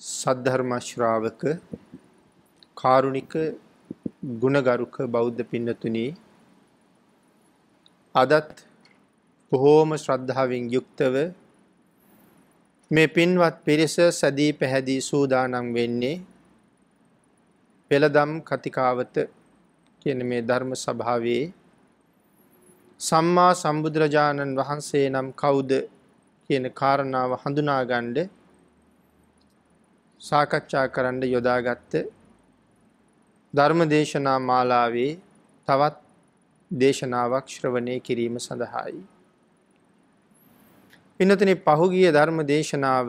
සද්ධර්ම ශ්‍රාවක කාරුණික ගුණගරුක බෞද්ධ පින්නතුනි අදත් බොහෝම ශ්‍රද්ධාවෙන් යුක්තව මේ පින්වත් පිරිස සැදී පැහැදී සූදානම් වෙන්නේ පෙළදම් කතිකාවත කියන මේ ධර්ම සභාවේ සම්මා සම්බුදුරජාණන් වහන්සේ නම් කවුද කියන කාරණාව හඳුනාගන්න සාකච්ඡා කරන්න යොදාගත්ත ධර්ම දේශනා මාලාවේ තවත් දේශනාවක් ශ්‍රවණය කිරීම සඳහායි. පිනතන පහුගිය ධර්ම දේශනාව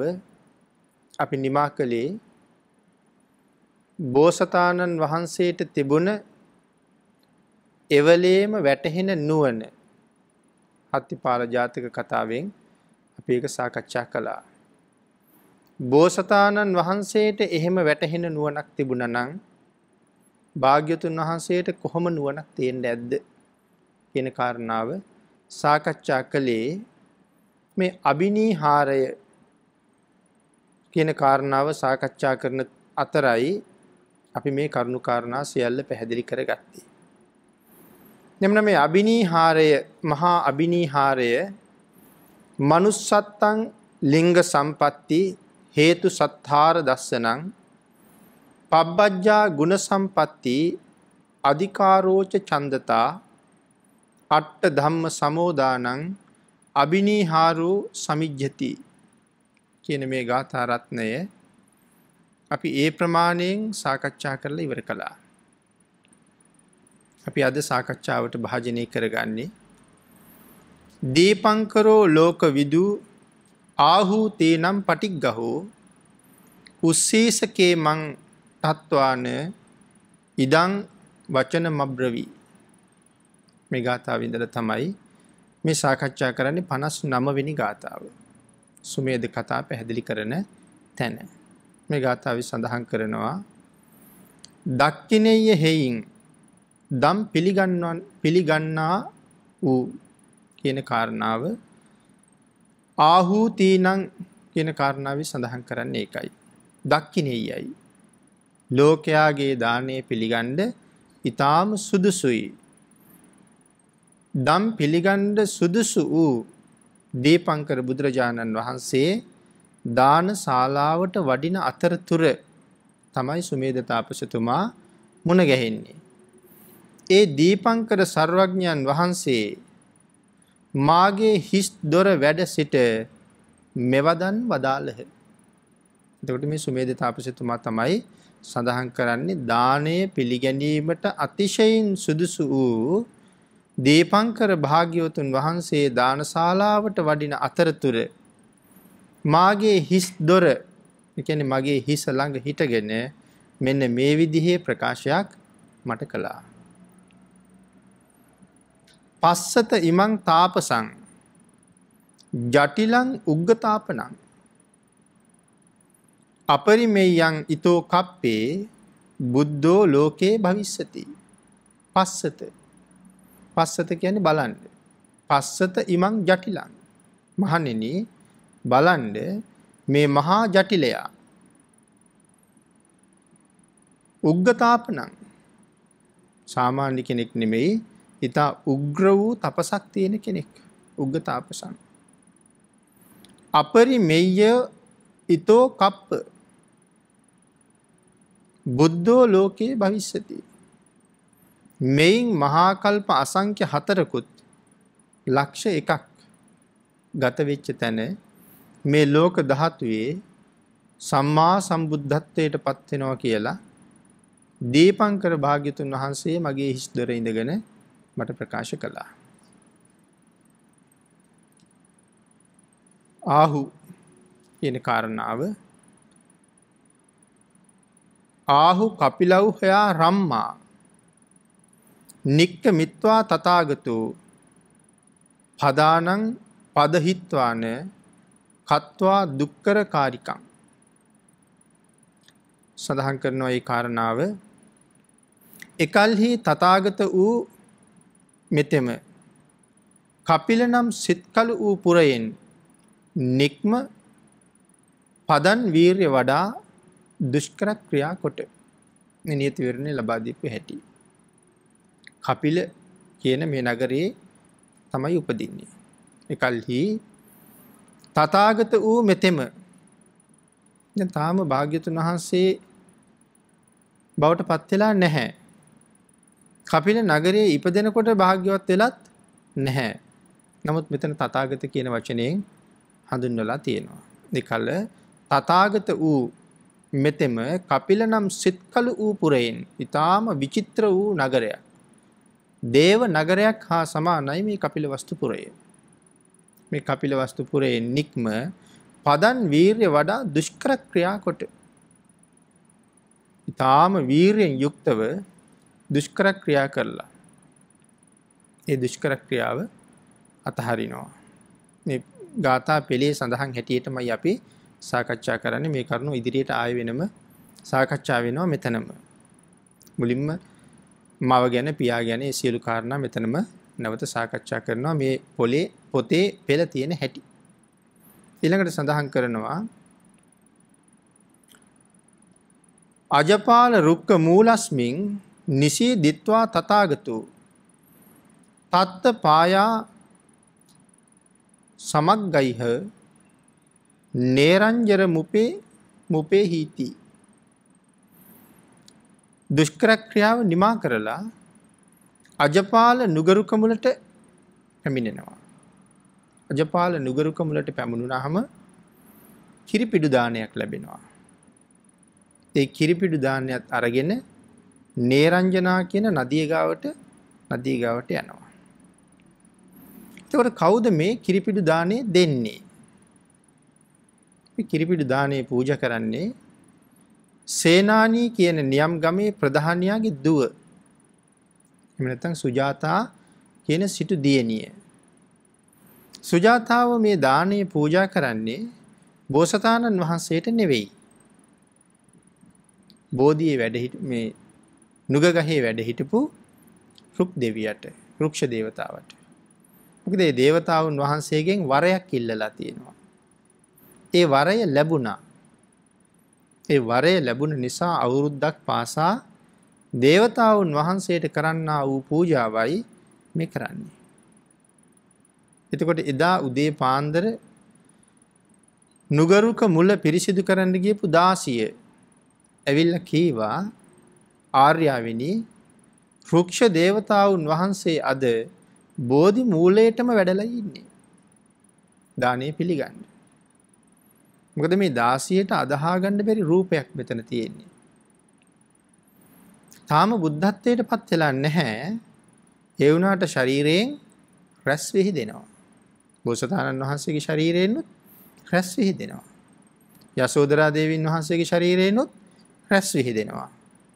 අපි නිමා කළේ බෝසතාණන් වහන්සේට තිබුණ එවලේම වැටහෙන නුවන හත්තිපාල ජාතික කතාවෙන් අපි ඒක සාකච්ඡා කළා. බෝසතාණන් වහන්සේට එහෙම වැටහෙන නුවණක් තිබුණා නම් භාග්‍යතුන් වහන්සේට කොහොම නුවණක් තියෙන්න ඇද්ද කියන කාරණාව සාකච්ඡා කළේ මේ අබිනීහාරය කියන කාරණාව සාකච්ඡා කරන අතරයි අපි මේ කරුණු කාරණා සියල්ල පැහැදිලි කරගත්තේ. එනම් මේ අබිනීහාරය මහා අබිනීහාරය manussත්තං ලිංග සම්පatti හේතු සත්හාර දස්සනං පබ්බජ්ජා ගුණ සම්පatti අධිකාරෝච ඡන්දතා අට්ඨ ධම්ම සමෝදානං අබිනීහාරෝ සමිජ්ජති කියන මේ ගාථා රත්නය අපි ඒ ප්‍රමාණයෙන් සාකච්ඡා කරලා ඉවර කළා. අපි අද සාකච්ඡාවට භාජනය කරගන්නේ දීපංකරෝ ලෝක විදූ ආහූ තේනම් පටික්ගහෝ උස්සේසකේ මං තත්වාන ඉදං වචන මබ්‍රවී මේ ගාථාව ඉඳලා තමයි මේ සාකච්ඡා කරන්නේ 59 වෙනි ගාථාව. සුමේද කතා පැහැදිලි කරන තැන. මේ ගාථාවේ සඳහන් කරනවා දක්කිනෙය හේයින් දම් පිළිගන්නා වූ කියන කාරණාව ආහූතීනං කියන කාරණාව සඳහන් කරන්න ඒකයි. දක්කිනෙයයි. ලෝකයාගේ දානය පිළිගණ්ඩ ඉතාම සුදුසුයි. දම් පිළිගණ්ඩ සුදුසු වූ දීපංකර බුදුරජාණන් වහන්සේ දාන ශාලාවට වඩින අතරතුර තමයි සුමේද තාපසතුමා මුණ ගැහෙන්නේ. ඒ දීපංකර සර්වඥයන් වහන්සේ මාගේ හිස් දොර වැඩ සිට මෙවදන් වදාළහ. එතකොට මේ සුමේද තාපසතුමා තමයි සඳහන් කරන්නේ දානය පිළිගැනීමට අතිශයින් සුදුසු වූ දීපංකර භාග්‍යවතුන් වහන්සේ දානශාලාවට වඩින අතරතුර මාගේ හිස් දොර කියන්නේ මගේ හිස ළඟ හිටගෙන මෙන්න මේ විදිහේ ප්‍රකාශයක් මට කළා. පස්සත ඉමං තාපසං ජටිලං උග්ගතාපනං අපරිමේයං ඊතෝ කප්පේ බුද්ධෝ ලෝකේ භවිස්සති පස්සත පස්සත කියන්නේ බලන්න පස්සත ඉමං ජටිලං මහණෙනි බලන්න මේ මහා ජටිලයා උග්ගතාපනං සාමාන්‍ය කෙනෙක් නෙමෙයි ඉතා උග්‍ර වූ තපසක් තියෙන කෙනෙක් උග්ග තාපසන්. අපරි මෙය ඉතෝ කප්ප බුද්ධෝ ලෝකයේ භවිෂ්‍යති. මෙයින් මහාකල්ප අසංක්‍ය හතරකුත් ලක්ෂ එකක් ගතවෙච්ච තැන මේ ලෝක දහතුයේ සම්මා සම්බුද්ධත්වයට පත්වෙනවා කියලා දීපංකර භාග්‍යතුන් වහන්සේ මගේ හිස්දොර ඉඳගෙන මට ප්‍රකාශ කළා. ආහු කියන කාරණාව ආහු කපිලව් හොයා රම්මා නික්ක මිත්වා තතාගතු පදානං පදහිත්වාන කත්වා දුක්කර කාරිකං සඳහන් කරනවා ඒ කාරණාව එකල්හි තතාගත වූ මෙතෙම කපිල නම් සිත්කලු වූ පුරයෙන් නික්ම පදන් වීර්ය වඩා දුෂ්කර ක්‍රියා කොට නියත විරණේ ලබා දීපු හැටි. කපිල කියන මේ නගරයේ තමයි උපදින්නේ. එකල්හි තථාගත වූ මෙතෙම දැන් තාම භාග්‍යතුන් වහන්සේ බවට පත් වෙලා නැහැ. කපිල නගරයේ ඉපදෙනකොට භාග්‍යවත් වෙලත් නැහැ. නමුත් මෙතන තථාගත කියන වචනයෙන් හඳුන්වලා තියෙනවා. දෙකල තථාගත වූ මෙතෙම කපිල නම් සිත්කලු වූ පුරයෙන් ඊටාම විචිත්‍ර වූ නගරයක්. දේව නගරයක් හා සමානයි මේ කපිල වස්තුපුරය. මේ කපිල වස්තුපුරයේ නික්ම පදන් වීරය වඩා දුෂ්කර ක්‍රියා කොට ඊටාම වීරයෙන් යුක්තව දුෂ්කර ක්‍රියා කරලා ඒ දුෂ්කර ක්‍රියාව අතහරිනවා මේ ගාථා පෙළේ සඳහන් හැටියටමයි අපි සාකච්ඡා කරන්නේ මේ කරුණු ඉදිරියට ආය වෙනම සාකච්ඡා වෙනවා මෙතනම මුලින්ම මව ගැන පියා ගැන සියලු කාරණා මෙතනම නැවත සාකච්ඡා කරනවා මේ පොලේ පොතේ පෙළ තියෙන හැටි ඊළඟට සඳහන් කරනවා අජපාල රුක්ක මූලස්මින් නිසී දිත්වා තථාගතු තත්ත පායා සමග්ගයිහ නේරංජර මුපේ මුපේ හීති දුෂ්කර ක්‍රියාව නිමා කරලා අජපාල නුගරුකමුලට පැමිණෙනවා අජපාල නුගරුකමුලට පැමිණුණාම කිරිපිඩු දානයක් ලැබෙනවා ඒ කිරිපිඩු දානයත් අරගෙන නේරංජනා කියන නදිය ගාවට නදිය ගාවට යනවා. එතකොට කවුද මේ කිරිපිඩු දානේ දෙන්නේ? මේ කිරිපිඩු දානේ පූජා කරන්නේ සේනානී කියන නියම් ගමේ ප්‍රධානියාගේ දුව. එහෙම නැත්නම් සුජාතා කියන සිටු දියණිය. සුජාතාව මේ දානේ පූජා කරන්නේ බෝසතාණන් වහන්සේට නෙවෙයි. බෝධියේ වැඩ මේ නුගගහේ වැඩ හිටපු රුක් දෙවියට රුක්ෂ දේවතාවට. මොකද ඒ දේවතාවුන් වහන්සේගෙන් වරයක් ඉල්ලලා තියෙනවා. ඒ වරය ලැබුණා. ඒ වරය ලැබුණ නිසා අවුරුද්දක් පාසා දේවතාවුන් වහන්සේට කරන්නා වූ පූජාවයි මේ කරන්නේ. එතකොට එදා උදේ පාන්දර නුගරුක මුල පිරිසිදු කරන්න ගියපු දාසිය ඇවිල්ලා කීවා ආර්යාවෙනි රුක්ෂ දේවතාවුන් වහන්සේ අද බෝධි මූලයටම වැඩලා ඉන්නේ. දානේ පිළිගන්න. මොකද මේ 16ට අදහා ගන්න බැරි රූපයක් මෙතන තියෙන්නේ. තාම බුද්ධත්වයටපත් වෙලා නැහැ. ඒ වුණාට ශරීරයෙන් රැස් විහිදෙනවා. බෝසතාණන් වහන්සේගේ ශරීරයෙන්නුත් රැස් විහිදෙනවා. යසෝදරා දේවීන් වහන්සේගේ ශරීරයෙන්නුත් රැස් විහිදෙනවා.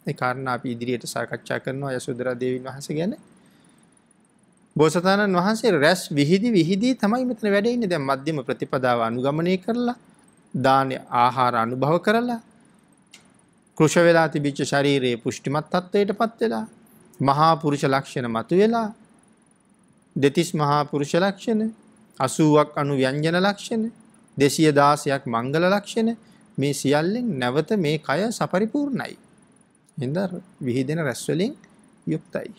ඒ කාරණා අපි ඉදිරියට සාකච්ඡා කරනවා යසෝදරා දේවීන් වහන්සේ ගැන. බෝසතාණන් වහන්සේ රැස් විහිදි විහිදි තමයි මෙතන වැඩ ඉන්නේ. දැන් මධ්‍යම ප්‍රතිපදාව අනුගමනය කරලා දාන ආහාර අනුභව කරලා කෘෂ වේලා තිබිච්ච ශරීරයේ පුෂ්ටිමත් තත්ත්වයටපත් වෙලා මහා පුරුෂ ලක්ෂණ මතුවෙලා දෙතිස් මහා පුරුෂ ලක්ෂණ 80ක් අනු ව්‍යංජන ලක්ෂණ 216ක් මංගල ලක්ෂණ මේ සියල්ලෙන් නැවත මේ කය සපරිපූර්ණයි. හින්දා විහිදෙන රැස් වලින් යුක්තයි.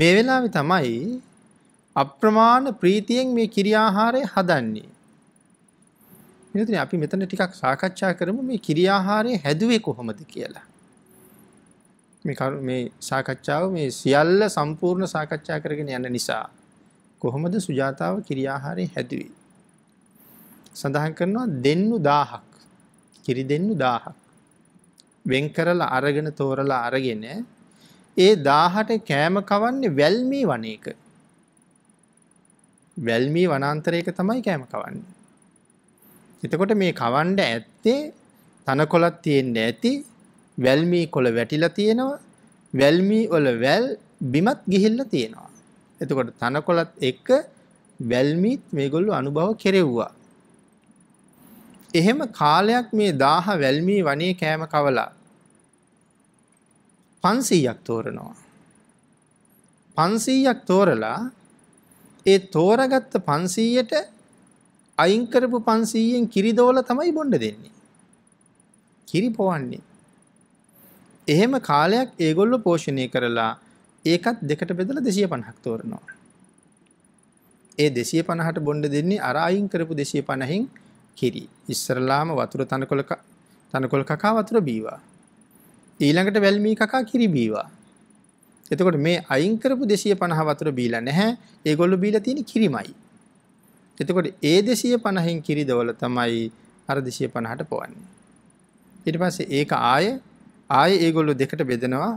මේ වෙලාවේ තමයි අප්‍රමාණ ප්‍රීතියෙන් මේ කිරියාහාරය හදන්නේ. මෙතන අපි මෙතන ටිකක් සාකච්ඡා කරමු මේ කිරියාහාරය හැදුවේ කොහොමද කියලා. මේ මේ සාකච්ඡාව මේ සියල්ල සම්පූර්ණ සාකච්ඡා කරගෙන යන නිසා කොහොමද සුජාතාව කිරියාහාරය හැදුවේ? සඳහන් කරනවා දෙන්නු 1000ක්. කිරි දෙන්නු 1000ක්. වෙන් කරලා අරගෙන තෝරලා අරගෙන ඒ 18 කෑම කවන්නේ වැල්මී වනයේක. වැල්මී වනාන්තරයක තමයි කෑම කවන්නේ. එතකොට මේ කවන්න ඇත්තේ තනකොළක් තියෙන්න ඇති වැල්මී කොළ වැටිලා තියෙනවා වැල්මී වල වැල් බිමත් ගිහිල්ලා තියෙනවා. එතකොට තනකොළත් එක්ක වැල්මීත් මේගොල්ලෝ අනුභව කෙරෙව්වා. එහෙම කාලයක් මේ දාහ වැල්මී වනේ කෑම කවලා 500ක් තෝරනවා 500ක් තෝරලා ඒ තෝරගත්ත 500ට අයින් කරපු 500න් කිරි දෝල තමයි බොන්න දෙන්නේ කිරි පොවන්නේ එහෙම කාලයක් ඒගොල්ලෝ පෝෂණය කරලා ඒකත් දෙකට බෙදලා 250ක් තෝරනවා ඒ 250ට බොන්න දෙන්නේ අර අයින් කරපු 250න් කිරි. ඉස්සරලාම වතුර තනකොළ තනකොළ කකා වතුර බීවා. ඊළඟට වැල්මී කකා කිරි බීවා. එතකොට මේ අයින් කරපු 250 වතුර බීලා නැහැ. ඒගොල්ලෝ බීලා තියෙන්නේ කිරිමයි. එතකොට ඒ 250න් කිරි දවල තමයි අර 250ට පොවන්නේ. ඊට පස්සේ ඒක ආය ආය ඒගොල්ලෝ දෙකට බෙදනවා.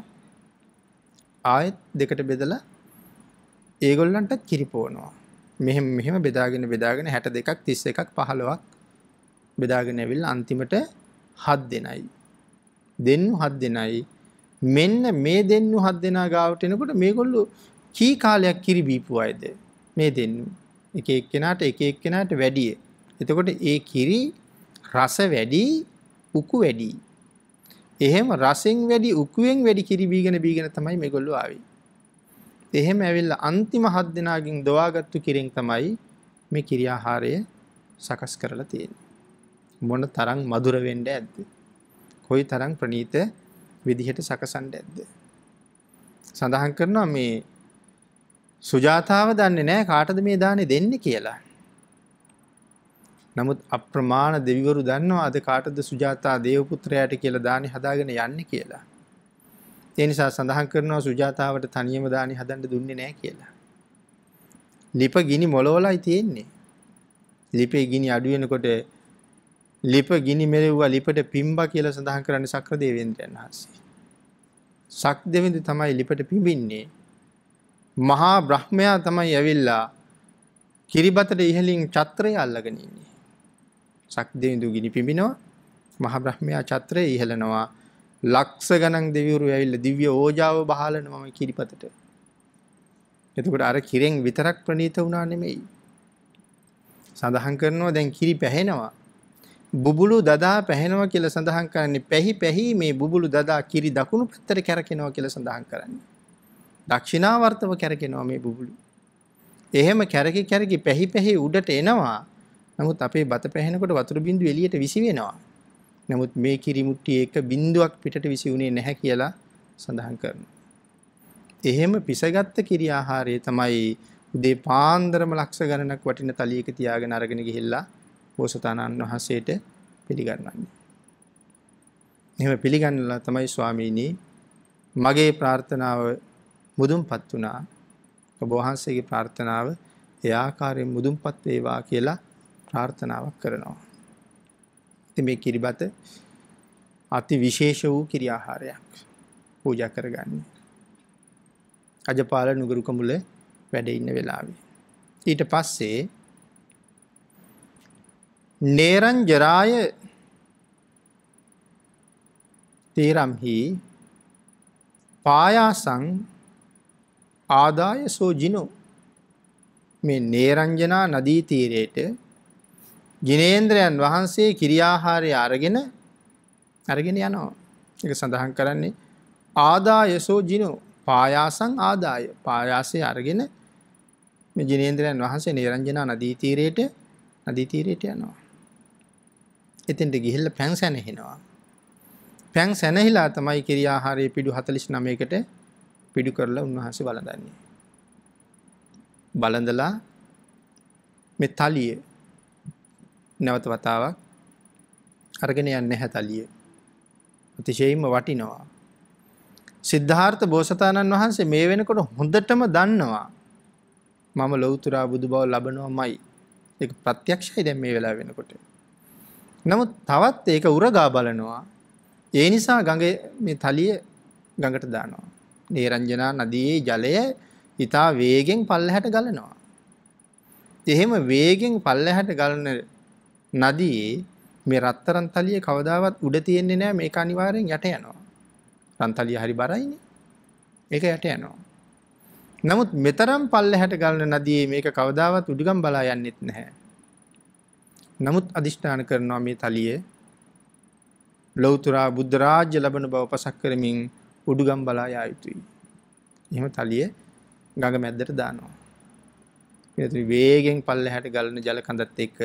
ආයෙත් දෙකට බෙදලා ඒගොල්ලන්ටත් කිරි පොවනවා. මෙහෙම මෙහෙම බෙදාගෙන බෙදාගෙන 62ක් 31ක් 15ක් බෙදාගෙන ඇවිල් අන්තිමට හත් දෙනයි. දෙන්නු හත් දෙනයි. මෙන්න මේ දෙන්නු හත් දෙනා ගාවට එනකොට මේගොල්ලෝ කී කාලයක් කිරි බීපු අයද මේ දෙන්නු. එක එක්කෙනාට එක එක්කෙනාට වැඩිය. එතකොට ඒ කිරි රස වැඩි උකු වැඩි. එහෙම රසෙන් වැඩි උකුවෙන් වැඩි කිරි බීගෙන බීගෙන තමයි මේගොල්ලෝ ආවේ. එහෙම ඇවිල්ලා අන්තිම හත් දෙනාගෙන් දවාගත්තු කිරෙන් තමයි මේ කිරියාහාරය සකස් කරලා තියෙන්නේ. මොන තරම් මధుර වෙන්න ඇද්ද? කොයි තරම් ප්‍රණීත විදිහට සකසන්න ඇද්ද? සඳහන් කරනවා මේ සුජාතාව දන්නේ නැහැ කාටද මේ දානේ දෙන්නේ කියලා. නමුත් අප්‍රමාණ දෙවිවරු දන්නවා අද කාටද සුජාතා දේවපුත්‍රයාට කියලා දානේ හදාගෙන යන්නේ කියලා. ඒ නිසා සඳහන් කරනවා සුජාතාවට තනියම දානේ හදන්න දුන්නේ නැහැ කියලා. ලිප ගිනි මොලවලයි තියෙන්නේ. ලිපේ ගිනි අඩු වෙනකොට ලිප ගිනි මෙරෙව්වා ලිපට පිම්බා කියලා සඳහන් කරන්නේ සක්‍ර දේවේන්ද්‍රයන් වහන්සේ. සක් දෙවිඳු තමයි ලිපට පිඹින්නේ. මහා බ්‍රහ්මයා තමයි ඇවිල්ලා කිරිබතට ඉහලින් චත්‍රය අල්ලගෙන ඉන්නේ. සක් දෙවිඳු ගිනි පිඹිනවා. මහා බ්‍රහ්මයා චත්‍රය ඉහලනවා. ලක්ෂ ගණන් දෙවිවරු ඇවිල්ලා දිව්‍ය ඕජාව බහලනවා මම කිරිපතට. එතකොට අර කිරෙන් විතරක් ප්‍රණීත වුණා නෙමෙයි. සඳහන් කරනවා දැන් කිරි පැහෙනවා. බුබුලු දදා පැහෙනවා කියලා සඳහන් කරන්නේ පැහි පැහි මේ බුබුලු දදා කිරි දකුණු පැත්තට කැරකෙනවා කියලා සඳහන් කරන්නේ. දක්ෂිනාවර්තව කැරකෙනවා මේ බුබුලු. එහෙම කැරකි කැරකි පැහි පැහි උඩට එනවා. නමුත් අපේ බත පැහෙනකොට වතුර බින්දු එළියට විසි වෙනවා. නමුත් මේ කිරි මුට්ටිය එක බින්දුවක් පිටට විසි වුණේ නැහැ කියලා සඳහන් කරනවා. එහෙම පිසගත්ත කිරි ආහාරය තමයි උදේ පාන්දරම ලක්ෂ ගණනක් වටින තලියක තියාගෙන අරගෙන ගිහිල්ලා බෝසතාණන් වහන්සේට පිළිගන්නන්නේ. එහෙම පිළිගන්නලා තමයි ස්වාමීනි මගේ ප්‍රාර්ථනාව මුදුන්පත් වුණා. ඔබ වහන්සේගේ ප්‍රාර්ථනාව ඒ ආකාරයෙන් මුදුන්පත් වේවා කියලා ප්‍රාර්ථනාවක් කරනවා. ඉතින් මේ කිරිබත අති විශේෂ වූ කිරියාහාරයක් පූජා කරගන්නේ. අජපාල නුගරුකමුල වැඩ ඉන්න වෙලාවේ. ඊට පස්සේ නේරංජරාය තේරම්හි පායාසං ආදාය සෝජිනෝ මේ නේරංජනා නදී තීරයට ජිනේන්ද්‍රයන් වහන්සේ කිරියාහාරය අරගෙන අරගෙන යනවා එක සඳහන් කරන්නේ ආදායසෝ ජිනෝ පායාසං ආදාය පායාසය අරගෙන ජිනේන්ද්‍රයන් වහන්සේ නේරංජනා නදී තීරයට නදී තීරයට යනවා එතින්ට ගිහිල්ල පැන් සැනහෙනවා. පැන් සැනහිලා තමයි කිරි ආහාරයේ පිඩු හතලිස් නමයකට පිඩු කරලා උන්වහන්සේ බලඳන්නේ. බලඳලා මේ තලිය නැවත වතාවක් අරගෙන යන්න නැහැ තලිය. අතිශයින්ම වටිනවා. සිද්ධාර්ථ බෝසතාණන් වහන්සේ මේ වෙනකොට හොඳටම දන්නවා මම ලෞතුරා බුදු බව ලබනවාමයි. ඒක ප්‍රත්‍යක්ෂයි දැන් මේ වෙලාව වෙනකොට. නමුත් තවත් ඒක උරගා බලනවා. ඒ නිසා ගඟේ මේ තලිය ගඟට දානවා. නේරංජනා නදියේ ජලය ඊතා වේගෙන් පල්ලහැට ගලනවා. එහෙම වේගෙන් පල්ලහැට ගලන නදියේ මේ රත්තරන් තලිය කවදාවත් උඩ තියෙන්නේ නැහැ මේක අනිවාර්යෙන් යට යනවා. රන් තලිය හරි බරයිනේ. මේක යට යනවා. නමුත් මෙතරම් පල්ලහැට ගලන නදියේ මේක කවදාවත් උඩුගම් බලා යන්නෙත් නැහැ. නමුත් අදිෂ්ඨාන කරනවා මේ තලිය ලෞතුරා බුද්ධ රාජ්‍ය ලබන බව පසක් කරමින් උඩුගම් බලා යා යුතුයි. එහෙම තලිය ගඟ මැද්දට දානවා. ඊට වේගෙන් පල්ලෙහාට ගලන ජල කඳත් එක්ක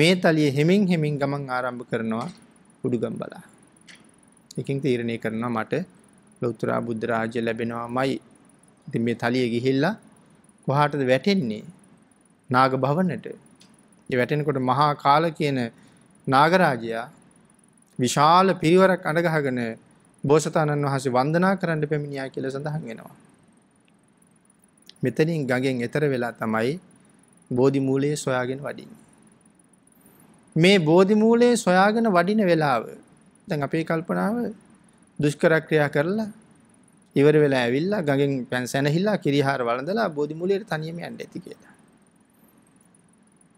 මේ තලිය හෙමින් හෙමින් ගමන් ආරම්භ කරනවා උඩුගම් බලා. එකකින් තීරණය කරනවා මට ලෞතුරා බුද්ධ රාජ්‍ය ලැබෙනවාමයි. ඉතින් මේ තලිය ගිහිල්ලා කොහාටද වැටෙන්නේ? නාග භවනට. ඒ වැටෙනකොට මහා කාල කියන නාගරාජයා විශාල පිරිවරක් අඬගහගෙන බෝසතාණන් වහන්සේ වන්දනා කරන්න පැමිණියා කියලා සඳහන් වෙනවා. මෙතනින් ගඟෙන් එතර වෙලා තමයි බෝධි මූලයේ සොයාගෙන වඩින්නේ. මේ බෝධි මූලයේ සොයාගෙන වඩින වෙලාව දැන් අපේ කල්පනාව දුෂ්කර ක්‍රියා කරලා ඉවර වෙලා ඇවිල්ලා ගඟෙන් පැන්සැනහිලා කිරිහාර වළඳලා බෝධි මූලයට තනියම යන්න ඇති කියලා.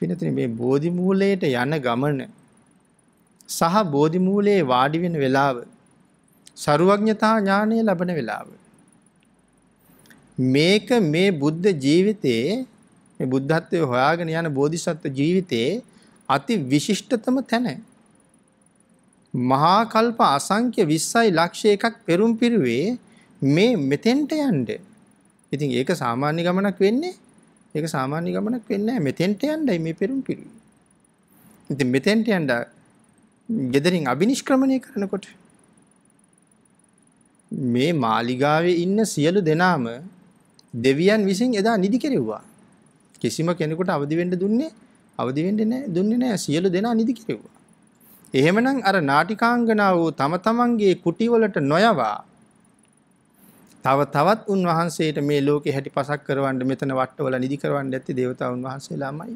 පිනතින මේ බෝධි මූලයට යන ගමන සහ බෝධි මූලයේ වාඩි වෙන වෙලාව ਸਰුවඥතා ඥානය ලබන වෙලාව මේක මේ බුද්ධ ජීවිතයේ මේ බුද්ධත්වයේ හොයාගෙන යන බෝධිසත්ව ජීවිතයේ අති විශිෂ්ටතම තැන මහා කල්ප අසංඛ්‍ය 20යි ලක්ෂ එකක් පෙරම් පිරුවේ මේ මෙතෙන්ට යන්නේ. ඉතින් ඒක සාමාන්‍ය ගමනක් වෙන්නේ ඒක සාමාන්‍ය ගමනක් වෙන්නේ නැහැ. මෙතෙන්ට යන්නයි මේ පෙරම් පිරුවේ. ඉතින් මෙතෙන්ට යන්න gederin අබිනිෂ්ක්‍රමණය කරනකොට මේ මාලිගාවේ ඉන්න සියලු දෙනාම දෙවියන් විසින් එදා නිදි කෙරෙව්වා. කිසිම කෙනෙකුට අවදි වෙන්න දුන්නේ අවදි වෙන්නේ නැහැ දුන්නේ නැහැ සියලු දෙනා නිදි කෙරෙව්වා. එහෙමනම් අර නාටිකාංගනාවෝ තම තමන්ගේ කුටිවලට නොයවා තව තවත් උන්වහන්සේට මේ ලෝකේ හැටි පසක් කරවන්න මෙතන වට්ටවල නිදි කරවන්න ඇති දේවතාවුන් වහන්සේලාමයි.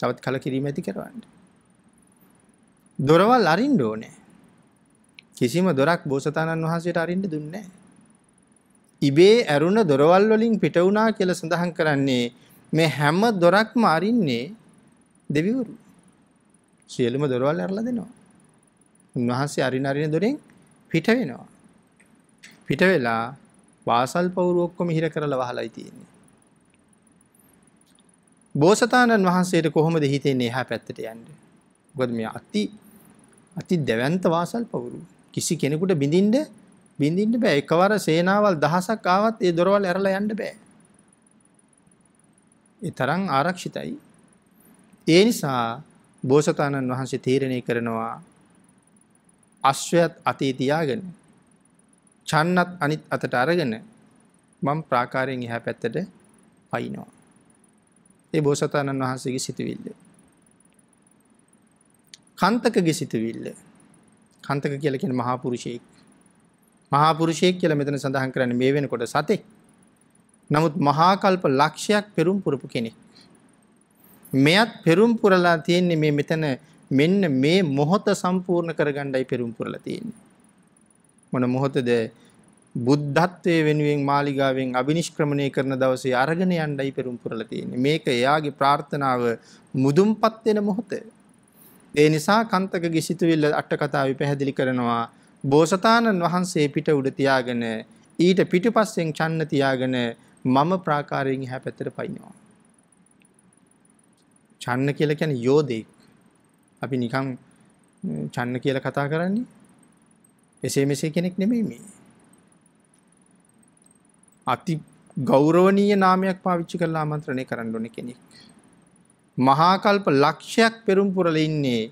තවත් කලකිරීම ඇති කරවන්න. දොරවල් අරින්න ඕනේ. කිසිම දොරක් බෝසතාණන් වහන්සේට අරින්න දුන්නේ ඉබේ ඇරුණ දොරවල් වලින් පිට වුණා කියලා සඳහන් කරන්නේ මේ හැම දොරක්ම අරින්නේ දෙවිවරු. සියලුම දොරවල් ඇරලා දෙනවා. උන්වහන්සේ අරින අරින දොරෙන් පිට වෙනවා. පිට වෙලා වාසල් පවුරු ඔක්කොම හිර කරලා වහලයි තියෙන්නේ. බෝසතාණන් වහන්සේට කොහොමද හිතෙන්නේ එහා පැත්තට යන්න? මොකද මේ අති අති දෙවන්ත වාසල් පවුරු. කිසි කෙනෙකුට බිඳින්න බිඳින්න බෑ. එකවර සේනාවල් දහසක් ආවත් ඒ දොරවල් ඇරලා යන්න බෑ. ඒ තරම් ආරක්ෂිතයි. ඒ නිසා බෝසතාණන් වහන්සේ තීරණය කරනවා අශ්වයත් අතේ තියාගෙන චන්නත් අනිත් අතට අරගෙන මම ප්‍රාකාරයෙන් එහැ පැත්තට පයිනවා. ඒ බෝසතාණන් වහන්සේගේ සිතිවිල්ල. කන්තකගේ සිතවිල්ල කන්තක කියලකෙන මහාපුරුෂයෙක් මහාපුරුෂයෙක් කියල මෙතන සඳහන් කරන්න මේ වෙන කොට සතෙක් නමුත් මහාකල්ප ලක්ෂයක් පෙරුම් පුරපු කෙනෙක් මෙයත් පෙරුම් පුරලා තියෙන්නේ මේ මෙතන මෙන්න මේ මොහොත සම්පූර්ණ කරගණ්ඩයි පෙරුම් පුරලා තියෙන්නේ මොන මොහොතද බුද්ධත්වයේ වෙනුවෙන් මාලිගාවෙන් අබිනිෂ්ක්‍රමණය කරන දවසේ අරගෙන යන්නයි පෙරම් පුරලා තියෙන්නේ. මේක එයාගේ ප්‍රාර්ථනාව මුදුන්පත් වෙන මොහොත. ඒ නිසා කන්තකගේ සිතුවිල්ල අට කතාවේ පැහැදිලි කරනවා බෝසතාණන් වහන්සේ පිට උඩ තියාගෙන ඊට පිටුපස්සෙන් ඡන්න තියාගෙන මම ප්‍රාකාරයෙන් එහා පැත්තට පයින්නවා. ඡන්න කියලා කියන්නේ යෝධෙක්. අපි නිකන් ඡන්න කියලා කතා කරන්නේ එසේ මෙසේ කෙනෙක් නෙමෙයි මේ. අති ගෞරවනීය නාමයක් පාවිච්චි කරලා ආමන්ත්‍රණය කරන්න ඕනේ කෙනෙක්. මහා කල්ප ලක්ෂයක් පෙරම් පුරලා ඉන්නේ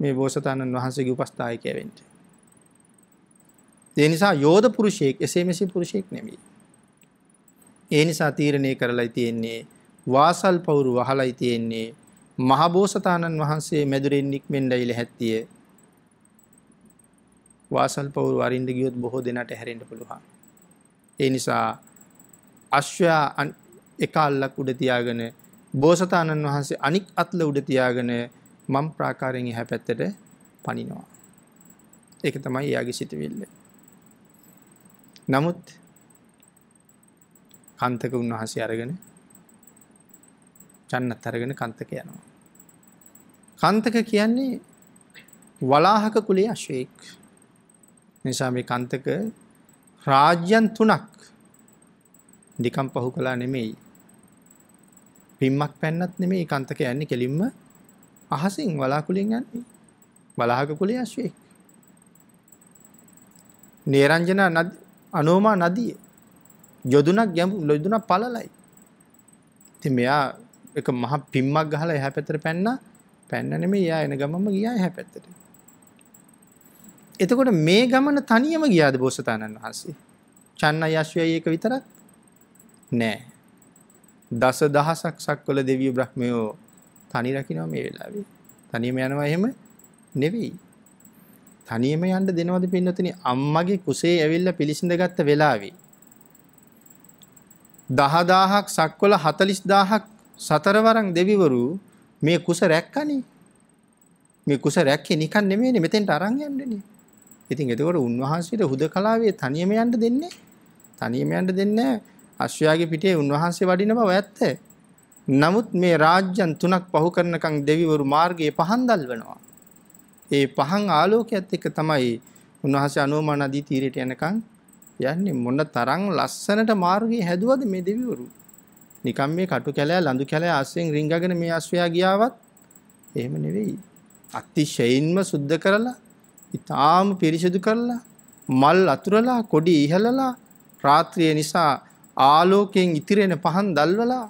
මේ බෝසතාණන් වහන්සේගේ උපස්ථායකය වෙන්න. ඒ නිසා යෝධ පුරුෂයෙක් එසේ මෙසේ පුරුෂයෙක් නෙමෙයි. ඒ නිසා තීරණය කරලයි තියෙන්නේ වාසල් පවුරු වහලයි තියෙන්නේ මහබෝසතාණන් වහන්සේ මැදුරෙන් නික්මෙන්ඩයිල හැත්තියේ වාසල් පවුරු අරින්ද ගියොත් බොහෝ දෙනට හැරෙන්ට පුළුවන්. ඒ නිසා අශ්වයා එකල්ලක් උඩ තියාගෙන බෝසතාණන් වහන්සේ අනික් අත්ල උඩ තියාගෙන මම් ප්‍රාකාරයෙන් එහැ පැත්තට පනිනවා. ඒක තමයි එයාගේ සිටවිල්ල. නමුත් කන්තක උන්වහන්සේ අරගෙන චන්නත් අරගෙන කන්තක යනවා. කන්තක කියන්නේ වලාහක කුලේ අශ්වයෙක්. නිසා මේ කන්තක රාජ්‍යන් තුනක් නිකම් පහු කළා නෙමෙයි. පිම්මක් පැන්නත් නෙමෙයි කන්තක යන්නේ කෙලින්ම අහසින් වලාකුලින් යන්නේ. වලාහක කුලයේ අශ්වයෙක්. නේරංජන නද අනෝමා නදිය යොදුනක් ගැඹු යොදුනක් පළලයි. ඉතින් මෙයා එක මහ පිම්මක් ගහලා එහා පැත්තට පැන්නා. පැන්න නෙමෙයි එයා එන ගමම ගියා එහා පැත්තට. එතකොට මේ ගමන තනියම ගියාද බෝසතාණන් වහන්සේ? චන්න යශ්වයයි ඒක විතරක් නෑ. දස දහසක් සක්වල දෙවියෝ බ්‍රහ්මයෝ තනි රකින්නවා මේ වෙලාවේ. තනියම යනවා එහෙම නෙවෙයි. තනියම යන්න දෙනවද පින්නතනි අම්මගේ කුසේ ඇවිල්ලා පිළිසිඳගත්ත වෙලාවේ. 10000ක් සක්වල 40000ක් සතරවරන් දෙවිවරු මේ කුස රැක්කනේ. මේ කුස රැක්කේ නිකන් නෙමෙයිනේ මෙතෙන්ට අරන් යන්නේ. ඉතින් එතකොට උන්වහන්සේට හුදකලාවේ තනියම යන්න දෙන්නේ තනියම යන්න දෙන්නේ අශ්වයාගේ පිටේ උන්වහන්සේ වඩින බව ඇත්ත. නමුත් මේ රාජ්‍යන් තුනක් පහු කරනකම් දෙවිවරු මාර්ගයේ පහන් දල්වනවා. ඒ පහන් ආලෝකයත් එක්ක තමයි උන්වහන්සේ අනුමානදී තීරයට යනකම් යන්නේ මොන තරම් ලස්සනට මාර්ගය හැදුවද මේ දෙවිවරු. නිකම් මේ කටු කැලෑ ලඳු කැලෑ ආශ්‍රයෙන් රිංගගෙන මේ අශ්වයා ගියාවත් එහෙම නෙවෙයි. අතිශයින්ම සුද්ධ කරලා ඉතාම පිරිසිදු කරලා මල් අතුරලා කොඩි ඉහලලා රාත්‍රිය නිසා ආලෝකයෙන් ඉතිරෙන පහන් දැල්වලා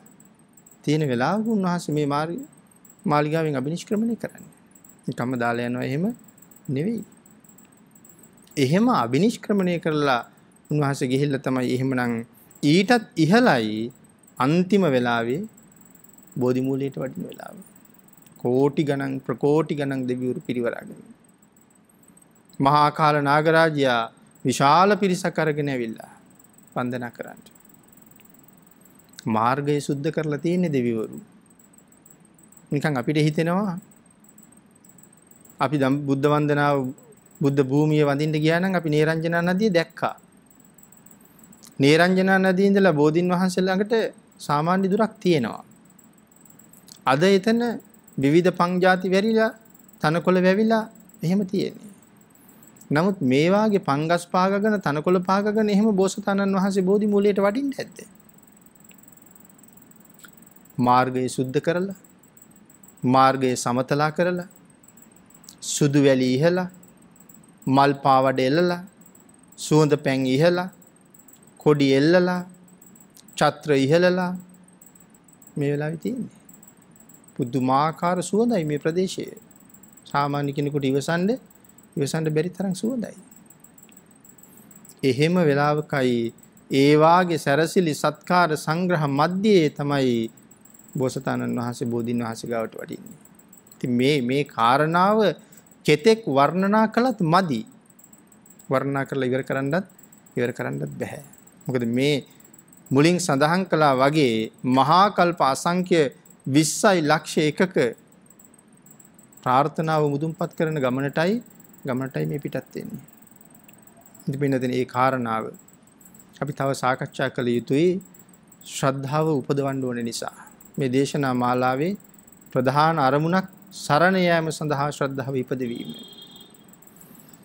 තියෙන වෙලාවක උන්වහන්සේ මේ මාර්ගය මාලිගාවෙන් අභිනිෂ්ක්‍රමණය කරන්නේ. නිකම්ම දාලා යනවා එහෙම නෙවෙයි. එහෙම අභිනිෂ්ක්‍රමණය කරලා උන්වහන්සේ ගිහිල්ලා තමයි එහෙමනම් ඊටත් ඉහළයි අන්තිම වෙලාවේ බෝධි මූලයට වඩින වෙලාව. කෝටි ගණන් ප්‍රකෝටි ගණන් දෙවිවරු පිරිවරාගෙන. මහාකාල නාගරාජයා විශාල පිරිසක් අරගෙන ඇවිල්ලා වන්දනා කරන්න. මාර්ගය සුද්ධ කරලා තියෙන්නේ දෙවිවරු. නිකන් අපිට හිතෙනවා අපි දම් බුද්ධ වන්දනාව බුද්ධ භූමිය වඳින්න ගියා නම් අපි නේරංජනා නදිය දැක්කා. නේරංජනා නදිය ඉඳලා බෝධින් වහන්සේ ළඟට සාමාන්‍ය දුරක් තියෙනවා. අද එතන විවිධ පංජාති වැරිලා තනකොළ වැවිලා එහෙම තියෙන්නේ. නමුත් මේ වාගේ පංගස් පාගගෙන තනකොළ පාගගෙන එහෙම බෝසතාණන් වහන්සේ බෝධි මූලයට වඩින්න ඇද්ද? මාර්ගය සුද්ධ කරලා මාර්ගය සමතලා කරලා සුදු වැලි ඉහලා මල් පාවඩ එල්ලලා සුවඳ පැන් ඉහලා කොඩි එල්ලලා චත්‍ර ඉහලලා මේ වෙලාවේ තියෙන්නේ. පුදුමාකාර සුවඳයි මේ ප්‍රදේශය. සාමාන්‍ය කෙනෙකුට ඉවසන්නේ ඉවසන්න බැරි තරම් සුවඳයි. එහෙම වෙලාවකයි ඒ වාගේ සැරසිලි සත්කාර සංග්‍රහ මැද්දේ තමයි බෝසතාණන් වහන්සේ බෝධින් වහන්සේ ගාවට වඩින්නේ. ඉතින් මේ මේ කාරණාව කෙතෙක් වර්ණනා කළත් මදි. වර්ණනා කරලා ඉවර කරන්නත් ඉවර කරන්නත් බෑ. මොකද මේ මුලින් සඳහන් කළා වගේ මහා කල්ප අසංඛ්‍ය 20යි ලක්ෂ එකක ප්‍රාර්ථනාව මුදුන්පත් කරන ගමනටයි ගමනටයි මේ පිටත් වෙන්නේ. ඉතින් පින්නදෙන ඒ කාරණාව අපි තව සාකච්ඡා කළ යුතුයි ශ්‍රද්ධාව උපදවන්න ඕන නිසා. මේ දේශනා මාලාවේ ප්‍රධාන අරමුණක් සරණ යාම සඳහා ශ්‍රද්ධාව ඉපදවීම.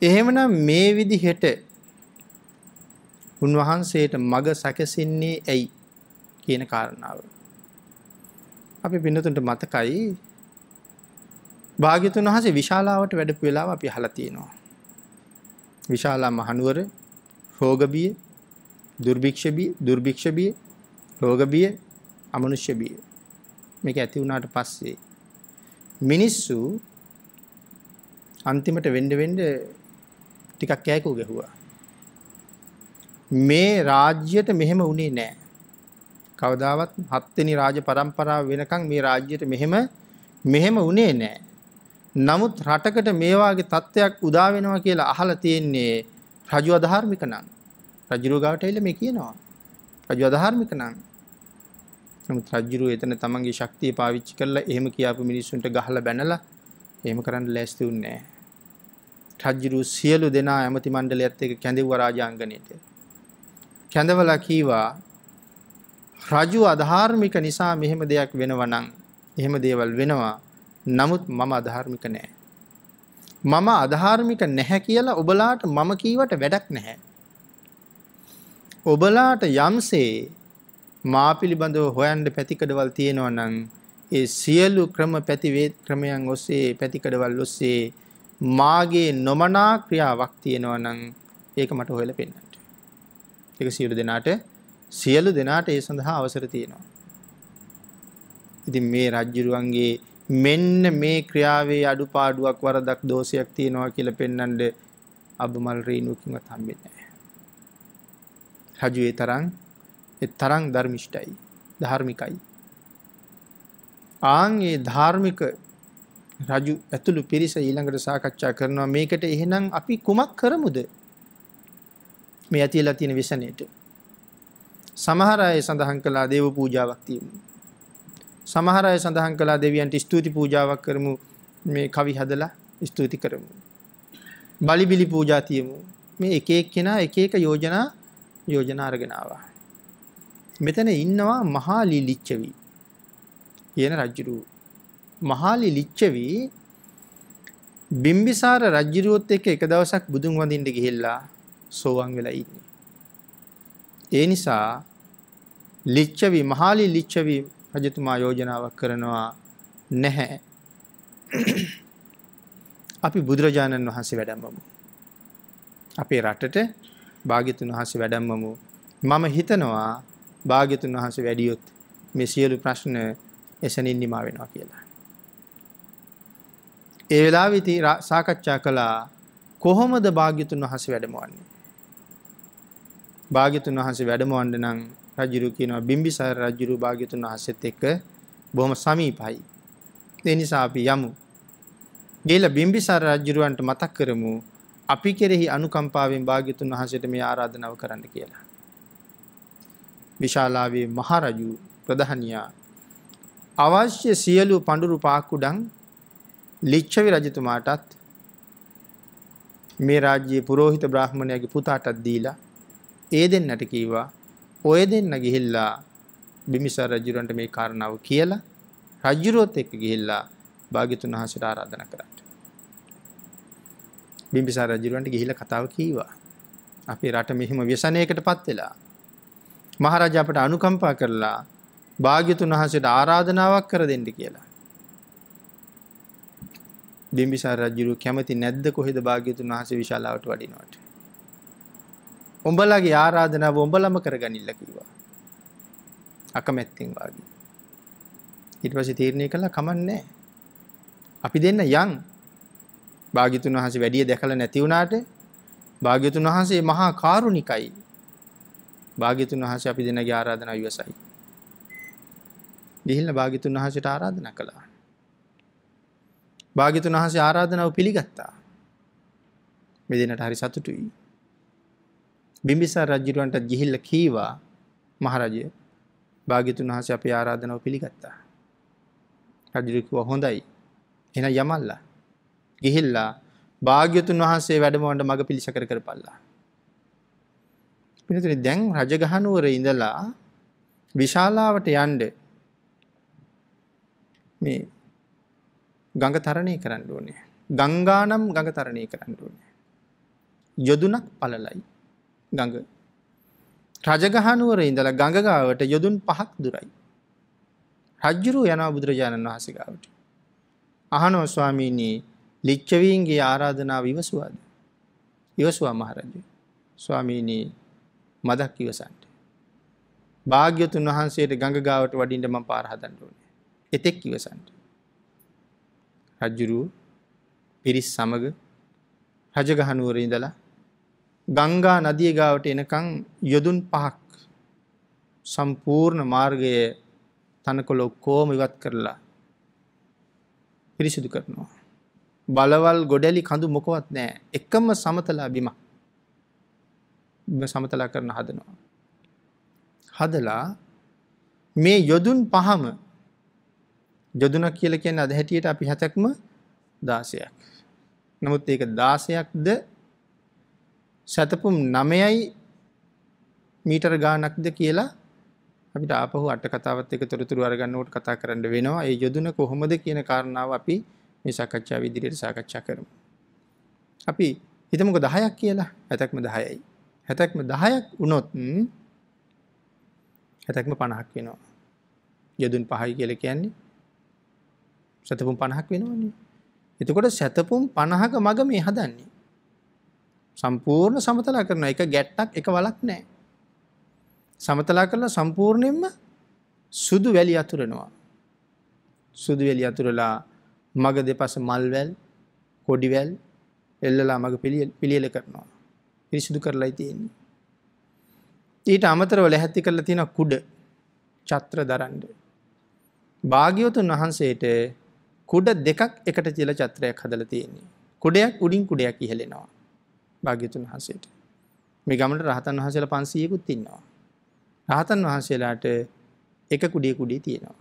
එහෙමනම් මේ විදිහට උන්වහන්සේට මග සැකසෙන්නේ ඇයි කියන කාරණාව. අපි පින්නතුන්ට මතකයි භාග්‍යතුන් වහසේ විශාලාවට වැඩපු වෙලාව අපි අහලා තියෙනවා. විශාලා මහනුවර රෝගබිය, දුර්භික්ෂබිය, දුර්භික්ෂබිය, රෝගබිය, අමනුෂ්‍යබිය. මේක ඇති වුණාට පස්සේ මිනිස්සු අන්තිමට වෙන්න වෙන්න ටිකක් කෑකෝ ගැහුවා. මේ රාජ්‍යයට මෙහෙම වුණේ නැහැ. කවදාවත් හත්වෙනි රාජ පරම්පරාව වෙනකන් මේ රාජ්‍යයට මෙහෙම මෙහෙම වුණේ නැහැ. නමුත් රටකට මේවාගේ තත්ත්වයක් උදා වෙනවා කියලා අහලා තියෙන්නේ රජු අධාර්මික නම්. රජුරුව ගාවට එල මේ කියනවා. රජු අධාර්මික නම්. නමුත් රජුරුව එතන තමන්ගේ ශක්තිය පාවිච්චි කරලා එහෙම කියාපු මිනිස්සුන්ට ගහලා බැනලා එහෙම කරන්න ලෑස්ති වුණේ නැහැ. රජුරුව සියලු දෙනා ඇමති මණ්ඩලයත් එක්ක කැඳෙව්වා රාජාංගණයට. කැඳවලා කීවා රජු අධාර්මික නිසා මෙහෙම දෙයක් වෙනවා නම් එහෙම දේවල් වෙනවා නමුත් මම අධාර්මික නෑ. මම අධාර්මික නැහැ කියලා ඔබලාට මම කීවට වැඩක් නැහැ. ඔබලාට යම්සේ මා පිළිබඳව හොයන්ඩ පැතිකඩවල් තියෙනවා නම් ඒ සියලු ක්‍රම පැතිවේත් ක්‍රමයන් ඔස්සේ පැතිකඩවල් ඔස්සේ මාගේ නොමනා ක්‍රියාවක් තියෙනවා නම් ඒක මට හොයලා පෙන්නන්න. ඒක සියලු දෙනාට සියලු දෙනාට ඒ සඳහා අවසර තියෙනවා. ඉතින් මේ රජ්ජුරුවන්ගේ මෙන්න මේ ක්‍රියාවේ අඩුපාඩුවක් වරදක් දෝෂයක් තියෙනවා කියලා පෙන්වන්න අබමල් රීනුවකින්වත් හම්බෙන්නේ නැහැ. රජුේ තරම් ඒ තරම් ධර්මිෂ්ඨයි, ධාර්මිකයි. ආන් ඒ ධාර්මික රජු ඇතුළු පිරිස ඊළඟට සාකච්ඡා කරනවා මේකට එහෙනම් අපි කුමක් කරමුද? මේ ඇතිලා තියෙන විසණයට. සමහර අය සඳහන් කළා දේව පූජාවක් තියෙනවා. සමහරය සඳහන් කලා දෙවියන්ට ස්තුති පූජාවක් කරමු මේ කවි හදලා ස්තුති කරමු. බලිබිලි පූජාතියමු මේ එකෙක් කෙනා එක එක යෝජනා යෝජනාරගෙනවා. මෙතන ඉන්නවා මහාලි ලිච්චවී කියන රජ්ජුරුව. මහාලි ලිච්චවී බිම්බිසාර රජ්ජිරුවොත් එක්ක එක දවසක් බුදුන් වඳින්න ගිහිල්ලා සෝවන් වෙලා ඉන්නේ. ඒ නිසා ලිච්ඡවි මහාලි ලිච්ඡවි රජතුමා යෝජනාවක් කරනවා නැහැ. අපි බුදුරජාණන් වහන්සේ වැඩම්මමු. අපේ රටට භාග්‍යතුන් වහන්සේ වැඩම්මමු. මම හිතනවා භාග්‍යතුන් වහන්සේ වැඩියොත් මේ සියලු ප්‍රශ්න එසනින් නිමා වෙනවා කියලා. ඒ වෙලාවේදී සාකච්ඡා කළා කොහොමද භාග්‍යතුන් වහන්සේ වැඩමවන්නේ? භාග්‍යතුන් වහන්සේ වැඩමවන්න නම් රජුරු කියනවා බිම්බිසාර රජුරු භාග්‍යතුන් වහන්සේත් එක්ක බොහොම සමීපයි. ඒ නිසා අපි යමු. ගිහිල්ලා බිම්බිසාර රජුරවන්ට මතක් කරමු අපි කෙරෙහි අනුකම්පාවෙන් භාග්‍යතුන් වහන්සේට මේ ආරාධනාව කරන්න කියලා. විශාලාවේ මහරජු ප්‍රධානියා අවශ්‍ය සියලු පඳුරු පාකුඩම් ලිච්ඡවි රජතුමාටත් මේ රාජ්‍යයේ පූජිත බ්‍රාහ්මණයාගේ පුතාටත් දීලා ඒ දෙන්නට කීවා ඔය දෙන්න ගිහිල්ලා බිම්බිසාර රජුරන්ට මේ කාරණාව කියලා රජුරුවත් එක්ක ගිහිල්ලා භාග්‍යතුන් වහන්සේට ආරාධනා කරා. බිම්බිසාර රජුරන්ට ගිහිල්ලා කතාව කීවා. අපේ රට මෙහිම ව්‍යසනයකටපත් වෙලා. මහරජා අපට අනුකම්පා කරලා භාග්‍යතුන් වහන්සේට ආරාධනාවක් කර දෙන්න කියලා. බිම්බිසාර රජුරු කැමති නැද්ද කොහෙද භාග්‍යතුන් වහන්සේ විශාලාවට වඩිනවට? උඹලගේ ආරාධනාව උඹලම කරගනිල්ල කිව්වා. අකමැත්තෙන් වාගේ. ඊට පස්සේ තීරණය කළා කමන්නේ අපි දෙන්න යන් භාග්‍යතුන් වහන්සේ වැඩිය දැකලා නැති වුණාට භාග්‍යතුන් වහන්සේ මහා කාරුණිකයි. භාග්‍යතුන් වහන්සේ අපි දෙන්නගේ ආරාධනාව ඉවසයි. ගිහිල්ලා භාග්‍යතුන් වහන්සේට ආරාධනා කළා. භාග්‍යතුන් වහන්සේ ආරාධනාව පිළිගත්තා. මේ දිනට හරි සතුටුයි. බිම්බිසාර රජුරන්ට ගිහිල්ලා කීවා මහරජය භාග්‍යතුන් වහන්සේ අපේ ආරාධනාව පිළිගත්තා. රජු කිව්වා හොඳයි. එහෙනම් යමල්ලා. ගිහිල්ලා භාග්‍යතුන් වහන්සේ වැඩමවන්න මග පිළිසකර කරපල්ලා. පිටුතුනේ දැන් රජගහනුවර ඉඳලා විශාලාවට යන්න මේ ගඟ තරණය කරන්න ඕනේ. ගංගානම් ගඟ තරණය කරන්න ඕනේ. යොදුනක් පළලයි. ගඟ. රජගහනුවර ඉඳලා ගඟගාවට යොදුන් පහක් දුරයි. රජ්ජුරුව යනවා බුදුරජාණන් වහන්සේ ගාවට. අහනවා ස්වාමීනි ලිච්ඡවීන්ගේ ආරාධනාව ඉවසුවාද? ඉවසුවා මහරජු. ස්වාමීනි මදක් ඉවසන්ට. භාග්‍යතුන් වහන්සේට ගඟගාවට වඩින්ට මම පාර හදන්න ඕනේ. එතෙක් ඉවසන්ට. රජ්ජුරුව පිරිස් සමග රජගහනුවර ඉඳලා ගංගා නදිය ගාවට එනකන් යොදුන් පහක් සම්පූර්ණ මාර්ගය තනකොළ ඔක්කොම ඉවත් කරලා පිරිසිදු කරනවා. බලවල් ගොඩැලි කඳු මොකවත් නෑ එකම සමතලා බිම සමතලා කරන හදනවා. හදලා මේ යොදුන් පහම යොදුන කියල කියන අද හැටියට අපි හැතැක්ම දාසයක්. නමුත් ඒක දාසයක්ද සැතපුම් 9යි මීටර ගානක්ද කියලා අපිට ආපහු අට කතාවත් එක තොරතුරු අරගන්න උට කතා කරන්න වෙනවා. ඒ යොදුන කොහොමද කියන කාරණාව අපි මේ සාකච්ඡාව ඉදිරියට සාකච්ඡා කරමු. අපි හිතමුක 10ක් කියලා. හැතක්ම 10යි. හැතක්ම 10ක් වුණොත් හැතක්ම 50ක් වෙනවා. යදුන් 5යි කියලා කියන්නේ සතපුම් 50ක් වෙනවනේ. එතකොට සතපුම් 50ක මග මේ හදන්නේ. සම්පූර්ණ සමතලා කරනවා. එක ගැට්ටක් එක වලක් නැහැ. සමතලා කරලා සම්පූර්ණයෙන්ම සුදු වැලි අතුරනවා. සුදු වැලි අතුරලා මග දෙපස මල්වැල්, කොඩිවැල් එල්ලලා මග පිළියෙල කරනවා. පිරිසිදු කරලායි තියෙන්නේ. ඊට අමතරව ලැහැත්ති කරලා තියෙන කුඩ චත්‍ර දරන්න. භාග්‍යවතුන් වහන්සේට කුඩ දෙකක් එකට තියලා චත්‍රයක් හදලා තියෙන්නේ. කුඩයක් උඩින් කුඩයක් ඉහළෙනවා. භාග්‍යතුන් වහන්සේට. මේ ගමට රහතන් වහසල පන්සීයකුත් ඉන්නවා. රහතන් වහන්සේලාට එක කුඩිය කුඩි තියෙනවා.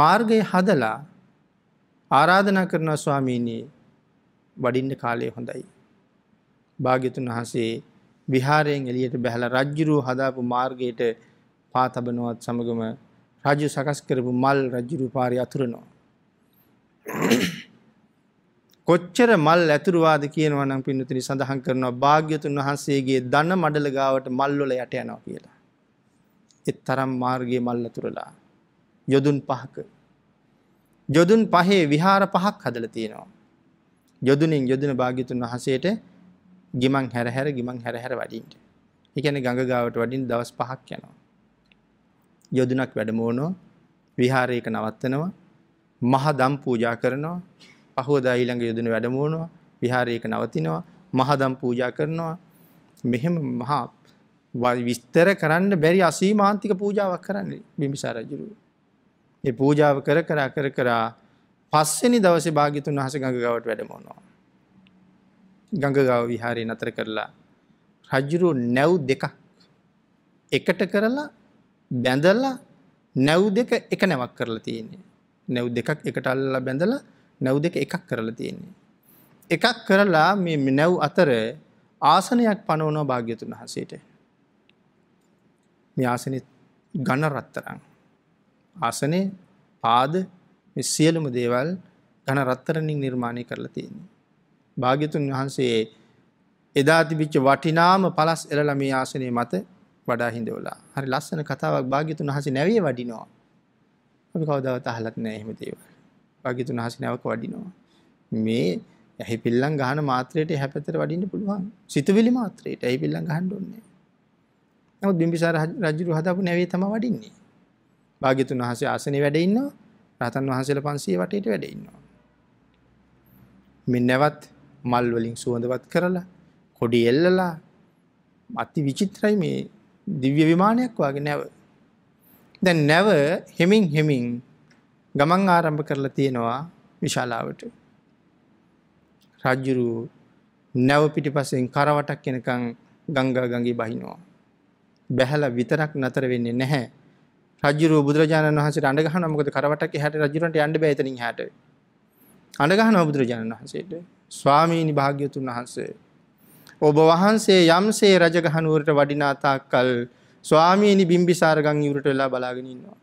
මාර්ගය හදලා ආරාධනා කරන ස්වාමීනී වඩින්න කාලය හොඳයි. භාග්‍යතුන් වහන්සේ විහාරයෙන් එලියට බැහල රජ්ජුරූ හදාපු මාර්ගයට පාතබනවත් සමගම රජු සකස් කරපු මල් රජ්ජුරු පාරි අතුරනවා. කොච්චර මල් ඇතුරුවාද කියනවා නම් පින්නතුනි සඳහන් කරනවා භාග්‍යතුන් වහන්සේගේ ධන මඩල ගාවට මල් වල යට යනවා කියලා. ඒ තරම් මාර්ගයේ මල් ඇතුරලා යොදුන් පහක යොදුන් පහේ විහාර පහක් හදලා තියෙනවා. යොදුනින් යොදුන භාග්‍යතුන් වහන්සේට ගිමන් හැර හැර ගිමන් හැර හැර වඩින්න. ඒ කියන්නේ ගඟ ගාවට වඩින්න දවස් පහක් යනවා. යොදුනක් වැඩම වුණා විහාරයක නවත්තනවා මහ දම් පූජා කරනවා පහෝදා ඊළඟ යොදන වැඩමුවනවා විහාරයක නවතිනවා මහදම් පූජා කරනවා මෙහෙම මහා විස්තර කරන්න බැරි අසීමාන්තික පූජාවක් කරන්න බිමිසා රජුරු. ඒ පූජාව කර කර කර කරා පස්සෙනි දවස භාගිතුන් වහස ගඟගවට වැඩමෝනවා. ගඟගාව විහාරය නතර කරලා රජ්ජුරු නැව් දෙකක් එකට කරලා බැඳල්ලා නැව් දෙක එක නැවක් කරලා තියන්නේ. නැව් දෙකක් එකට අල්ලා බැඳලා නැව් දෙක එකක් කරලා තියෙන්නේ. එකක් කරලා මේ නැව් අතර ආසනයක් පනවනවා භාග්‍යතුන් වහන්සේට. මේ ආසනෙ ඝන රත්තරන්. ආසනේ පාද මේ සියලුම දේවල් ඝන රත්තරන්ින් නිර්මාණය කරලා තියෙන්නේ. භාග්‍යතුන් වහන්සේ එදා තිබිච්ච වටිනාම පළස් එළලා මේ ආසනයේ මත වඩා හිඳවලා. හරි ලස්සන කතාවක් භාග්‍යතුන් වහන්සේ නැවේ වඩිනවා. අපි කවදාවත් අහලත් නැහැ එහෙම දේවල්. භාග්‍යතුන් වහන්සේ නැවක වඩිනවා. මේ ඇහි පිල්ලම් ගහන මාත්‍රයට එහා පැත්තට වඩින්න පුළුවන්. සිතවිලි මාත්‍රයට ඇහි පිල්ලම් ගහන්න ඕනේ. නමුත් බිම්බිසාර රජු හදාපු නැවේ තමයි වඩින්නේ. භාග්‍යතුන් වහන්සේ ආසනේ වැඩ ඉන්නවා. රහතන් වහන්සේලා 500 වටේට වැඩ ඉන්නවා. මේ නැවත් මල් වලින් සුවඳවත් කරලා කොඩි එල්ලලා අති විචිත්‍රයි මේ දිව්‍ය විමානයක් වගේ නැව. දැන් නැව හෙමින් හෙමින් ගමන් ආරම්භ කරලා තියෙනවා විශාලාවට. රජ්ජුරු නැව පිටිපසෙන් කරවටක් එනකං ගංගා ගඟේ බහිනවා. බැහැල විතරක් නතර වෙන්නේ නැහැ. රජුරු බුදුරජාණන් වහන්සේ අඩ ගහන මොකද කරවටක් හැට රජුරන්ට අන්ඩ බැතනින් හැට අඩගහන බුදුරජාණන් වහන්සේට ස්වාමීනි භාග්‍යතුන් වහන්සේ. ඔබ වහන්සේ යම්සේ රජගහනුවරට වඩිනාතාක් කල් ස්වාමීනි බිම්බිසාරගං යුරට වෙලා බලාගෙනන්නවා.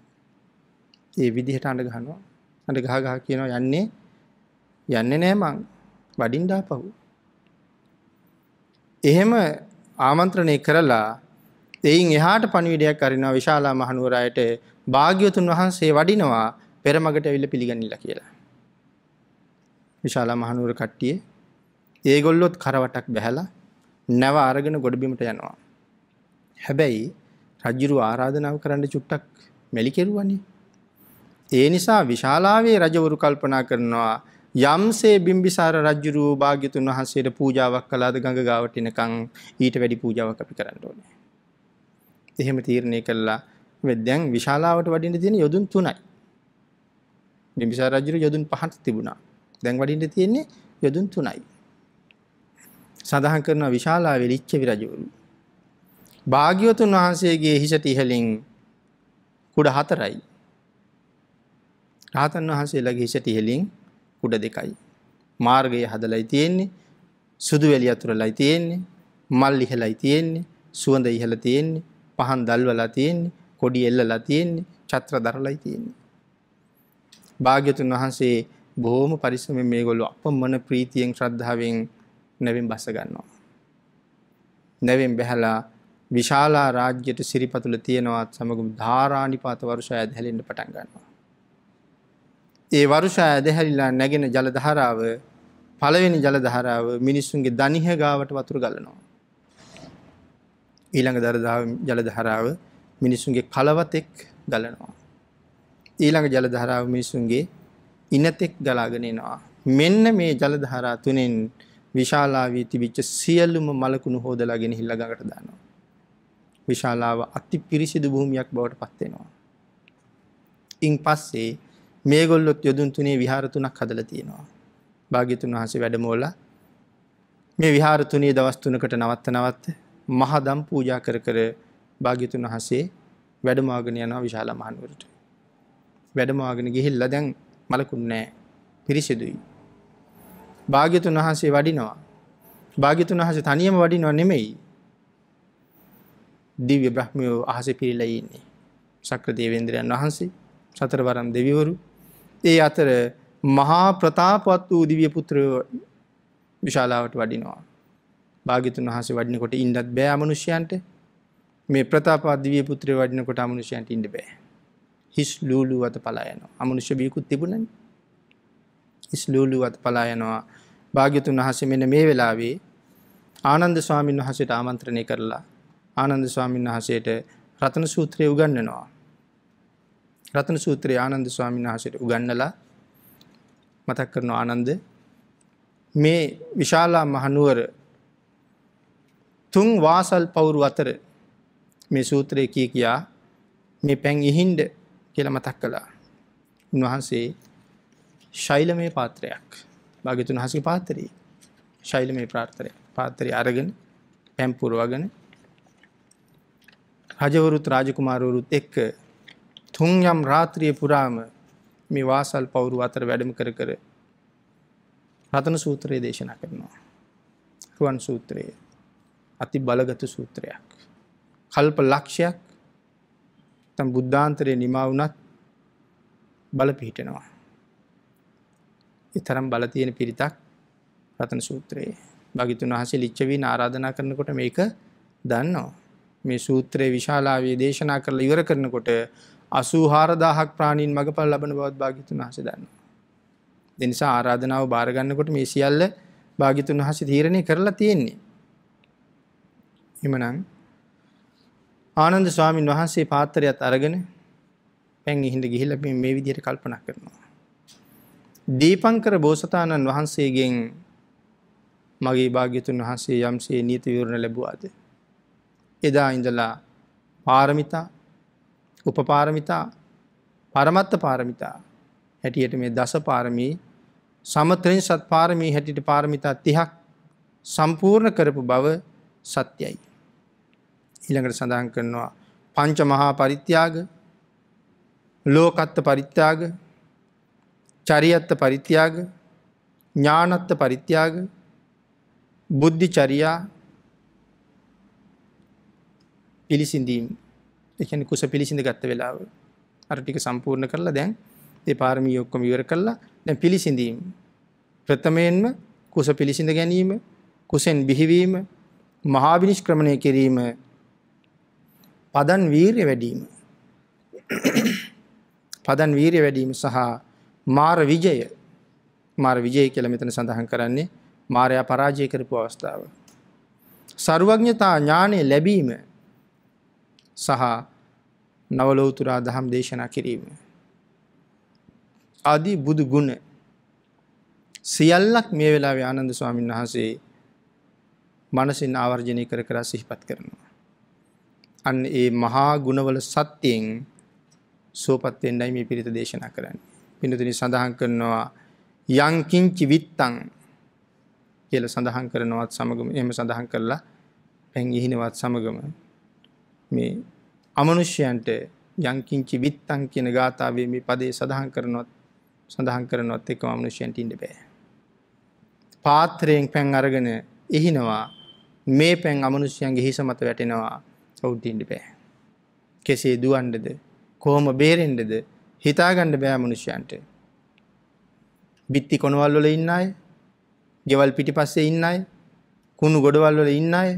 ඒ විදිහට අඬ ගහනවා. අඬ ගහ ගහ කියනවා යන්නේ යන්නේ නෑ මං. වඩින්න ආපහු. එහෙම ආමන්ත්‍රණය කරලා එයින් එහාට පණිවිඩයක් අරිනවා විශාලා මහනුවර අයට භාග්‍යවතුන් වහන්සේ වඩිනවා පෙරමගට ඇවිල්ලා පිළිගනිලා කියලා. විශාලා මහනුවර කට්ටිය ඒගොල්ලොත් කරවටක් බැහැලා නැව අරගෙන ගොඩබිමට යනවා. හැබැයි රජුරු ආරාධනාව කරන්න චුට්ටක් මෙලි කෙරුවනේ. ඒ නිසා විශාලාවේ රජවරු කල්පනා කරනවා යම්සේ බිම්බිසාර රජුරූ භාග්‍යතුන් වහන්සේට පූජාවක් කළාද ගඟ ගාවට එනකන් ඊට වැඩි පූජාවක් අපි කරන්න ඕනේ. එහෙම තීරණය කළා. දැන් විශාලාවට වඩින්න තියෙන යොදුන් තුනයි. බිම්බිසාර රජුරු යොදුන් පහක් තිබුණා. දැන් වඩින්න තියෙන්නේ යොදුන් තුනයි. සඳහන් කරන විශාලාවේ ලිච්ඡවි රජවරු. භාග්‍යවතුන් වහන්සේගේ හිසට ඉහළින් කුඩ හතරයි රාතන් වහන්සේලාගේ හිසට ඉහලින් කුඩ දෙකයි. මාර්ගය හදලයි තියෙන්නේ සුදු වැලි අතුරලයි තියෙන්නේ මල් ඉහලයි තියෙන්නේ සුවඳ ඉහල තියෙන්නේ පහන් දල්වලා තියෙන්නේ කොඩි එල්ලලා තියෙන්නේ චත්‍ර දරලයි තියෙන්නේ. භාග්‍යතුන් වහන්සේ බොහොම පරිස්සමෙන් මේගොල්ලෝ අපමණ ප්‍රීතියෙන් ශ්‍රද්ධාවෙන් නැවෙන් බස ගන්නවා. නැවෙන් බැහැලා විශාලා රාජ්‍යයට සිරිපතුල තියෙනවත් සමගම ධාරානිපාත වර්ෂය ඇදහැලෙන්න පටන් ගන්නවා. ඒ වරුෂා ඇදහැරිලා නැගෙන ජලධාරාව පළවෙනි ජලධාරාව මිනිස්සුන්ගේ දනිහ ගාවට වතුර ගලනවා. ඊළඟ දරදාව ජලධාරාව මිනිසුන්ගේ කලවතෙක් ගලනවා. ඊළඟ ජලධාරාව මිනිසුන්ගේ ඉනතෙක් ගලාගෙන එනවා. මෙන්න මේ ජලධාරා තුනෙන් විශාලාවී තිබිච්ච සියලුම මලකුණු හොදලා ගෙනහිල්ලා ගඟට දානවා. විශාලාව අති පිරිසිදු භූමියක් බවට පත් වෙනවා. ඉන් පස්සේ මේගොල්ලොත් යොදුන් තුනේ විහාර තුනක් හදල තියෙනවා. භාගිතුන් වහසේ වැඩමෝල මේ විහාර තුනේ දවස්තුනකට නවත්ත නවත්ත මහදම් පූජා කර කර භාගිතුන් වහසේ වැඩමාගෙන යනවා විශාල මහන්වරට. වැඩමාගෙන ගිහිල්ල දැන් මලකුන්නෑ පිරිසිදුයි. භාග්‍යතුන් වහන්සේ වඩිනවා. භාග්‍යතුන් වහසේ තනියම වඩිනවා නෙමෙයි. දිව්‍ය බ්‍රහ්මයෝ අහසේ පිරිලා ඉන්නේ. ශක්‍ර දේවේන්ද්‍රයන් වහන්සේ, සතරවරම් දෙවිවරු, ඒ අතර මහා ප්‍රතාපවත් වූ දිවිය පුත්‍ර විශාලාවට වඩිනවා. භාගිතුන් වහන්සේ වඩිනකොට ඉන්නත් බෑ අමනුෂ්‍යයන්ට. මේ ප්‍රතාපවත් දිවිය පුත්‍රය වඩිනකොට අමනුෂ්‍යයන්ට ඉන්න බෑ. හිස් ලූලු වත පලා යනවා. අමනුෂ්‍ය බියකුත් තිබුණනේ. හිස් ලූලු වත පලා යනවා. භාග්‍යතුන් වහන්සේ මෙන්න මේ වෙලාවේ ආනන්ද ස්වාමීන් වහන්සේට ආමන්ත්‍රණය කරලා ආනන්ද ස්වාමීන් වහන්සේට රතන සූත්‍රය උගන්වනවා. රතන සූත්‍රය ආනන්ද ස්වාමීන් වහන්සේට උගන්නලා මතක් කරන ආනන්ද මේ විශාලා මහනුවර තුන් වාසල් පවුරු අතර මේ සූත්‍රය කී කියා මේ පැන් ඉහින්ඩ කියලා මතක් කළා. උන්වහන්සේ ශෛලමය පාත්‍රයක් භාගතුන් හසි පාතරී ශෛලමය ප්‍රාර්ථරය පාතරය අරගෙන පැම්පුරුවගෙන රජවරුත් රාජකුමාරවරුත් එක්ක තුන්යම් රාත්‍රිය පුරාම මේ වාසල් පවුරු අතර වැඩම කර කර රතන සූත්‍රයේ දේශනා කරනවා. රුවන් සූත්‍රයේ අති බලගත සූත්‍රයක්. කල්ප ලක්ෂයක් තම් බුද්ධාන්තරය නිමවුනත් බල පිහිටනවා. ඉතරම් බලතියෙන පිරිතක් රතන සූත්‍රයේ භගිතුන් වහසේ ලිච්චවී ආරාධනා කරනකොට මේක දන්නවා. මේ සූත්‍රයේ විශාලාවේ දේශනා කරලා ඉවර කරනකොට අසූ හාරදාහක් ප්‍රාණීන් මඟ පල් ලබන බවත් භාගිතුන් වහස දන්න. දෙනිසා ආරාධනාව භාරගන්නකොට මේ සියල්ල භාගිතුන් වහස තීරණය කරලා තියෙන්නේ. එමනං ආනන්ද ස්වාමීන් වහන්සේ පාත්තරයත් අරගෙන පැන් ඉහිඳ ගිහිල්ලා මේ විදිහට කල්පනා කරනවා. දීපංකර බෝසතාණන් වහන්සේගෙන් මගේ භාග්‍යතුන් වහන්සේ යම්සේ නීති විවරණ ලැබුවාද. එදා ඉඳලා පාරමිතා උපපාරමිතා පරමත්ත පාරමිතා හැටියට මේ දස පාරමී සමත්‍රෙන් සත් පාරමී හැටිට පාරමිතා තිහක් සම්පූර්ණ කරපු බව සත්‍යයි. ඊළඟට සඳහන් කරනවා පංච මහා පරිත්‍යාග ලෝකත්ත පරිත්‍යාග චරියත්ත පරිත්‍යාග ඥානත්ත පරිත්‍යාග බුද්ධි චරියා පිළිසිඳීම එකන කුස පිළිසිඳ ගත්ත වෙලාව අරටික සම්පූර්ණ කරලා දැන් ඒ පාරමී ඔක්කොම ඉවර කරලා දැන් පිළිසිඳීම ප්‍රථමයෙන්ම කුස පිළිසිඳ ගැනීම කුසෙන් බිහිවීම මහා විනිෂ්ක්‍රමණය කිරීම පදන් වීරිය වැඩිම පදන් වීරිය වැඩිම සහ මාර විජය මාර විජය කියලා මෙතන සඳහන් කරන්නේ මාරයා පරාජය කරපු අවස්ථාව. ਸਰුවඥතා ඥානය ලැබීම සහ නවලෝතුරා දහම් දේශනා කිරීම. ආදී බුදු ගුණ සියල්ලක් මේ වෙලාවේ ආනන්ද ස්වාමීන් වහන්සේ මනසින් ආවර්ජනය කර කර සිහිපත් කරනවා. අන්න ඒ මහා ගුණවල සත්‍යයෙන් සෝපත් වෙන්නයි මේ පිරිත දේශනා කරන්නේ. පින්දුතුනි සඳහන් කරනවා යං කිංචි විත්තං කියලා සඳහන් කරනවත් සමගම එහෙම සඳහන් කරලා පැන් ඉහිනවත් සමගම මේ අමනුෂ්‍යයන්ට යංකින්චි විත්තං කියන ගාථාවේ මේ පදේ සඳහන් කරනොත් සඳහන් කරනොත් එක අමනුෂ්‍යයන්ට ඉන්න බෑ. පාත්‍රයෙන් පැන් අරගෙන එහිනවා මේ පැන් අමනුෂ්‍යයන්ගේ හිස මත වැටෙනවා ඔවුන්ට ඉන්න බෑ. කෙසේ දුවන්ඩද කොහොම බේරෙන්ඩද හිතාගණ්ඩ බෑ මනුෂ්‍යයන්ට. බිත්ති කොනවල් වල ඉන්න අය ගෙවල් පිටි පස්සේ ඉන්න අය කුණු ගොඩවල් වල ඉන්න අය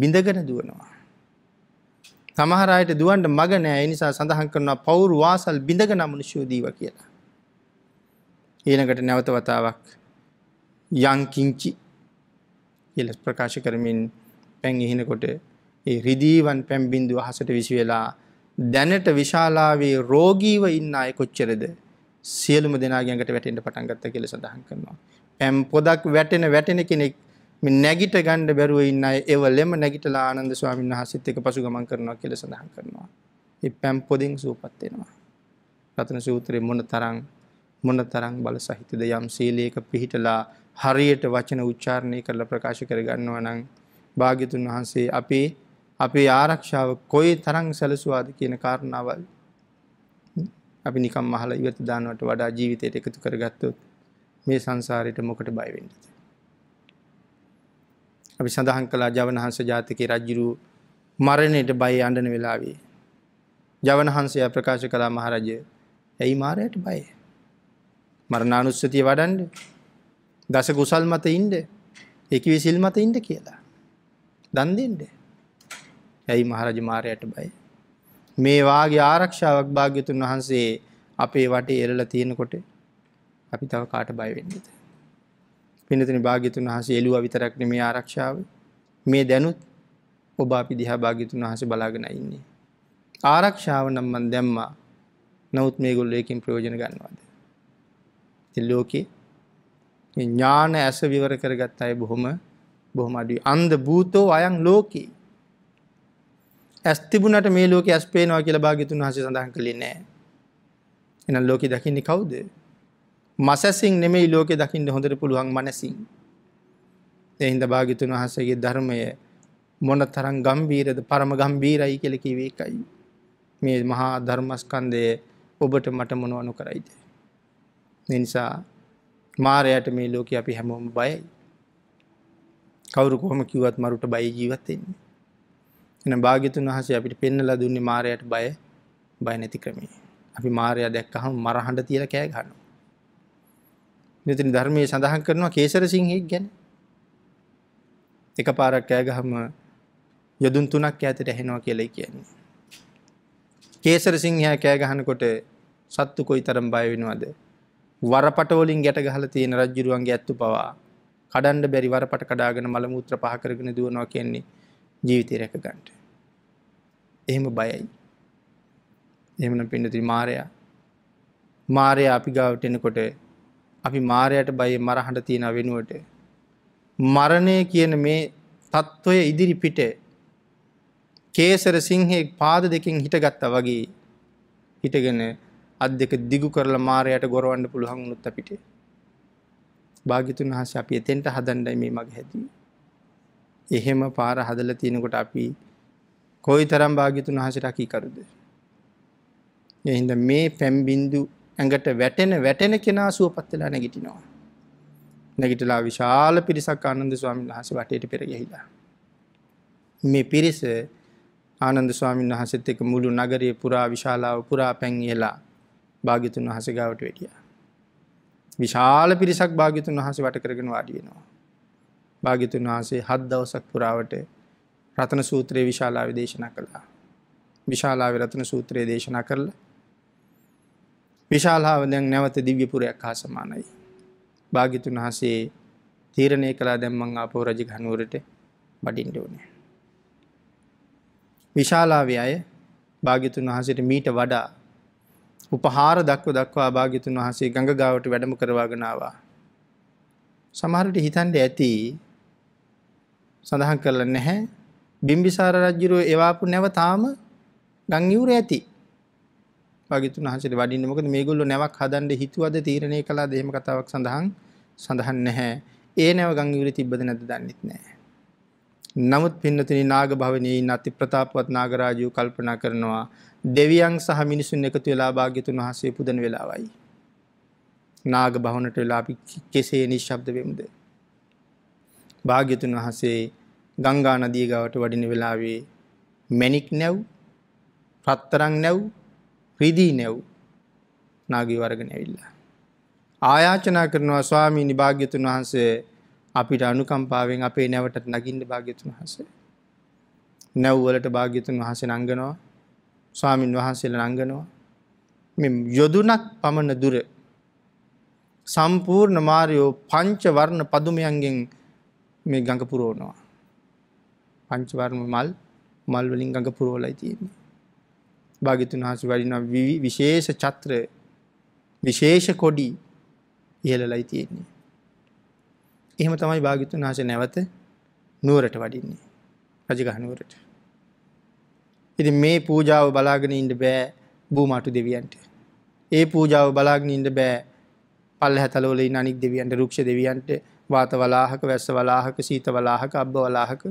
බිඳගෙන දුවනවා. සමහරයට දුවන්ට මග නෑ ඒ නිසා සඳහන් කරනවා පවුරු වාසල් බිඳගෙන මිනිස්සු දීව කියලා. ඊළඟට නැවත වතාවක් යං කිංචි කියලා ප්‍රකාශ කරමින් පැන් ඉහිනකොට ඒ රිදීවන් පැන් බිඳුව අහසට විසි වෙලා දැනට විශාලාවේ රෝගීව ඉන්න අය කොච්චරද සියලුම දෙනා ගැඟට වැටෙන්න පටන් ගත්තා කියලා සඳහන් කරනවා. පැම් පොදක් වැටෙන වැටෙන කෙනෙක් මේ නැගිට ගන්න බැරුව ඉන්න අය එවලෙම නැගිටලා ආනන්ද ස්වාමීන් වහන්සේත් එක්ක පසුගමන් කරනවා කියලා සඳහන් කරනවා. ඒ පැම් පොදින් සූපත් වෙනවා. රතන සූත්‍රයේ මොන තරම් මොන තරම් බල සහිතද යම් සීලයක පිහිටලා හරියට වචන උච්චාරණය කරලා ප්‍රකාශ කරගන්නවා නම් භාග්‍යතුන් වහන්සේ අපේ අපේ ආරක්ෂාව කොයි තරම් සැලසුවාද කියන කාරණාවල් අපි නිකම් මහල ඉවත දානවට වඩා ජීවිතයට එකතු කරගත්තොත් මේ සංසාරෙට මොකට බය වෙන්නද අපි සඳහන් කලා ජවනහන්ස ජාතකය රජ්ජිරු මරණයට බයි අඩන වෙලාවේ. ජවනහන්සය ප්‍රකාශ කලා මහරජය ඇයි මාරයට බය. මරණානුස්සතිය වඩන්ඩ දස ගුසල් මත ඉන්ඩ එකවි සිල් මත ඉන්ඩ කියලා. දන්දෙන්ඩ ඇයි මහරජ මාරයට බයි. මේ වගේ ආරක්ෂාවක් භාග්‍යතුන් වහන්සේ අපේ වටේ එරල තියෙනකොට අපි තව කාට බයිවෙන්නද. පිනතුනි භාග්‍යතුන් වහන්සේ එළුවා විතරක් නෙමේ ආරක්ෂාව. මේ දැනුත් ඔබ අපි දිහා භාග්‍යතුන් වහන්සේ බලාගෙන ඉන්නේ. ආරක්ෂාව නම් මන් දැම්මා. නමුත් මේගොල්ලෝ එකෙන් ප්‍රයෝජන ගන්නවද? ඉතින් ලෝකේ ඥාන ඇස විවර කරගත් අය බොහොම බොහොම අඩුයි. අන්ධ භූතෝ අයං ලෝකේ. ඇස් තිබුණට මේ ලෝකේ ඇස් පේනවා කියලා භාග්‍යතුන් වහන්සේ සඳහන් කළේ නැහැ. එහෙනම් ලෝකේ දකින්නේ කවුද? මසැසින් නෙමෙයි ලෝකෙ දකින්න හොඳට පුළුවන් මනසින්. එහින්ද භාගිතුන් වහන්සේගේ ධර්මය මොන තරම් ගම්බීරද පරම ගම්බීරයි කියලා කිව්වේ එකයි. මේ මහා ධර්මස්කන්ධය ඔබට මට මොනව නොකරයිද? ඒ නිසා මාරයට මේ ලෝකේ අපි හැමෝම බයයි. කවුරු කොහොම කිව්වත් මරුට බය ජීවත් වෙන්නේ. එහෙනම් භාග්‍යතුන් වහන්සේ අපිට පෙන්වලා දුන්නේ මාරයට බය බය නැති ක්‍රමය. අපි මාරයා දැක්කහම මරහඬ තියලා කෑ ගහනවා. මෙතන ධර්මයේ සඳහන් කරනවා කේසර සිංහෙක් ගැන. එකපාරක් කෑ ගහම යදුන් තුනක් ඈතට ඇහෙනවා කියලා කියන්නේ. කේසර සිංහයා කෑ ගහනකොට සත්තු කොයිතරම් බය වෙනවද? වරපට වලින් ගැට ගහලා තියෙන රජුරුවන්ගේ ඇත්තු පවා කඩන්න බැරි වරපට කඩාගෙන මල මුත්‍ර පහ කරගෙන දුවනවා කියන්නේ ජීවිතය රැක ගන්නට. එහෙම බයයි. එහෙමනම් පින්නදී මායя මායя අපි ගාවට එනකොට අපි මාරයට බය මරහඬ තියෙන වෙනුවට මරණය කියන මේ తত্ত্বය ඉදිරිපිට කේසර සිංහේ පාද දෙකෙන් හිටගත්තා වගේ හිටගෙන අත් දෙක දිගු කරලා මාරයට ගොරවන්න පුළුවන් උනොත් අපිට භාග්‍යතුන් වහන්සේ අපි එතෙන්ට හදන්නයි මේ මගේ හැදී. එහෙම පාර හදලා තිනකොට අපි කොයිතරම් භාග්‍යතුන් වහන්සේට අකීකරුද? එහෙනම් මේ පැම් බින්දු ඇඟට වැටෙන වැටෙන කෙනා සුවපත් වෙලා නැගිටිනවා. නැගිටලා විශාල පිරිසක් ආනන්ද ස්වාමීන් වහන්සේ වටේට පෙර ගිහිලා. මේ පිරිස ආනන්ද ස්වාමීන් වහන්සේත් එක්ක මුළු නගරය පුරා විශාලාව පුරා පැන්ගිලා භාග්‍යතුන් වහන්සේ ගාවට වැඩියා. විශාල පිරිසක් භාග්‍යතුන් වහන්සේ වට කරගෙන වාඩි වෙනවා. භාග්‍යතුන් වහන්සේ හත් දවසක් පුරාවට රතන සූත්‍රයේ විශාලාවේ දේශනා කළා. විශාලාවේ රතන සූත්‍රයේ දේශනා කරලා විශාලාව දැන් නැවත දිව්‍යපුරයක් හා සමානයි. භාගිතුන් වහසේ තීරණය කලා දැම්මං ආපෝ රජ ගනුවරට බඩින්ඩ ඕනෑ. විශාලාව අය භාගිතුන් වහසට මීට වඩා උපහාර දක්ව දක්වා භාගිතුන් වහසේ ගඟගාවට වැඩම කරවාගෙනවා. සමහරට හිතන්ට ඇති සඳහන් කරල නැහැ බිම්බිසාර රජ්ජුරුව එවාපු නැව තාම ගංයවර ඇති භාග්‍යතුන් වහන්සේට වඩින්න මොකද මේගොල්ලෝ නැවක් හදන්න හිතුවද තීරණය කළාද එහෙම කතාවක් සඳහන් සඳහන් නැහැ ඒ නැව ගංගිවිලි තිබ්බද නැද්ද දන්නෙත් නැහැ නමුත් පින්නතුනි නාග භවනයේ ඉන්න අති ප්‍රතාපවත් නාගරාජු කල්පනා කරනවා දෙවියන් සහ මිනිසුන් එකතු වෙලා භාග්‍යතුන් වහන්සේ පුදන වෙලාවයි නාග භවනට වෙලා අපි කෙසේ නිශ්ශබ්ද වෙමුද භාග්‍යතුන් වහන්සේ ගංගා නදිය ගාවට වඩින වෙලාවේ මැණික් නැව් රත්තරන් නැව් රිදී නැව් නාගී වරගෙන ඇවිල්ලා. ආයාචනා කරනවා ස්වාමීනි භාග්‍යතුන් වහන්සේ අපිට අනුකම්පාවෙන් අපේ නැවටත් නගින්න භාග්‍යතුන් වහන්සේ. නැව් වලට භාග්‍යතුන් වහන්සේ නංගනවා. ස්වාමින් වහන්සේලා නංගනවා. මේ යොදුනක් පමණ දුර සම්පූර්ණ මාරයෝ පංච වර්ණ පදුමයන්ගෙන් මේ ගඟ පුරවනවා. පංච වර්ණ මල් මල් වලින් ගඟ පුරවලයි තියෙන්නේ. භාග්‍යතුන් වහන්සේ වඩින විශේෂ චත්‍ර විශේෂ කොඩි ඉහළලයි තියෙන්නේ. එහෙම තමයි භාග්‍යතුන් වහන්සේ නැවත නුවරට වඩින්නේ. රජගහ නුවරට. ඉතින් මේ පූජාව බලාගෙන ඉන්න බෑ බූමාටු දෙවියන්ට. ඒ පූජාව බලාගෙන ඉන්න බෑ පල්ලහැතලවල ඉන්න අනික් දෙවියන්ට, රුක්ෂ දෙවියන්ට, වාත වලාහක, වැස්ස වලාහක, සීත වලාහක, අබ්බ වලාහක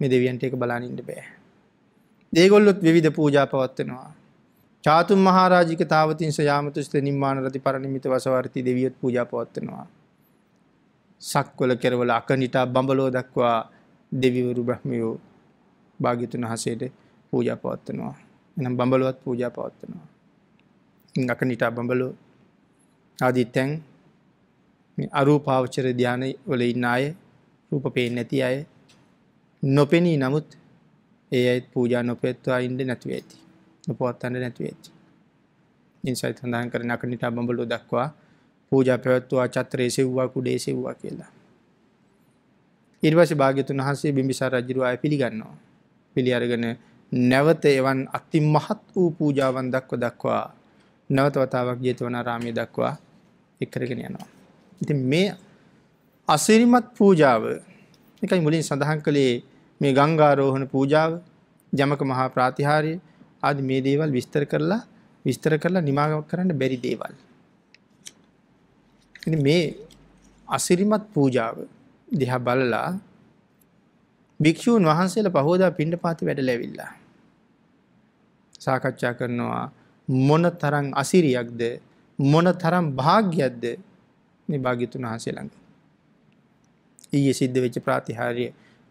මේ දෙවියන්ට ඒක බලන්න ඉන්න බෑ. ඒගොල්ලොත් විධ පූජා පවත්වනවා. චාතුන් මහාරාජික තාවතින්ස යාමතුස්ත නිර්මාණ රති පරණිමිත වසවර්ති දෙවියොත් පූජා පවත්වනවා. සක්වල කෙරවල අකනිටා බඹලෝ දක්වා දෙවිවරු බ්‍රහ්මියෝ භාගිතුන් හසේට පූජා පවත්වනවා. එනම් බඹලුවත් පූජා පවත්වනවා. අකනිටා බඹලෝ ආදී තැන් අරූපාවචර ධානය වල ඉන්න අය රූප පේන්නේ නැති අය නොපෙනී නමුත් ඒ අයිත් පූජා නොපෙත්වා ඉන්ඩ නැතුව ඇති නොපොත්තන්න නැතුව ඇති. ඉන්සයි සඳහන් කරන කනිටා බඹලු දක්වා පූජා පැවැත්තුවා චත්‍රේ සෙව්වා කුඩේ සෙව්වා කියලා. ඉර්වශ භාග්‍යතුන් වහන්සේ බිම්බිසා රජරුව අය පිළිගන්නවා. පිළි අරගෙන නැවත එවන් අති මහත් වූ පූජාවන් දක්ව දක්වා නැවතවතාවක් ජේතවන රාමය දක්වා එක්කරගෙන යනවා. ඉති මේ අසිරිමත් පූජාව එකයි මුලින් සඳහන් කළේ මේ ගංගාරෝහණ පූජාව ජමක මහා ප්‍රාතිහාරය ආදි මේ දේවල් විස්තර කරලා විස්තර කරලා නිමා කරන්න බැරි දේවල්. ඉතින් මේ අසිරිමත් පූජාව දිහා බලලා භික්ෂූන් වහන්සේලා පහෝදා පිණ්ඩපාතේ වැඩලා ඇවිල්ලා සාකච්ඡා කරනවා මොන තරම් අසිරියක්ද මොන තරම් භාග්‍යයක්ද මේ භාග්‍යතුන් වහන්සේ ළඟ. ඊයේ සිද්ධ වෙච්ච ප්‍රාතිහාර්ය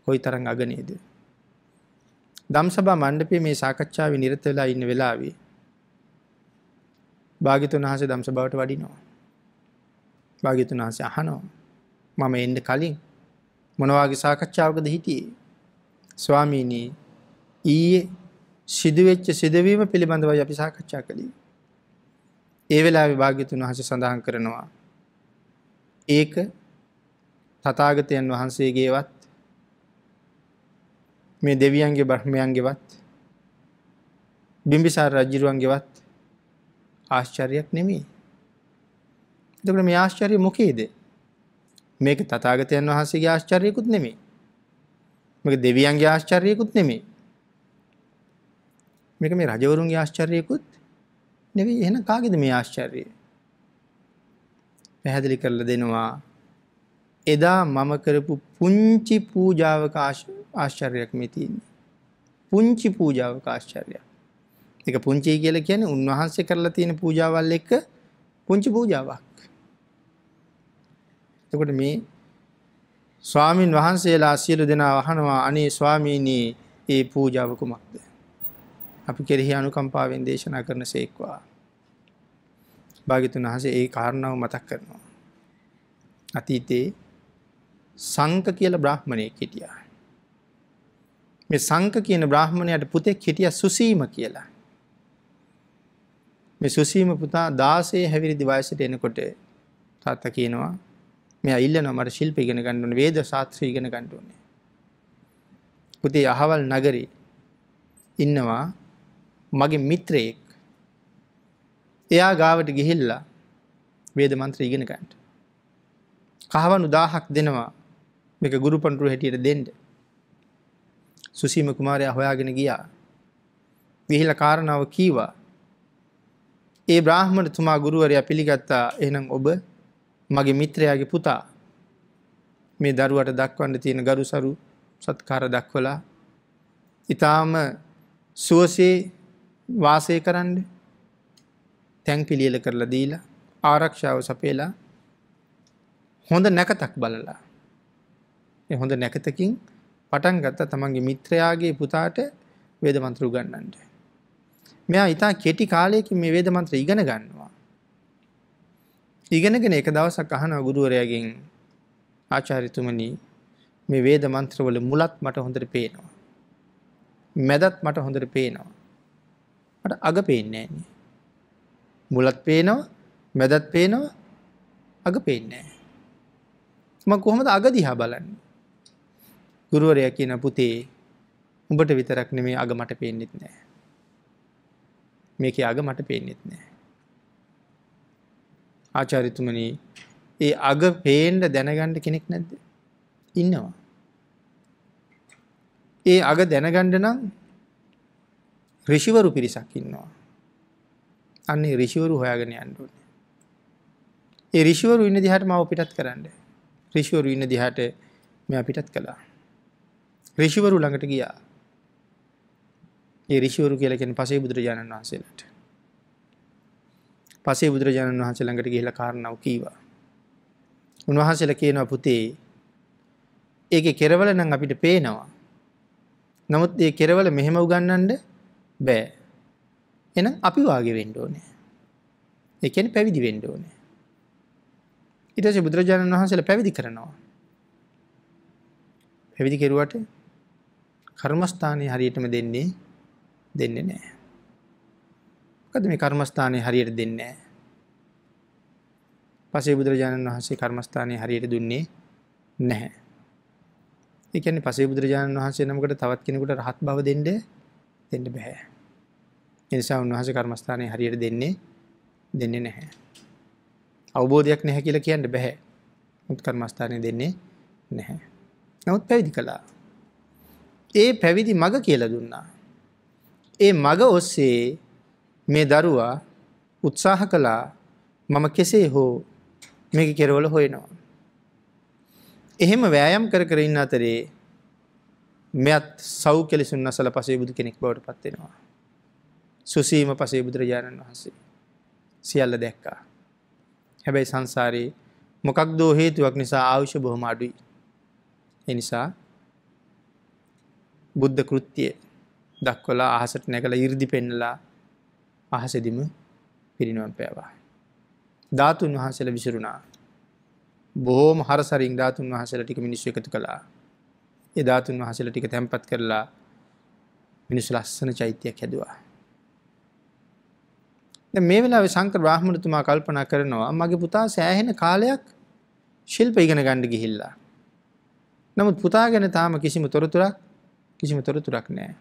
කොයි තරම් අගනේද. දම්සභා මණ්ඩපයේ මේ සාකච්ඡාවේ නිරත වෙලා ඉන්න වෙලාවේ භාග්‍යතුන් වහන්සේ දම්සභාවට වඩිනවා. භාග්‍යතුන් වහන්සේ අහනවා. මම එන්න කලින් මොනවාගේ සාකච්ඡාවකද හිටියේ? ස්වාමීනි ඊයේ සිදුවෙච්ච සිදුවීම පිළිබඳවයි අපි සාකච්ඡා කළේ. ඒ වෙලාවේ භාග්‍යතුන් වහන්සේ සඳහන් කරනවා ඒක තථාගතයන් වහන්සේගේවත් මේ දෙවියන්ගේ බ්‍රහ්මයන්ගේවත් බිම්බිසාර රජුරුවන්ගේවත් ආශ්චර්යයක් නෙමෙයි. එතකොට මේ ආශ්චර්ය මොකේද? මේක තථාගතයන් වහන්සේගේ ආශ්චර්යයකුත් නෙමෙයි. මේක දෙවියන්ගේ ආශ්චර්යයකුත් නෙමෙයි. මේක මේ රජවරුන්ගේ ආශ්චර්යයකුත් නෙවෙයි. එහෙනම් කාගේද මේ ආශ්චර්යය? පැහැදිලි කරලා දෙනවා. එදා මම කරපු පුංචි පූජාවක ආශ්චර්ය ආශ්චර්යක් මේ තියන්නේ. පුංචි පූජාවක ආශ්චර්යක්. එක පුංචි කියල කියන උන්වහන්සේ කරලා තියෙන පූජාවල් එක්ක පුංචි පූජාවක්. එතකොට මේ ස්වාමීන් වහන්සේලා සියලු දෙනා වහනවා අනේ ස්වාමීනී ඒ පූජාව කුමක්ද. අපි කෙරෙහි අනුකම්පාවෙන් දේශනා කරන සේක්වා. භාගිතුන් වහසේ ඒ කාරණාව මතක් කරනවා. අතීතයේ සංක කියල බ්‍රහ්මණය හිටියා. මේ සංක කියන බ්‍රාහ්මණයට පුතෙක් හිටිය සුසීම කියලා. මේ සුසීම පුතා 16 හැවිරිදි වයසට එනකොට තාත්තා කියනවා මෙයා ඉල්ලනවා මට ශිල්ප ඉගෙන ගන්න ඕනේ වේද ශාස්ත්‍රය ඉගෙන ගන්න ඕනේ. පුතේ අහවල් නගරේ ඉන්නවා මගේ මිත්‍රයෙක්. එයා ගාවට ගිහිල්ලා වේද මන්ත්‍ර ඉගෙන ගන්න. කහවණු 1000ක් දෙනවා මේක ගුරු පඬුරු හැටියට දෙන්න. සුසීම කුමාරයා හොයාගෙන ගියා. ගිහිල්ලා කාරණාව කීවා. ඒ බ්‍රාහ්මණතුමා ගුරුවරයා පිළිගත්තා. එහෙනම් ඔබ මගේ මිත්‍රයාගේ පුතා. මේ දරුවට දක්වන්න තියෙන ගරුසරු සත්කාර දක්වලා ඊටාම සුවසේ වාසය කරන්න තැන් පිළියෙල කරලා දීලා ආරක්ෂාව සපයලා හොඳ නැකතක් බලලා ඒ හොඳ නැකතකින් පටන් ගත්ත තමන්ගේ මිත්‍රයාගේ පුතාට වේද මන්ත්‍ර උගන්වන්නට. මෙයා ඊට කෙටි කාලයකින් මේ වේද මන්ත්‍ර ඉගෙන ගන්නවා. ඉගෙනගෙන එක දවසක් අහනවා ගුරුවරයාගෙන් ආචාර්යතුමනි මේ වේද මන්ත්‍රවල මුලත් මට හොඳට පේනවා. මැදත් මට හොඳට පේනවා. මට අග පේන්නේ නැහැ. මුලත් පේනවා, මැදත් පේනවා, අග පේන්නේ නැහැ. මම කොහොමද අග දිහා බලන්නේ? ගුරුවරයා කියන පුතේ උඹට විතරක් නෙමේ අග මට පේන්නෙත් නෑ. මේක අග මට පේන්නෙත් නෑ. ආචාරිතුමනි ඒ අග පේන්ඩ දැනගණ්ඩ කෙනෙක් නැද්ද. ඉන්නවා. ඒ අග දැනගණ්ඩ නම් රිෂිවරු පිරිසක් ඉන්නවා. අන්නේ රිෂිවරු හොයාගෙන අන්ඩුවන. ඒ රිෂිවරු ඉන්න දිහට මව පිටත් කරන්න. රිෂිවරු ඉන්න දිහට මෙ පිටත් කලා. ඍෂිවරු ළඟට ගියා. ඒ ඍෂිවරු කියලා කියන්නේ පසේ බුදුරජාණන් වහන්සේලාට. පසේ බුදුරජාණන් වහන්සේ ළඟට ගිහිලා කාරණාව කීවා. උන්වහන්සේලා කියනවා පුතේ ඒකේ කෙරවල නම් අපිට පේනවා. නමුත් මේ කෙරවල මෙහෙම උගන්වන්න බෑ. එහෙනම් අපි වාගේ වෙන්න ඕනේ. ඒ කියන්නේ පැවිදි වෙන්න ඕනේ. ඊට පස්සේ බුදුරජාණන් වහන්සේලා පැවිදි කරනවා. පැවිදි කෙරුවට කර්මස්ථානය හරියටම දෙන්නේ දෙන්නේ නෑ. මොකද මේ කර්මස්ථානය හරියට දෙන්නේ නෑ. පසේ බුදුරජාණන් වහන්සේ කර්මස්ථානය හරියට දුන්නේ නැහැ. ඒ කියන්නේ පසේ බුදුරජාණන් වහන්සේ නමකට තවත් කෙනෙකුට රහත් බව දෙන්න දෙන්න බෑ. ඒ නිසා උන්වහන්සේ කර්මස්ථානය හරියට දෙන්නේ දෙන්නේ නැහැ. අවබෝධයක් නැහැ කියලා කියන්න බෑ. මුත් කර්මස්ථානය දෙන්නේ නැහැ. නමුත් පැවිදි කළා. ඒ පැවිදි මග කියලා දුන්නා. ඒ මග ඔස්සේ මේ දරුවා උත්සාහ කළා මම කෙසේ හෝ මේක කෙරවල හොයනවා. එහෙම වෑයම් කර කර ඉන්න අතරේ මෙයත් සව් කෙලිසුන් අසල පසේ බුදු කෙනෙක් බවට පත් වෙනවා. සුසීම පසේ බුදුරජාණන් වහන්සේ සියල්ල දැක්කා. හැබැයි සංසාරේ මොකක් දෝ හේතුවක් නිසා ආයුෂ බොහොම අඩුයි. ඒ නිසා බුද්ධ කෘත්තිය දක්වලා අහසට නැකළ ඉර්දි පෙන්නලා අහසෙදිම පිරිනුවම් පෑවා. ධාතුන් වහන්සල විසිරුණා. බොහෝම හරසරින් ධාතුන් වහසල ටික මිනිස්සු එකතු කළා. ඒ ධාතුන් වහසල ටික තැන්පත් කරලා මිනිස්සු ලස්සන චෛත්‍යයක් හැදවා. මේ වෙලා සංකර බ්‍රහ්මණතුමා කල්පනා කරනවා මගේ පුතා සෑහෙන කාලයක් ශිල්ප ඉගෙන ගණ්ඩ ගිහිල්ලා. නමුත් පුතා ගැන තාම කිසිම තොරතුරක් කිසිම තොරතුරක් නෑ.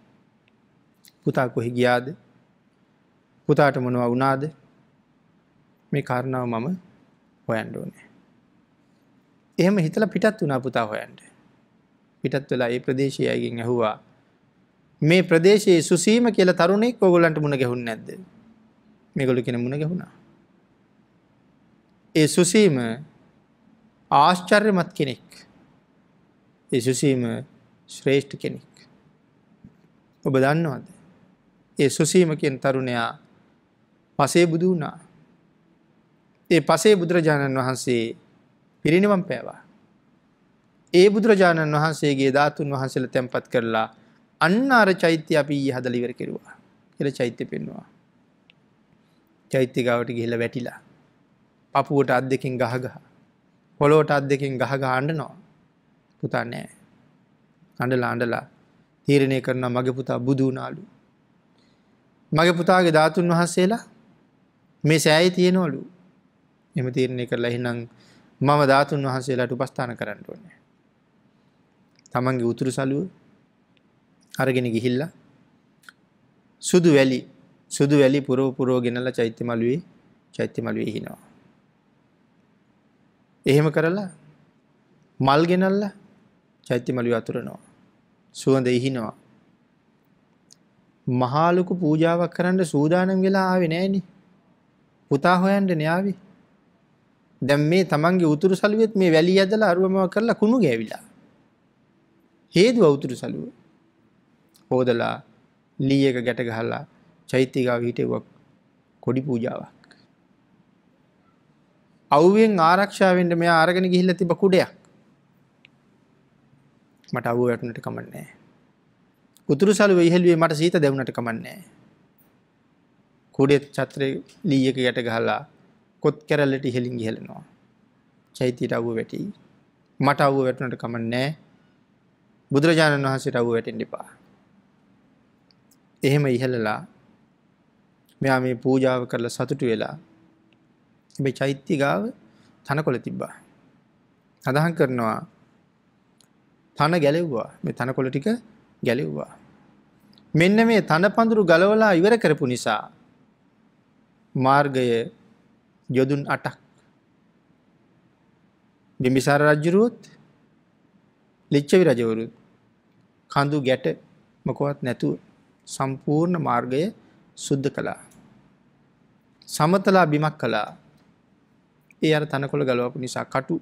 පුතා කොහි ගියාද පුතාට මොනවා වුණාද මේ කාරණාව මම හොයන්ඩෝනෑ. එහෙම හිතල පිටත් වනා පුතා හොයන්ට. පිටත් වෙලා ඒ ප්‍රදේශය අයගෙන් ඇහුවා මේ ප්‍රදේශයේ සුසීම කියල තරුණෙක් ඔගොලන්ට මුණ ගැහුන් නැද්ද මෙගොලු කෙන මුණ ගැහුණා. ඒ සුසීම ආශ්චර්යමත් කෙනෙක් ඒ සුසීම ශ්‍රේෂ්ඨ කෙනෙක්. ඔබ දන්නවද. ඒ සුසීමකෙන් තරුණයා පසේ බුදු වුණා. ඒ පසේ බුදුරජාණන් වහන්සේ පිරිනිවම් පෑවා. ඒ බුදුරජාණන් වහන්සේගේ ධාතුන් වහන්සේල තැන්පත් කරලා අන්න අර චෛත්‍ය අපි ඊ හදලිවර කෙරුවා කියල චෛත්‍ය පෙන්වා. චෛත්‍ය ගාවට ගිහිල වැටිලා. පපුුවට අත් දෙකින් ගහගහ. පොලෝට අත් දෙකින් ගහග අණ්ඩනවා පුතා නෑ. අඩලා අඩලා තීරණය කරන මගේ පුතා බුදු වුණාලු. මගේ පුතාගේ ධාතුන් වහන්සේලා මේ සෑයි තියෙනවලු. එම තීරණය කරලා එහෙනම් මම ධාතුන් වහන්සේලාට උපස්ථාන කරන්න ඕනේ. තමන්ගේ උතුරු සලුව අරගෙන ගිහිල්ලා සුදු වැලි සුදු වැලි පුරෝ පුරෝ ගෙනලා චෛත්‍ය මළුවේ චෛත්‍ය මළුවේ හිනවා. එහෙම කරලා මල් ගෙනල්ලා චෛත්‍ය මළුවේ අතුරනවා. සුවඳ ඉහිනවා. මහා ලොකු පූජාවක් කරන්න සූදානම් වෙලා ආවේ නෑනේ. පුතා හොයන්න න්යාවි. දැන් මේ තමන්ගේ උතුරු සළුවෙත් මේ වැලිය ඇදලා අරුවම කරලා කුණු ගෑවිලා. හේදුව උතුරු සළුව. හොදලා ලී එක ගැට ගහලා චෛත්‍ය ගාව හිටෙවුවා කොඩි පූජාවක්. අවුවෙන් ආරක්ෂා වෙන්න මෙයා අරගෙන ගිහිල්ලා තිබ්බ කුඩයක්. මට අවුව වැටුණට කමන්නේ. උතුරු සලුව ඉහළුවේ මට සීත දෙවුණට කමන්නේ. කුඩේ චත්‍රේ ලීයක යට ගහලා කොත් කැරල්ලට ඉහළින් ගිහලනවා. චෛත්‍යයට අවුව වැටි. මට අවුව වැටුණට කමන්නේ. බුදුරජාණන් වහන්සේට අවුව වැටෙන්න එපා. එහෙම ඉහළලා මෙයා මේ පූජාව කරලා සතුටු වෙලා මේ චෛත්‍ය ගාව තනකොළ තිබ්බා. සඳහන් කරනවා තන ගැලෙව්වා. මේ තනකොළ ටික ගැලෙව්වා. මෙන්න මේ තන පඳුරු ගලවලා ඉවර කරපු නිසා මාර්ගය යොදුන් 8ක් බිම්බිසාර රජුරුවොත් ලිච්ඡවි රජවරුත් කඳු ගැට මොකවත් නැතුව සම්පූර්ණ මාර්ගය සුද්ධ කළා. සමතලා බිමක් කළා. ඒ අර තනකොළ ගලවපු නිසා කටු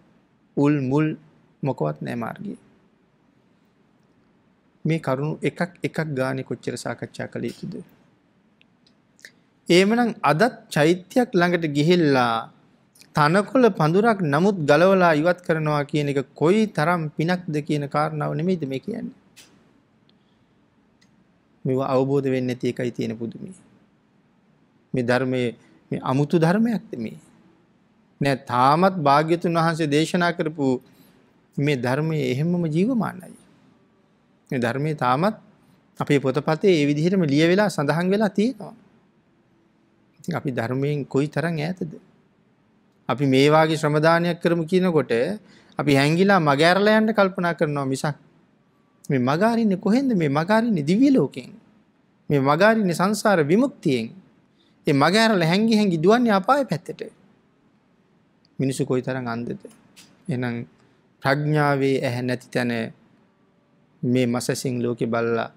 උල් මුල් මොකවත් නැහැ මාර්ගයේ. මේ කරුණු එකක් එකක් ගානේ කොච්චර සාකච්ඡා කළ යුතුද? එහෙමනම් අදත් චෛත්‍යයක් ළඟට ගිහිල්ලා තනකොළ පඳුරක් නමුත් ගලවලා ඉවත් කරනවා කියන එක කොයි තරම් පිනක්ද කියන කාරණාව නෙමෙයිද මේ කියන්නේ. මේව අවබෝධ වෙන්නේ නැති එකයි තියෙන පුදුමේ. මේ ධර්මයේ මේ අමුතු ධර්මයක්ද මේ? නෑ තාමත් භාග්‍යතුන් වහන්සේ දේශනා කරපු මේ ධර්මයේ එහෙමම ජීවමානයි. ධර්මය තාමත් අපේ පොතපතේ ඒ විදිහටම ලිය වෙලා සඳහන් වෙලා තියෙනවා. ඉතින් අපි ධර්මයෙන් කොයි තරම් ඈතද? අපි මේ වාගේ ශ්‍රමදානයක් කරමු කියනකොට අපි හැංගිලා මගහැරලා යන්න කල්පනා කරනවා මිසක් මේ මගාරින්නේ කොහෙන්ද මේ මගාරින්නේ දිව්‍ය ලෝකෙන් මේ මගාරින්නේ සංසාර විමුක්තියෙන් ඒ මගහැරලා හැංගි හැංගි දුවන්නේ අපාය පැත්තට මිනිසු කොයිතරම් අන්ධද එහෙනම් ප්‍රඥාවේ ඇහැ නැති තැන මේ මසැසින් ලෝකෙ බල්ලා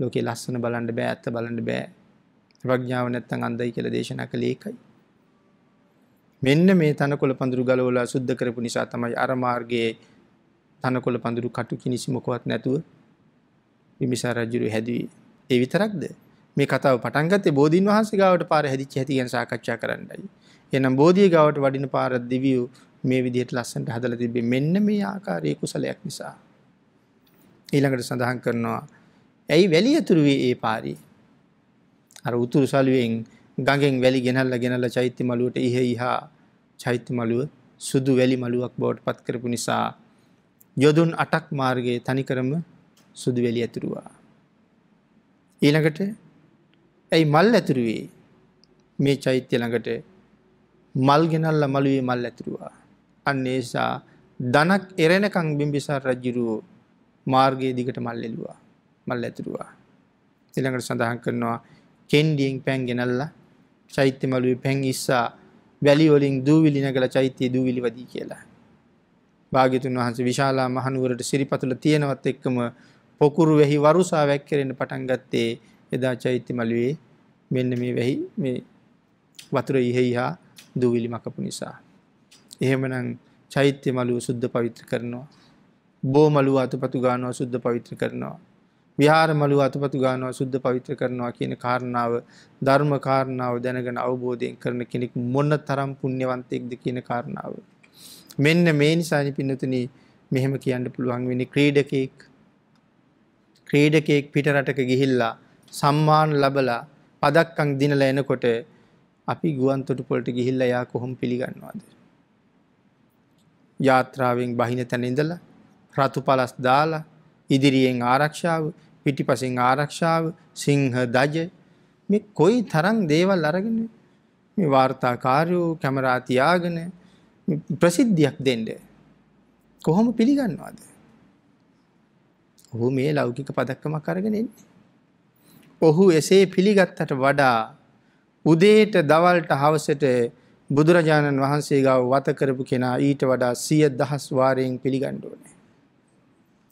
ලෝකෙ ලස්සන බලන්න බෑ ඇත්ත බලන්න බෑ ප්‍රඥාව නැත්තං අන්දයි කියල දේශනා කළ ඒකයි. මෙන්න මේ තනකොළ පඳුරු ගලෝලා සුද්ධ කරපු නිසා තමයි අරමාර්ගයේ තනකොළ පඳුරු කටු කිනිසිමකොවත් නැතුව විමිසා රජුරු හැදී ඒ විතරක්ද මේ කතාව පටන්ගත්තේ බෝධීන් වහන්සේ ගාවට පාර හැදිච්ච හැටි ගැන සාකච්ඡා කරන්නයි. එනම් බෝධිය ගාවට වඩින පාර දිවියු මේ විදිහට ලස්සනට හදලා තිබ්බේ මෙන්න මේ ආකාරයේ කුසලයක් නිසා. ඊළඟට සඳහන් කරනවා ඇයි වැලි ඇතුරු වී ඒ පාරේ අර උතුරු සළුවෙන් ගඟෙන් වැලි ගෙනල්ලා ගෙනල්ලා චෛත්‍ය මළුවට ඉහ ඉහා චෛත්‍ය මළුව සුදු වැලි මළුවක් බවට පත් කරපු නිසා යොදුන් 8ක් මාර්ගයේ තනිකරම සුදු වැලි ඇතුරුවා ඊළඟට ඇයි මල් ඇතුරුවේ මේ චෛත්‍ය ළඟට මල් ගෙනල්ලා මළුවේ මල් ඇතුරුවා අන්න ඒ නිසා ධනක් එරෙනකන් බිම්බිසාර රජුරෝ මාර්ගයේ දිගට මල් එළුවා. මල් ඇතුරුවා. ඊළඟට සඳහන් කරනවා කෙන්ඩියෙන් පැන් ගෙනල්ලා චෛත්‍ය මළුවේ පැන් ඉස්සා වැලි වලින් දූවිලි නැගලා චෛත්‍ය දූවිලි වදී කියලා. භාග්‍යතුන් වහන්සේ විශාලා මහනුවරට සිරිපතුල තියෙනවත් එක්කම පොකුරු වෙහි වරුසා වැක්කිරෙන්න පටන් ගත්තේ එදා චෛත්‍ය මළුවේ මෙන්න මේ වෙහි මේ වතුර ඉහෙයිහා දූවිලි මකපු නිසා. එහෙමනම් චෛත්‍ය මළුව සුද්ධ පවිත්‍ර කරනවා. බෝ මළුව අතපතු ගානවා සුද්ධ පවිත්‍ර කරනවා. විහාර මළුව අතපතු ගානවා සුද්ධ පවිත්‍ර කරනවා කියන කාරණාව ධර්ම කාරණාව දැනගෙන අවබෝධයෙන් කරන කෙනෙක් මොන තරම් පුණ්‍යවන්තයෙක්ද කියන කාරණාව. මෙන්න මේ නිසානි පින්නතුනි මෙහෙම කියන්න පුළුවන් වෙන්නේ ක්‍රීඩකෙක් ක්‍රීඩකෙක් පිටරටක ගිහිල්ලා සම්මාන ලබලා පදක්කම් දිනලා එනකොට අපි ගුවන් තොටුපොළට ගිහිල්ලා යා කොහොම පිළිගන්නවද? යාත්‍රාවෙන් බහින තැන ඉඳලා රතු පලස් දාලා ඉදිරියෙන් ආරක්ෂාව පිටිපසින් ආරක්ෂාව සිංහ දජ මේ කොයි තරම් දේවල් අරගෙන මේ වාර්තාකාරයෝ කැමරා තියාගෙන ප්‍රසිද්ධියක් දෙන්න කොහොම පිළිගන්නවද? ඔහු මේ ලෞකික පදක්කමක් අරගෙන එන්නේ. ඔහු එසේ පිළිගත්තට වඩා උදේට දවල්ට හවසට බුදුරජාණන් වහන්සේ ගාව වත කරපු කෙනා ඊට වඩා සිය දහස් වාරයෙන් පිළිගන්න ඕනේ.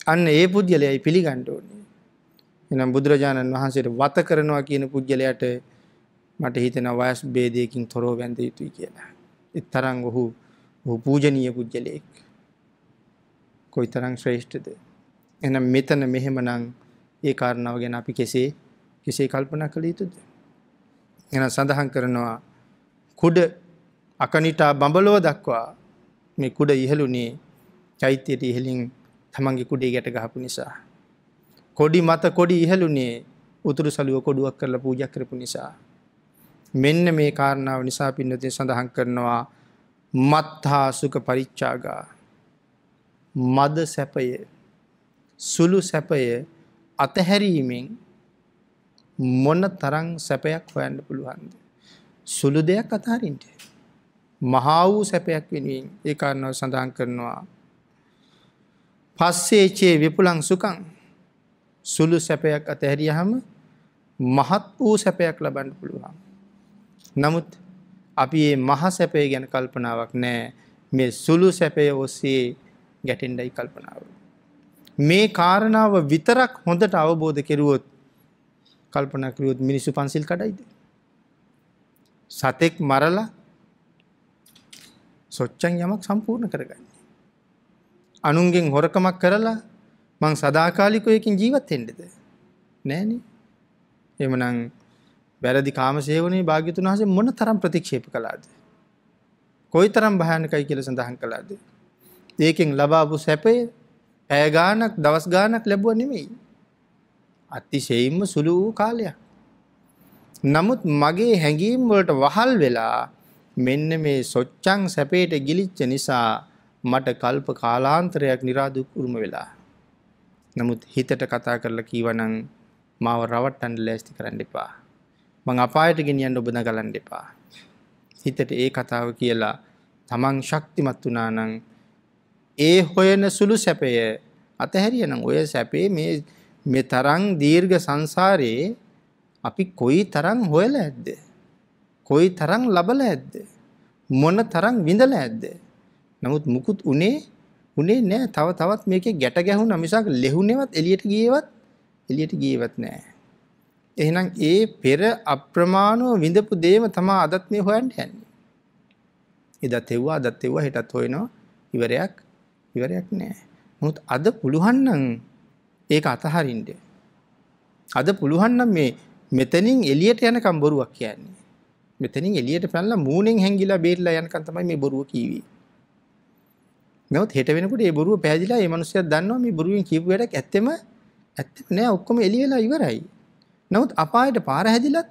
අන්න ඒ පුද්ගලයයි පිළිගන්න ඕනේ. එහෙනම් බුදුරජාණන් වහන්සේට වත කරනවා කියන පුද්ගලයාට මට හිතෙනවා වයස් ભેදයකින් තොරව වැඳ යුතුයි කියලා. ඒ තරම් ඔහු ඔහු පූජනීය පුද්ගලයෙක්. කොයිතරම් ශ්‍රේෂ්ඨද. එහෙනම් මෙතන මෙහෙමනම් ඒ කාරණාව ගැන අපි කෙසේ කෙසේ කල්පනා කළ යුතුද? එහෙනම් සඳහන් කරනවා කුඩ අකනිටා බඹලව දක්වා මේ කුඩ ඉහළුණේ චෛත්‍යයට ඉහළින් තමන්ගේ කුඩේ ගැට ගහපු නිසා. කොඩි මත කොඩි ඉහලුනේ උතුරු සලුව කොඩුවක් කරලා පූජ කරපු නිසා. මෙන්න මේ කාරණාව නිසා පින්නතින් සඳහන් කරනවා මත්හා සුක පරිච්චාගා මද සැපය සුළු සැපය අතහැරීමෙන් මොන්න තරං සැපයක් හොයන්න පුළුවන්ද. සුළු දෙයක් අතාරින්ට. මහා වූ සැපයක් වෙනුවෙන් ඒ කාරණාව සඳහන් කරනවා පස්සේචේ විපුලං සුකං සුළු සැපයක් අතහැරියහම මහත් වූ සැපයක් ලබන්න පුළුවන්. නමුත් අපි මේ මහ සැපය ගැන කල්පනාවක් නැහැ. මේ සුළු සැපය ඔස්සේ ගැටෙන්නයි කල්පනාව. මේ කාරණාව විතරක් හොඳට අවබෝධ කෙරුවොත් කල්පනා කරුවොත් මිනිස්සු පන්සිල් කඩයිද? සතෙක් මරලා සොච්චන් යමක් සම්පූර්ණ කරගන්න. අනුන්ගෙන් හොරකමක් කරලා මං සදාකාලිකයකින් ජීවත් වෙන්නද? නෑනේ. එමනම් වැරදි කාමසේවනයේ භාග්‍යතුන් වහන්සේ මොන තරම් ප්‍රතික්ෂේප කළාද? කොයි තරම් භයානකයි කියලා සඳහන් කළාද? ඒකෙන් ලබාපු සැපය පැය ගාණක් දවස් ගාණක් ලැබුවා නෙමෙයි. අතිශයින්ම සුළු වූ කාලයක්. නමුත් මගේ හැඟීම් වලට වහල් වෙලා මෙන්න මේ සොච්චන් සැපේට ගිලිච්ච නිසා මට කල්ප කාලාන්තරයක් නිරාදුක් උරුම වෙලා. නමුත් හිතට කතා කරලා කීවනං මාව රවට්ටන්න ලෑස්ති කරන්න එපා. මං අපායට ගෙනියන්න ඔබ දඟලන්න එපා. හිතට ඒ කතාව කියලා තමන් ශක්තිමත් වුණා නම් ඒ හොයන සුළු සැපය අතහැරියනම් ඔය සැපේ මේ මේ තරම් දීර්ඝ සංසාරේ අපි කොයි තරම් හොයලා ඇද්ද? කොයි තරම් ලබලා ඇද්ද? මොන තරම් විඳලා ඇද්ද? නමුත් මුකුත් උනේ උනේ නෑ තව තවත් මේකේ ගැට ගැහුණා මිසක් ලෙහුණේවත් එළියට ගියේවත් එළියට ගියේවත් නෑ එහෙනම් ඒ පෙර අප්‍රමාණව විඳපු දේම තමයි අදත් මේ හොයන්න යන්නේ එදා තෙව්වා අදත් තෙව්වා හෙටත් හොයනවා ඉවරයක් ඉවරයක් නෑ නමුත් අද පුළුවන් නම් ඒක අතහරින්න අද පුළුවන් නම් මේ මෙතනින් එළියට යනකම් බොරුවක් කියන්නේ මෙතනින් එළියට පැනලා මූණෙන් හැංගිලා බේරිලා යනකම් තමයි මේ බොරුව කීවේ නමුත් හෙට වෙනකොට ඒ බොරුව පැහැදිලා ඒ මිනිස්සුත් දන්නවා මේ බොරුවෙන් කියපු වැඩක් ඇත්තෙම ඇත්තෙම නෑ ඔක්කොම එළි වෙලා ඉවරයි. නමුත් අපායට පාර හැදිලත්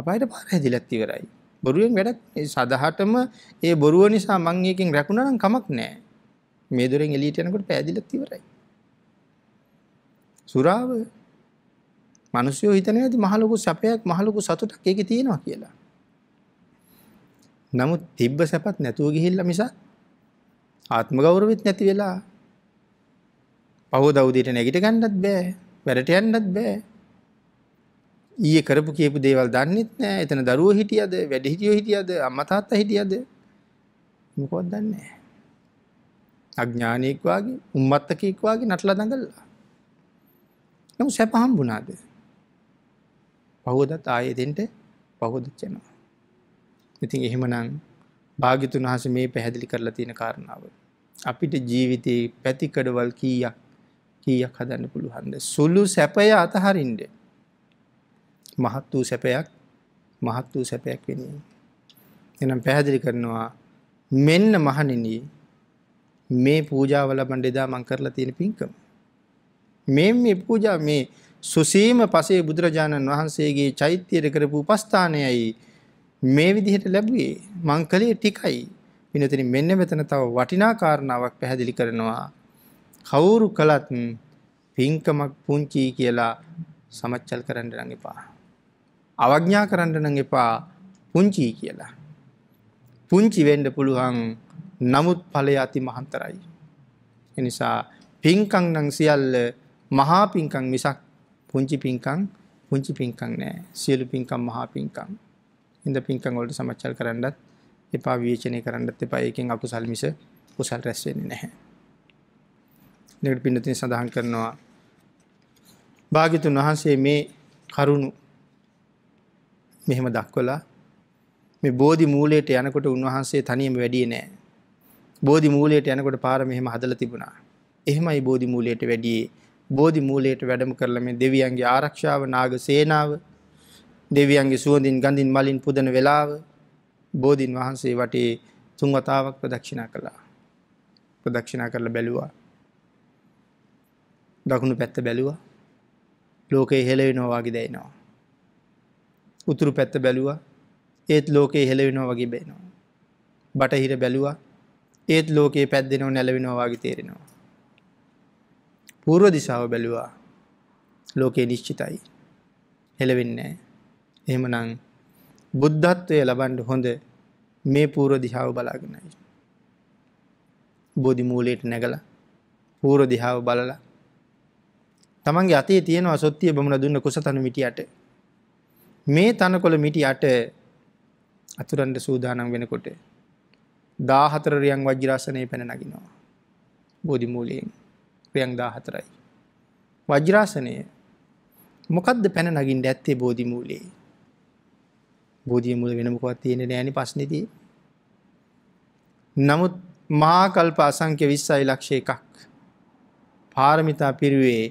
අපායට පාර හැදිලත් ඉවරයි. බොරුවෙන් වැඩක් සදහටම ඒ බොරුව නිසා මං එකෙන් රැකුණා නම් කමක් නෑ. මේ දොරෙන් එළියට යනකොට පැහැදිලත් ඉවරයි. සුරාව මිනිස්සු හිතන්නේ නැති මහ ලොකු සැපයක් මහ ලොකු සතුටක් ඒකේ තියෙනවා කියලා. නමුත් තිබ්බ සැපත් නැතුව ගිහිල්ලා මිසක් ආත්මගෞරවෙත් නැති වෙලා පහෝ දවුදයට නැගිට ගන්නත් බෑ වැඩට යන්නත් බෑ ඊයේ කරපු කියපු දේවල් දන්නෙත් නෑ එතන දරුවෝ හිටියද වැඩ හිටියෝ හිටියද අම්මා තාත්තා හිටියද මොකවත් දන්නේ නෑ අඥානයෙක් වගේ උම්මත්තකෙක් වගේ නටලා දඟලලා නමුත් සැප හම්බුණාද පහෝදත් ආයේ දෙන්න පහෝදත් යනවා ඉතින් එහෙමනම් භාග්‍යතුන් වහන්සේ මේ පැහැදිලි කරලා තියෙන කාරණාව අපිට ජීවිතේ පැතිකඩවල් කීයක් කීයක් හදන්න පුළුවන්ද සුළු සැපය අතහරින්ද මහත් වූ සැපයක් මහත් වූ සැපයක් වෙන්නේ එනම් පැහැදිලි කරනවා මෙන්න මහණෙනි මේ පූජාව ලබන්න එදා මම කරලා තියෙන පින්කම මේ මේ පූජා මේ සුසීම පසේ බුදුරජාණන් වහන්සේගේ චෛත්‍යයට කරපු උපස්ථානයයි මේ විදිහට ලැබුවේ මං කලේ ටිකයි පිනතින් මෙන්න මෙතන තව වටිනා කාරණාවක් පැහැදිලි කරනවා. කවුරු කළත් පින්කමක් පුංචි කියලා සමච්චල් කරන්න නම් එපා. අවඥා කරන්න නම් එපා පුංචි කියලා. පුංචි වෙන්න පුළුවන් නමුත් ඵලය අති මහන්තරයි. එනිසා පින්කම් නම් සියල්ල මහා පින්කම් මිසක් පුංචි පින්කම් පුංචි පින්කම් නෑ. සියලු පින්කම් මහා පින්කම්. ඉඳ පින්කම් වලට සමච්චල් කරන්නත් එපා විවේචනය කරන්නත් එපා ඒකෙන් අකුසල් මිස කුසල් රැස් වෙන්නේ නැහැ. ඊළඟට පින්නතින් සඳහන් කරනවා භාග්‍යතුන් වහන්සේ මේ කරුණු මෙහෙම දක්වලා මේ බෝධි මූලයට යනකොට උන්වහන්සේ තනියම වැඩියේ නෑ. බෝධි මූලයට යනකොට පාර මෙහෙම හදලා තිබුණා. එහෙමයි බෝධි මූලයට වැඩියේ. බෝධි මූලයට වැඩම කරලා මේ දෙවියන්ගේ ආරක්ෂාව, නාග සේනාව, දෙවියන්ගේ සුවඳින් ගඳින් මලින් පුදන වේලාව, බෝධීන් වහන්සේ වටේ තුන්වතාවක් ප්‍රදක්ෂිනා කළා. ප්‍රදක්ෂිනා කරලා බැලුවා. දකුණු පැත්ත බැලුවා. ලෝකේ හෙළවෙනවා වගේ දැනෙනවා. උතුරු පැත්ත බැලුවා. ඒත් ලෝකේ හෙළවෙනවා වගේ බැනවා. බටහිර බැලුවා. ඒත් ලෝකේ පැද්දෙනව නැලවෙනවා වගේ තේරෙනවා. පූර්ව දිශාව බැලුවා. ලෝකේ නිශ්චිතයි. හෙළවෙන්නේ නැහැ. එහෙමනම් බුද්ධත්වය ලබන්ඩ හොඳ මේ පූර දිහාාව බලාගෙනයි. බෝධිමූලයට නැගල පූර දිහාාව බලලා තමන්ගේ අතේ තියෙන අසොත්තිය බමුණ දුන්න කුස තන මිටියට මේ තනකොළ මිටි අට අතුරන්ට සූදානම් වෙනකොට දාහතරරියන් වජ්ජිරාසනය පැන නගිනවා. බෝධිමූලයෙන් ප්‍රියන් දාහතරයි. වජ්ජිරාසනය මොකක්ද පැන නගින්ට ඇත්තේ බෝධිමූලයේ බෝධිය මුල වෙනමකොත් තියෙන නෑනි පස්්නති. නමුත් මාකල්ප අසංක්‍ය විස්සයි ලක්ෂය එකක්. පාරමිතා පිරුවේ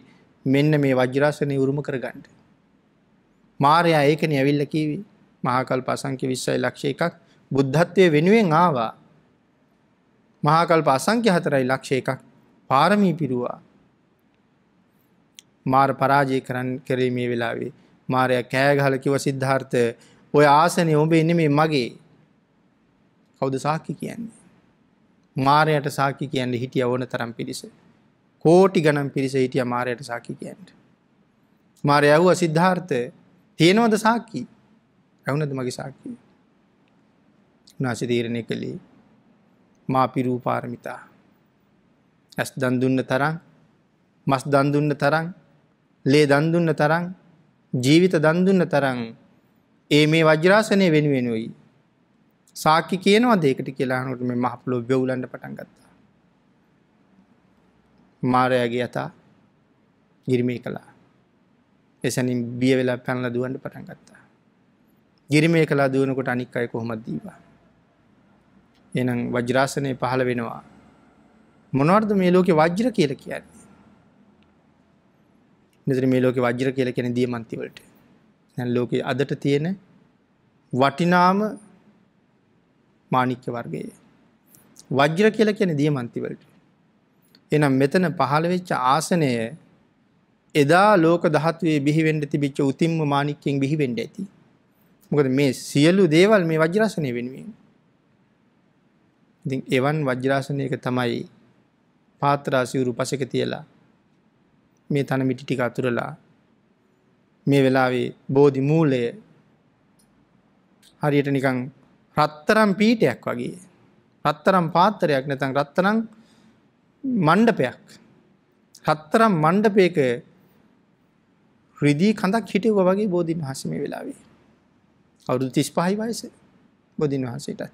මෙන්න මේ වජරාසනය උරුම කරගන්නට. මාරයා ඒකන ඇවිල්ල කීවි මහාකල් පසංක්‍ය විශ්සයි ලක්ෂය එකක් බුද්ධත්වය වෙනුවෙන් ආවා. මහාකල් පසංක්‍ය හතරයි ලක්ෂය එකක් පාරමී පිරුවා. මාර පරාජය කරන්න කරේ මේ වෙලාවේ මාරය කෑගහලකිව සිද්ධාර්ථ ඔය ආසනය ඔබේ නෙමේ මගේ කවුද සාක්කි කියන්නේ. මාරයට සාකි කියන්න හිටිය ඕන තරම් පිරිස. කෝටි ගනම් පිරිස හිටිය මාරයට සාකි කියන්ට. මාරය ඇහුව සිද්ධාර්ථ තියෙනවද සාක්කි ඇවුනද මගේ සාක්කි. නාසිතීරණය කළේ මා පිරූ පාරමිතා. ඇස් දන්දුන්න තරම් මස් දන්දුන්න තරම් ලේ දන්දුන්න තරම් ජීවිත දන්දුන්න තරම් ඒ මේ වජ්‍රාසනය වෙනුවෙනුයි. සාක්කි කියනවද ඒකට කියලානට මේ මහපුලො බෙවුලන්ට පටන් ගත්තා. මාරයගේ යතා ගිරිමේ කළා. එසැනින් බිය වෙලා පැනල දුවන්ට පටන් ගත්තා. ගිරිමේ කලා දුවනකොට අනික් අය කොහොමත් දීවා. එනම් වජ්‍රාසනය පහළ වෙනවා. මොනවර්ද මේ ලෝකෙ වජ්‍ර කියල කියන්නේ. නිදර මේ ලෝක වජ්‍ර කියල කෙන දියමන්තිවලට. දැන් ලෝකයේ අදට තියෙන වටිනාම මාණික්‍ය වර්ගය. වජ්‍ර කියලා කියන්නේ දියමන්ති වලට. එහෙනම් මෙතන පහළ වෙච්ච ආසනය එදා ලෝක ධාතුවේ බිහිවෙන්න තිබිච්ච උතිම්ම මාණික්කෙන් බිහිවෙන්න ඇති. මොකද මේ සියලු දේවල් මේ වජ්‍රාසනය වෙනුවෙන්. ඉතින් එවන් වජ්‍රාසනයක තමයි පාත්‍රාසිවුරු පසෙක තියලා මේ තන මිටි ටික අතුරලා මේ වෙලාවේ බෝධි මූලය හරියට නිකන් රත්තරම් පීටයක් වගේ රත්තරම් පාත්‍රයක් නැතන් රත්තරම් මණ්ඩපයක් රත්තරම් මණ්ඩපයක රිදී කඳක් හිටව වගේ බෝධීන් වහසේ මේ වෙලාවේ අවුරුදු 35යි වයස බෝධීන් වහන්සේටත්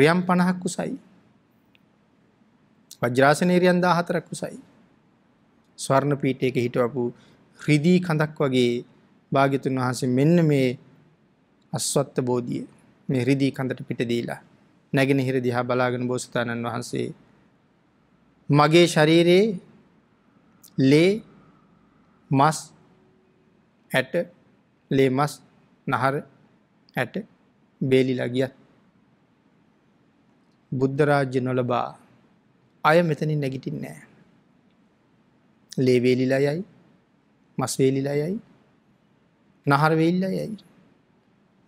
රියම් 50ක් කුසයි වජ්‍රාසනේ රියම් 14ක් කුසයි ස්වර්ණ පීඨයක හිටවපු රිදී කඳක් වගේ භාග්‍යතුන් වහන්සේ මෙන්න මේ අස්වත්ත බෝධිය මේ රිදී කඳට පිට දීලා නැගෙනහිර දිහා බලාගෙන බෝසතාණන් වහන්සේ මගේ ශරීරයේ ලේ මස් ඇට ලේ මස් නහර ඇට බේලිලා ගියත් බුද්ධ රාජ්‍ය නොලබා අය මෙතනින් නැගිටින්නේ නැහැ ලේවේලිලා යයි මස්වේලිලා යයි නහරවේල්ලා යයි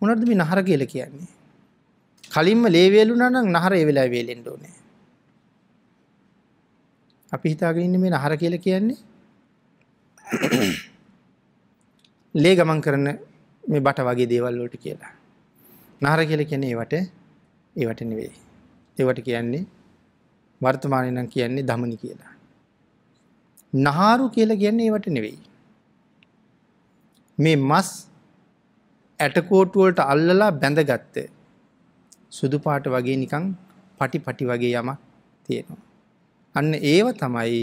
මොනවද මේ නහර කියලා කියන්නේ කලින්ම ලේවේලුණා නම් නහර ඒ වෙලාවේ වේලෙන්න ඕනේ අපි හිතාගෙන ඉන්නේ මේ නහර කියලා කියන්නේ ලේ ගමන් කරන මේ බට වගේ දේවල් වලට කියලා නහර කියලා කියන්නේ ඒවට ඒවට නෙවෙයි ඒවට කියන්නේ වර්තමානයේ නම් කියන්නේ ධමනි කියලා නහාරු කියලා කියන්නේ ඒවට නෙවෙයි. මේ මස් ඇටකෝටු වලට අල්ලලා බැඳගත්ත සුදු පාට වගේ නිකන් පටි පටි වගේ යමක් තියෙනවා. අන්න ඒව තමයි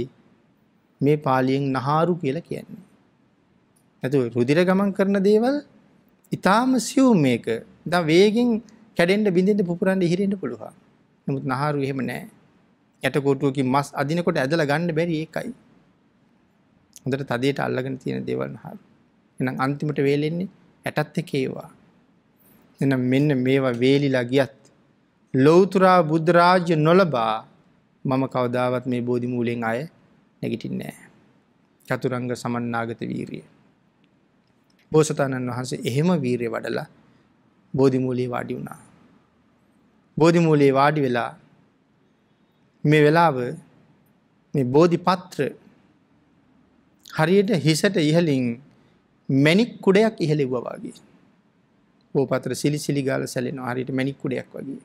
මේ පාලියෙන් නහාරු කියලා කියන්නේ. නැතු රුධිර ගමන් කරන දේවල් ඊටාම සියුම් මේක. දැන් වේගෙන් කැඩෙන්න බින්දෙන්න පුපුරන්න ඉහිරෙන්න පුළුවන්. නමුත් නහාරු එහෙම නැහැ. යටකොටුවකින් මස් අදිනකොට ඇදලා ගන්න බැරි ඒකයි. හොඳට තදයට අල්ලගෙන තියෙන දේවල් හරි. එහෙනම් අන්තිමට වේලෙන්නේ ඇටත් එක්ක ඒවා. එහෙනම් මෙන්න මේවා වේලිලා ගියත් ලෞතුරා බුද්ධ රාජ්‍ය නොලබා මම කවදාවත් මේ බෝධි මූලෙන් ආය නැගිටින්නේ නැහැ. චතුරංග සමන්නාගත වීරිය. බෝසතාණන් වහන්සේ එහෙම වීරිය වඩලා බෝධි මූලේ වාඩි වුණා. බෝධි මූලේ වාඩි වෙලා මේ වෙලාව මේ බෝධි පත්‍ර හරියට හිසට ඉහලින් මැණික් කුඩයක් ඉහලෙව්වා වගේ. බෝපතර සිලිසිලි ගාලා සැලෙනවා හරියට මැණික් කුඩයක් වගේ.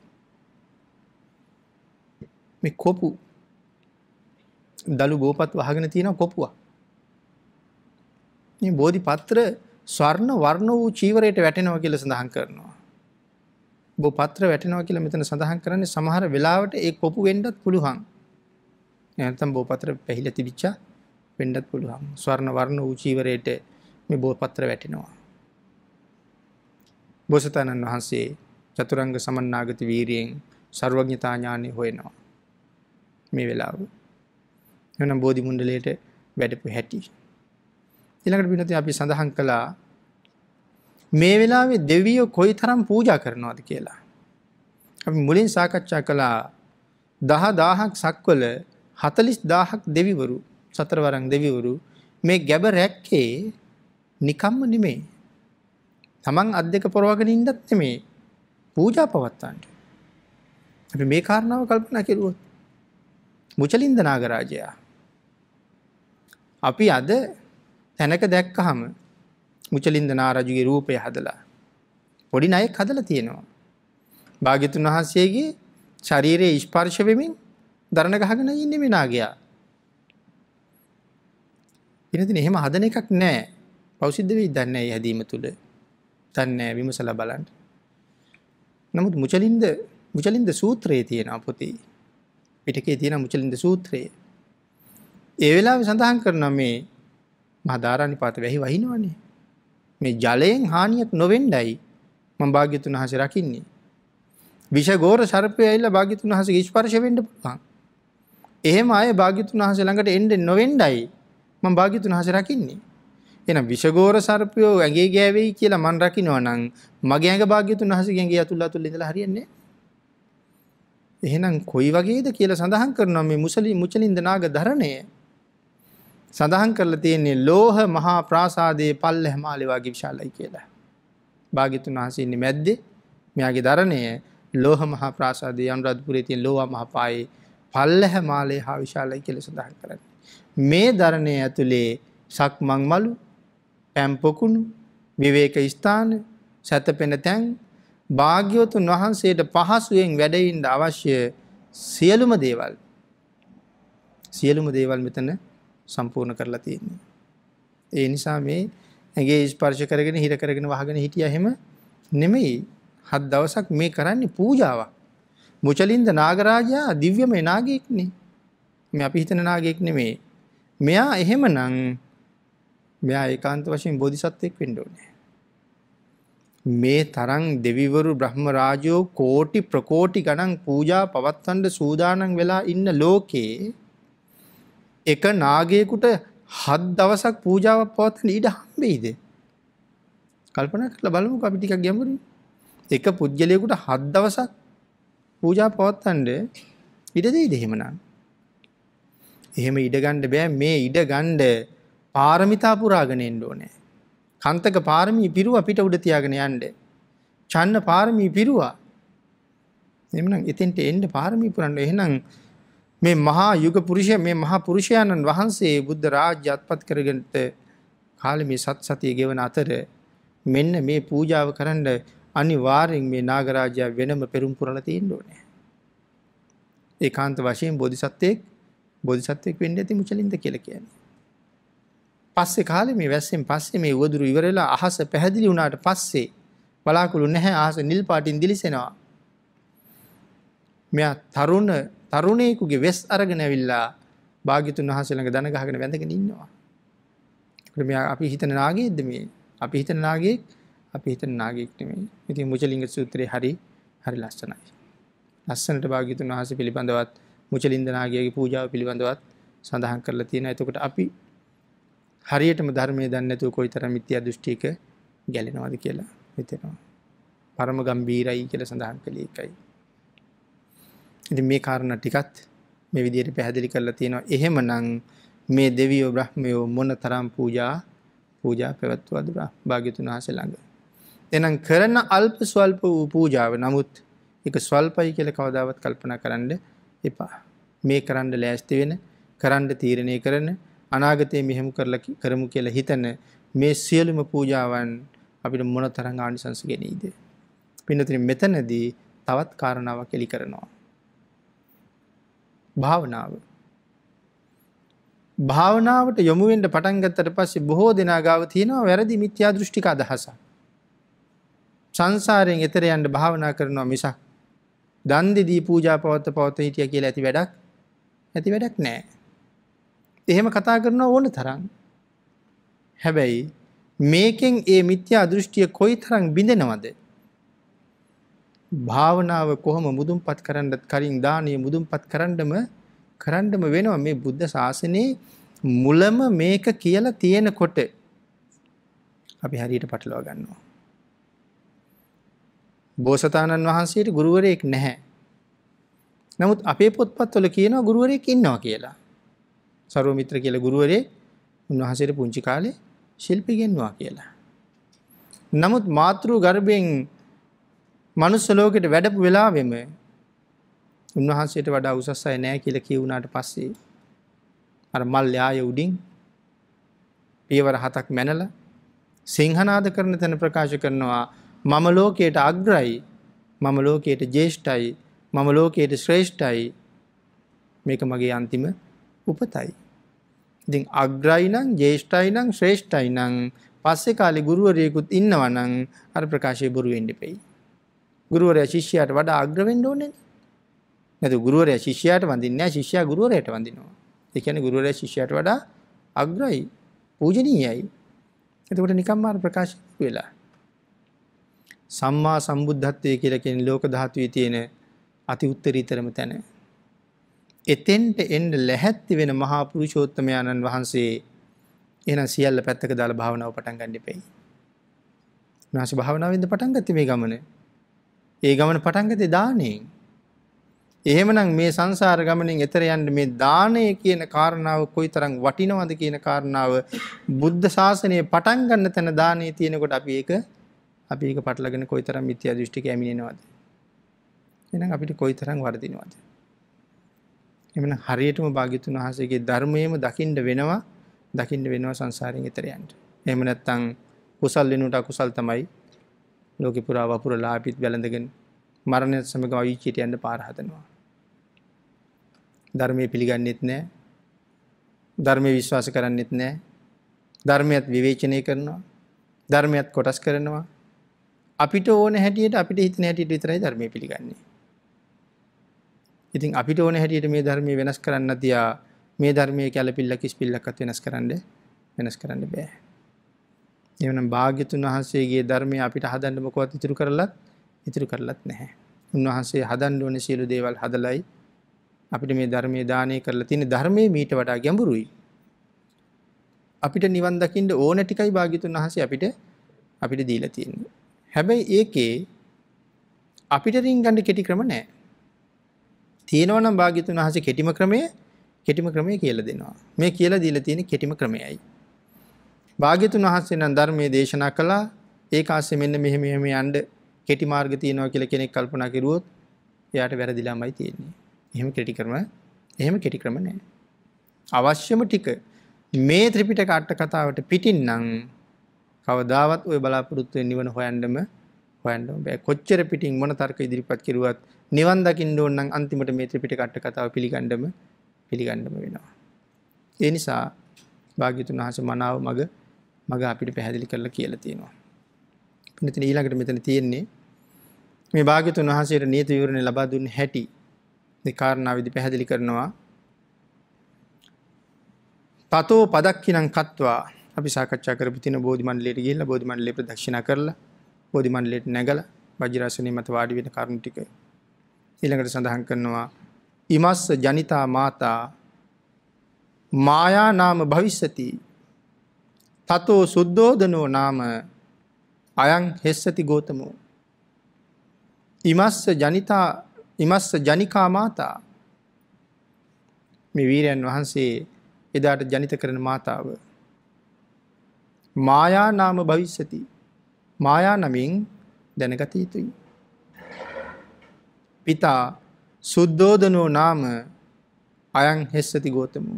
මේ කොපු දලු බෝපත් වහගෙන තියෙන කොපුවක්. මේ බෝධිපත්‍ර ස්වර්ණ වර්ණ වූ චීවරයට වැටෙනවා කියලා සඳහන් කරනවා. බෝපත්‍ර වැටෙනවා කියලා මෙතන සඳහන් කරන්නේ සමහර වෙලාවට ඒ කොපු වෙන්නත් පුළුවන්. නැත්නම් බෝපත්‍ර පැහිලා තිබිච්චා වෙන්නත් පුළුවන් ස්වර්ණ වර්ණ ූචීවරයට මේ බෝපත්‍ර වැටෙනවා. බෝසතාණන් වහන්සේ චතුරංග සමන්නාගත වීරියෙන් සර්වඥතාඥානය හොයනවා. මේ වෙලාව. එනම් බෝධි මුණ්ඩලයට වැඩපු හැටි. ඊළඟට පිනති අපි සඳහන් කළා මේ වෙලාවේ දෙවියෝ කොයි තරම් පූජා කරනවාද කියලා. අපි මුලින් සාකච්ඡා කළා දහ දාහක් සක්වල හතලිස් දාහක් දෙවිවරු සතරවරං දෙවිවරු මේ ගැබ රැක්කේ නිකම්ම නෙමේ. තමන් අත් දෙක පොරවගෙන ඉන්නත් නෙමේ. පූජා පවත්තන්ට. අපි මේ කාරණාව කල්පනා කෙරුවොත් මුචලින්ද නාගරාජයා අපි අද තැනක දැක්කහම මුචලින්ද නාරජුගේ රූපය හදලා පොඩි ණයෙක් හදලා තියෙනවා. භාග්‍යතුන් වහන්සේගේ ශරීරයේ ස්පර්ශ වෙමින් දරණ ගහගෙන ඉන්නේ මේ නාගයා. පිනතින එහෙම හදන එකක් නෑ පෞසිද්ධ වෙයි දන්නේ ඒ හැදීම තුල. දන්නේ විමසලා බලන්න. නමුත් මුචලින්ද මුචලින්ද සූත්‍රයේ තියෙන පොතේ පිටකේ තියෙන මුචලින්ද සූත්‍රය. ඒ වෙලාවේ සඳහන් කරනවා මේ මහදාරානිපාත වෙහි වහිනවනේ. මේ ජලයෙන් හානියක් නොවෙන්නයි මම භාග්‍යතුන් වහන්සේ රකින්නේ. විෂගෝර සර්පය ඇවිල්ලා භාග්‍යතුන් වහන්සේගේ ස්පර්ශ වෙන්න පුළුවන්. එහෙම ආයේ භාග්‍යතුන් වහන්සේ ළඟට එන්නේ නොවෙන්නයි මම භාග්‍යතුන් වහන්සේ රකින්නේ. එහෙනම් විෂගෝර සර්පයෝ ඇඟේ ගෑවෙයි කියලා මං රකින්නවා නම් මගේ ඇඟ භාග්‍යතුන් වහන්සේගේ ඇඟේ අතුල් අතුල් ඉඳලා හරියන්නේ එහෙනම් කොයි වගේද කියලා සඳහන් කරනවා මේ මුසලි මුචලින්ද නාග ධරණය. සඳහන් කරලා තියෙන්නේ ලෝහ මහා ප්‍රාසාදයේ පල්ලෙහ මාලේ වගේ විශාලයි කියලා. භාග්‍යතුන් වහන්සේ ඉන්නේ මැද්දේ. මෙයාගේ ධරණය ලෝහ මහා ප්‍රාසාදයේ අනුරාධපුරයේ තියෙන ලෝහ මහා පායේ පල්ලෙහ මාලේ හා විශාලයි කියලා සඳහන් කරන්නේ. මේ දරණය ඇතුළේ සක්මන් මලු, පැම්පොකුණු, විවේක ස්ථාන, සැතපෙන තැන්, භාග්‍යවතුන් වහන්සේට පහසුවෙන් වැඩඉන්න අවශ්‍ය සියලුම දේවල් සියලුම දේවල් මෙතන සම්පූර්ණ කරලා තියෙන්නේ. ඒ නිසා මේ ඇගේ ස්පර්ශ කරගෙන හිර කරගෙන වහගෙන හිටියා එහෙම නෙමෙයි. හත් දවසක් මේ කරන්නේ පූජාවක්. මුචලින්ද නාගරාජයා දිව්‍යමය නාගයෙක්නේ. මේ අපි හිතන නාගයෙක් නෙමෙයි. මෙයා එහෙමනම් මෙයා ඒකාන්ත වශයෙන් බෝධිසත්වෙක් වෙන්න ඕනේ. මේ තරම් දෙවිවරු බ්‍රහ්ම රාජයෝ කෝටි ප්‍රකෝටි ගණන් පූජා පවත්වන්න සූදානම් වෙලා ඉන්න ලෝකේ එක නාගයෙකුට හත් දවසක් පූජාවක් පවත්වන්න ඊට හම්බෙයිද? කල්පනා කරලා බලමු අපි ටිකක් ගැඹුරින්. එක පුජ්‍යලයකට හත් දවසක් පූජා පවත්වන්න ඉඩ දෙයිද එහෙමනම්? එහෙම ඉඩගණ්ඩ බෑ මේ ඉඩ ගණ්ඩ පාරමිතා පුරාගෙනෙන්ඩ ඕනෑ. කන්තක පාරමී පිරුව පිට උඩ තියාගෙන යන්ඩ. චන්න පාරමී පිරුවා. එමනම් එතෙන්ට එන්ඩ පාරමී පුරන්න එහෙනම් මේ මහා යුග පුරුෂය මේ මහා පුරුෂයණන් වහන්සේ බුද්ධ රාජ්‍ය අත්පත් කරගට කාල මේ සත් සතිය ගෙවන අතර මෙන්න මේ පූජාව කරන්න අනිවාර්යෙන් මේ නාගරාජයා වෙනම පෙරුම් පුරලා තියෙන්න ඕනේ. ඒකාන්ත වශයෙන් බෝධිසත්වෙක් බෝධිසත්වයක් වෙන්න ඇති මුචලින්ද කියලා කියන්නේ. පස්සේ කාලේ මේ වැස්සෙන් පස්සේ මේ උවදුරු ඉවරලා අහස පැහැදිලි වුණාට පස්සේ බලාකුළු නැහැ අහස නිල් පාටින් දිලිසෙනවා. මෙයා තරුණ තරුණේකුගේ වෙස් අරගෙන ඇවිල්ලා භාග්‍යතුන් වහන්සේ ළඟ දන ගහගෙන වැඳගෙන ඉන්නවා. මෙයා අපි හිතන නාගයෙක්ද මේ? අපි හිතන නාගයෙක් අපි හිතන නාගයෙක් නෙමෙයි. ඉතින් මුචලිංග සූත්‍රයේ හරි හරි ලස්සනයි. ලස්සනට භාග්‍යතුන් වහන්සේ පිළිබඳවත් මුචලින්ද නාගයාගේ පූජාව පිළිබඳවත් සඳහන් කරලා තියෙනවා. එතකොට අපි හරියටම ධර්මයේ දන්නේ නැතුව කොයිතරම් මිත්‍යා දෘෂ්ටියක ගැලෙනවද කියලා හිතෙනවා. පරම ගම්බීරයි කියලා සඳහන් කළේ එකයි. ඉතින් මේ කාරණා ටිකත් මේ විදිහට පැහැදිලි කරලා තියෙනවා. එහෙමනම් මේ දෙවියෝ බ්‍රහ්මයෝ මොනතරම් පූජා පූජා පැවැත්වුවද භාග්‍යතුන් වහන්සේ ළඟ. එහෙනම් කරන අල්ප ස්වල්ප වූ පූජාව නමුත් ඒක ස්වල්පයි කියලා කවදාවත් කල්පනා කරන්නේ එපා. මේ කරන්න ලෑස්ති වෙන කරන්න තීරණය කරන අනාගතයේ මෙහෙම කරලා කරමු කියලා හිතන මේ සියලුම පූජාවන් අපිට මොනතරම් ආනිසංස ගෙනෙයිද? පින්නතින් මෙතනදී තවත් කාරණාවක් එලි කරනවා. භාවනාව. භාවනාවට යොමු වෙන්න පටන් ගත්තට පස්සේ බොහෝ දෙනා ගාව තියෙනවා වැරදි මිත්‍යා දෘෂ්ටික අදහසක්. සංසාරයෙන් එතර යන්න භාවනා කරනවා මිසක් දන් දෙදී පූජා පවත්ත පවත්ත හිටිය කියලා ඇති වැඩක් ඇති වැඩක් නෑ. එහෙම කතා කරන ඕන තරම්. හැබැයි මේකෙන් ඒ මිත්‍යා දෘෂ්ටිය කොයි තරම් බිඳෙනවද? භාවනාව කොහොම මුදුන්පත් කරන්නත් කලින් දානීය මුදුන්පත් කරන්නම කරන්නම වෙනවා මේ බුද්ධ ශාසනයේ මුලම මේක කියලා තියෙනකොට අපි හරියට පටලවා ගන්නවා. බෝසතාණන් වහන්සේට ගුරුවරයෙක් නැහැ. නමුත් අපේ පොත්පත්වල කියනවා ගුරුවරයෙක් ඉන්නවා කියලා. සරුවමිත්‍ර කියලා ගුරුවරයෙක් උන්වහන්සේට පුංචි කාලේ ශිල්පි ගෙන්නවා කියලා. නමුත් මාතෘ ගර්භයෙන් මනුස්ස ලෝකෙට වැඩපු වෙලාවෙම උන්වහන්සේට වඩා උසස් අය නැහැ කියලා කියුණාට පස්සේ අර මල් යාය උඩින් පියවර හතක් මැනලා සිංහනාද කරන තැන ප්‍රකාශ කරනවා මම ලෝකයට අග්‍රයි මම ලෝකයට ජේෂ්ඨයි මම ලෝකයට ශ්‍රේෂ්ඨයි මේක මගේ අන්තිම උපතයි. ඉතින් අග්‍රයි නම් ජේෂ්ඨයි නම් ශ්‍රේෂ්ඨයි නම් පස්සේ කාලේ ගුරුවරයෙකුත් ඉන්නවා නම් අර ප්‍රකාශය බොරු වෙන්න දෙපෙයි. ගුරුවරයා ශිෂ්‍යයාට වඩා අග්‍ර වෙන්න ඕනේ. නැතු ගුරුවරයා ශිෂ්‍යයාට වඳින්නේ නැහැ ශිෂ්‍යයා ගුරුවරයාට වඳිනවා. ඒ කියන්නේ ගුරුවරයා ශිෂ්‍යයාට වඩා අග්‍රයි, පූජනීයයි. එතකොට නිකම්ම අර ප්‍රකාශ වෙලා සම්මා සම්බුද්ධත්වය කියලා කියන්නේ ලෝක ධාතුවේ තියෙන අති උත්තරීතරම තැන. එතෙන්ට එන්න ලැහැත්ති වෙන මහා පුරුෂෝත්තමයන්න් වහන්සේ එහෙනම් සියල්ල පැත්තක දාලා භාවනාව පටන් ගන්න ඉපෙයි. නාස භාවනාවෙන්ද පටන් ගත්තේ මේ ගමන. ඒ ගමන පටන් ගත්තේ දානෙන්. එහෙමනම් මේ සංසාර ගමනින් එතර යන්න මේ දානය කියන කාරණාව කොයිතරම් වටිනවද කියන කාරණාව බුද්ධ ශාසනයේ පටන් ගන්න තැන දානේ තියෙනකොට අපි ඒක අපි ඒක පටලගෙන කොයිතරම් මිත්‍යා දෘෂ්ටික ඇමිනෙනවද එහෙනම් අපිට කොයිතරම් වර්ධිනවද එමනම් හරියටම භාග්‍යතුන් වහන්සේගේ ධර්මයේම දකින්න වෙනවා දකින්න වෙනවා සංසාරයෙන් එතර යන්න එහෙම නැත්නම් කුසල් වෙනුවට අකුසල් තමයි ලෝකේ පුරා වපුරලා අපිත් වැළඳගෙන මරණයත් සමග අවීචියට යන්න පාර හදනවා ධර්මයේ පිළිගන්නෙත් නැහැ ධර්මය විශ්වාස කරන්නෙත් නෑ ධර්මයත් විවේචනය කරනවා ධර්මයත් කොටස් කරනවා අපිට ඕන හැටියට අපිට හිතන හැටියට විතරයි ධර්මය පිළිගන්නේ. ඉතින් අපිට ඕන හැටියට මේ ධර්මය වෙනස් කරන්න තියා මේ ධර්මයේ කැළපිල්ල කිස්පිල්ලක්වත් වෙනස් කරන්න වෙනස් කරන්න බෑ. එවනම් භාග්‍යතුන් වහන්සේගේ ධර්මය අපිට හදන්න මොකවත් ඉතුරු කරලත් ඉතුරු කරලත් නැහැ. උන්වහන්සේ හදන්න ඕනේ සියලු දේවල් හදලයි අපිට මේ ධර්මයේ දානය කරලා තියෙන ධර්මයේ මීට වඩා ගැඹුරුයි. අපිට නිවන් දකින්න ඕන ටිකයි භාග්‍යතුන් වහන්සේ අපිට අපිට දීලා තියෙන්නේ. හැබැයි ඒකේ අපිට රින් ගන්න කෙටි ක්‍රම නැහැ. තියෙනවා නම් භාග්‍යතුන් වහන්සේ කෙටිම ක්‍රමය කෙටිම ක්‍රමය කියලා දෙනවා. මේ කියලා දීලා තියෙන කෙටිම ක්‍රමයයි. භාග්‍යතුන් වහන්සේ නම් ධර්මයේ දේශනා කළා ඒක ආස්සේ මෙන්න මෙහෙම මෙහෙම යන්න කෙටි මාර්ග තියෙනවා කියලා කෙනෙක් කල්පනා කරුවොත් එයාට වැරදිලාමයි තියෙන්නේ. එහෙම කෙටි ක්‍රම එහෙම කෙටි ක්‍රම නැහැ. අවශ්‍යම ටික මේ ත්‍රිපිටක අට කතාවට පිටින් නම් කවදාවත් ඔය බලාපොරොත්තු වෙන නිවන හොයන්නම හොයන්න බෑ. කොච්චර පිටින් මොන තර්ක ඉදිරිපත් කෙරුවත් නිවන් දකින්න ඕන නම් අන්තිමට මේ ත්‍රිපිටකයට කතාව පිළිගන්නම පිළිගන්නම වෙනවා. ඒ නිසා භාග්‍යතුන් වහන්සේ මනාව මග මග අපිට පැහැදිලි කරලා කියලා තියෙනවා. මෙතන ඊළඟට මෙතන තියෙන්නේ මේ භාග්‍යතුන් වහන්සේට නීති විවරණ ලබා දුන්න හැටි මේ කාරණාවෙදි පැහැදිලි කරනවා. තතෝ පදක්ඛිනං කତ୍වා අපි සාකච්ඡා කරපු තියෙන බෝධි මණ්ඩලයට ගිහිල්ලා බෝධි මණ්ඩලයේ ප්‍රදක්ෂිනා කරලා බෝධි මණ්ඩලයට නැගලා වජිරාසනිය මත වාඩි වෙන කරුණු ටික ඊළඟට සඳහන් කරනවා ඉමස්ස ජනිතා මාතා මායා නාම භවිෂ්‍යති තතෝ සුද්ධෝදනෝ නාම අයං හෙස්සති ගෝතමෝ ඉමස්ස ජනිතා ඉමස්ස ජනිකා මාතා මේ වීරයන් වහන්සේ එදාට ජනිත කරන මාතාව මායානාම භවිෂ්‍යති. මායා නමින් දැනගත යුතුයි. පිතා සුද්ධෝදනෝ නාම අයං හෙස්සති ගෝතමු.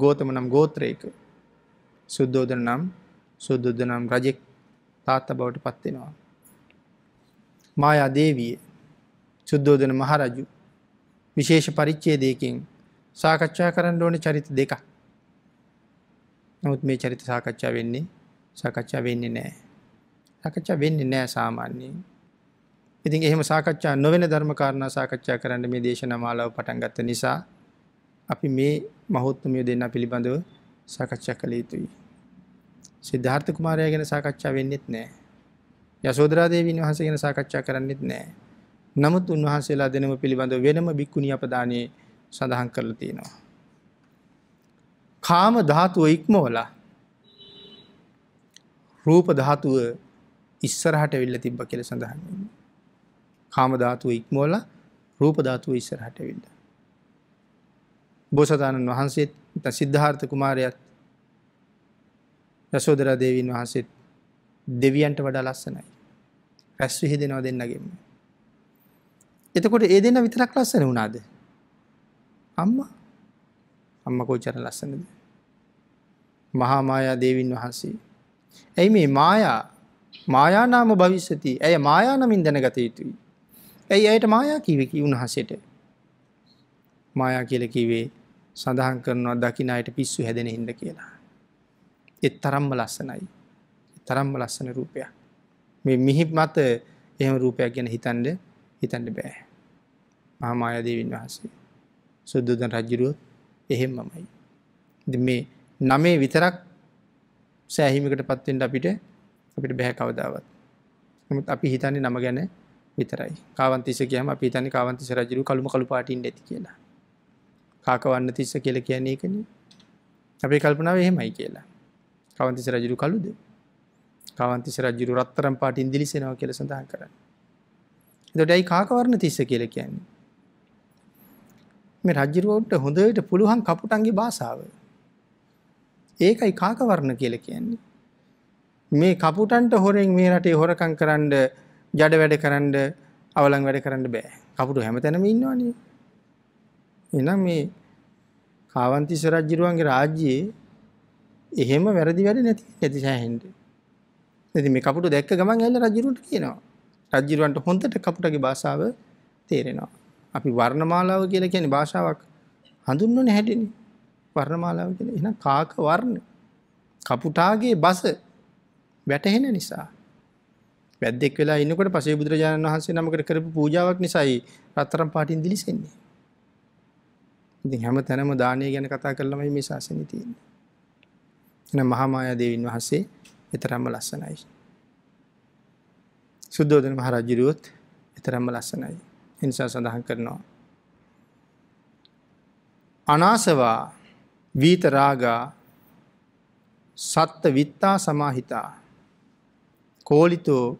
ගෝතම නම් ගෝත්‍රයක. සුද්ධෝදන නම් සුද්ධෝදන නම් රජෙක් තාත්තා බවට පත් වෙනවා. මායා දේවිය සුද්ධෝදන මහරජු විශේෂ පරිච්ඡේදයකින් සාකච්ඡා කරන්න ඕනේ චරිත දෙකක්. නමුත් මේ චරිත සාකච්ඡා වෙන්නේ සාකච්ඡා වෙන්නේ නෑ. සාකච්ඡා වෙන්නේ නෑ සාමාන්‍යයෙන්. ඉතින් එහෙම සාකච්ඡා නොවන ධර්මකාරණා සාකච්ඡා කරන්න මේ දේශනා මාලාව පටන් ගත්ත නිසා අපි මේ මහෞත්මය දෙන්න පිළිබඳව සාකච්ඡා කළ යුතුයි. සිද්ධාර්ථ කුමාරයා ගැන සාකච්ඡා වෙන්නෙත් නෑ. යසෝදරා දේවීන් වහන්සේ ගැන සාකච්ඡා කරන්නෙත් නෑ. නමුත් උන්වහන්සේලා දෙනම පිළිබඳව වෙනම බික්කුණී අපදානයේ සඳහන් කරලා තියෙනවා. කාම ධාතුව ඉක්මෝලා රූප ධාතුව ඉස්සරහට වෙල්ල තිබ්බ කියල සඳහන් කාම ධාතුව ඉක්මෝල රූප ධාතුව ඉස්සරහට වෙල්ල බෝසතාණන් වහන්සේත් සිද්ධාර්ථ කුමාරයත් යසෝදර දේවීන් වහන්සේත් දෙවියන්ට වඩා ලස්සනයි රැස් විහිදෙනව දෙන්නගෙම එතකොට ඒ දෙන්න විතරක් ලස්සන වුණාද අම්ම අම්ම කෝචර ලස්සනද මහා මායා දේවින් වහන්සේ. ඇයි මේ මායා මායානාම භවිෂ්‍යති. ඇය මායා නමින් දැනගත යුතුයි. ඇයි ඇයට මායා කිව්වේ කී උන්වහන්සේට? මායා කියලා කිව්වේ සඳහන් කරනවා දකින්න අයට පිස්සු හැදෙන හින්ද කියලා. ඒ තරම්ම ලස්සනයි. ඒ තරම්ම ලස්සන රූපයක්. මේ මිහි මත එහෙම රූපයක් ගැන හිතන්න හිතන්න බෑ. මහා මායා දේවින් වහන්සේ සුද්ධෝදන රජුරුවත් එහෙමමයි. ඉතින් මේ නමේ විතරක් සෑහීමකට පත්වෙන්ට අපිට අපිට බැහැ කවදාවත්. නමුත් අපි හිතන්නේ නම ගැන විතරයි කාවන්තිස කියම අපි තනි කාවන්තිස රජරු කළුම කළු පාටින් ඇති කියලා. කාකවන්න තිස්ස කියල කියන්නේ එකන අපේ කල්පනාව එහෙමයි කියලා. කවන්තිස රජරු කළුද කවන්තිස රජරු රත්තරම් පාටින් දිලිසෙනව කියල සඳහා කරන්න. දොඩයි කාකවරණ තිස්ස කියල කියන්නේ. මේ රජරුවට හොඳට පුළුවන් කපුටන්ගේ බාසාාව ඒකයි කාකවර්ණ කියලා කියන්නේ. මේ කපුටන්ට හොරෙන් මේ රටේ හොරකම් කරන්න, ජඩ වැඩ කරන්න, අවලං වැඩ කරන්න බෑ. කපුටු හැමතැනම ඉන්නවනේ. එහෙනම් මේ කාවන්තිස්ස රජුරුවන්ගේ රාජ්‍යයේ එහෙම වැරදි වැඩ නැති නැති සෑහෙන්න. ඉතින් මේ කපුටු දැක්ක ගමන් ඇවිල්ලා රජුරුන්ට කියනවා. රජුරුවන්ට හොඳට කපුටගේ භාෂාව තේරෙනවා. අපි වර්ණමාලාව කියලා කියන්නේ භාෂාවක් හඳුන්වන්නේ හැටිනේ. වර්ණමාලාව කියන එහෙනම් කාක වර්ණ කපුටාගේ බස වැටහෙන නිසා වැද්දෙක් වෙලා ඉන්නකොට පසේ බුදුරජාණන් වහන්සේ නමකට කරපු පූජාවක් නිසායි රත්තරන් පාටින් දිලිසෙන්නේ. ඉතින් හැම තැනම දානය ගැන කතා කරලමයි මේ ශාසනය තියෙන්නේ. එහෙනම් මහා මායා දේවීන් වහන්සේ ඊතරම්ම ලස්සනයි. සුද්ධෝදන මහ රජුරුවත් ඊතරම්ම ලස්සනයි. ඒ නිසා සඳහන් කරනවා අනාසවා වීතරාගා සත්ත විත්තා සමාහිතා කෝලිතෝ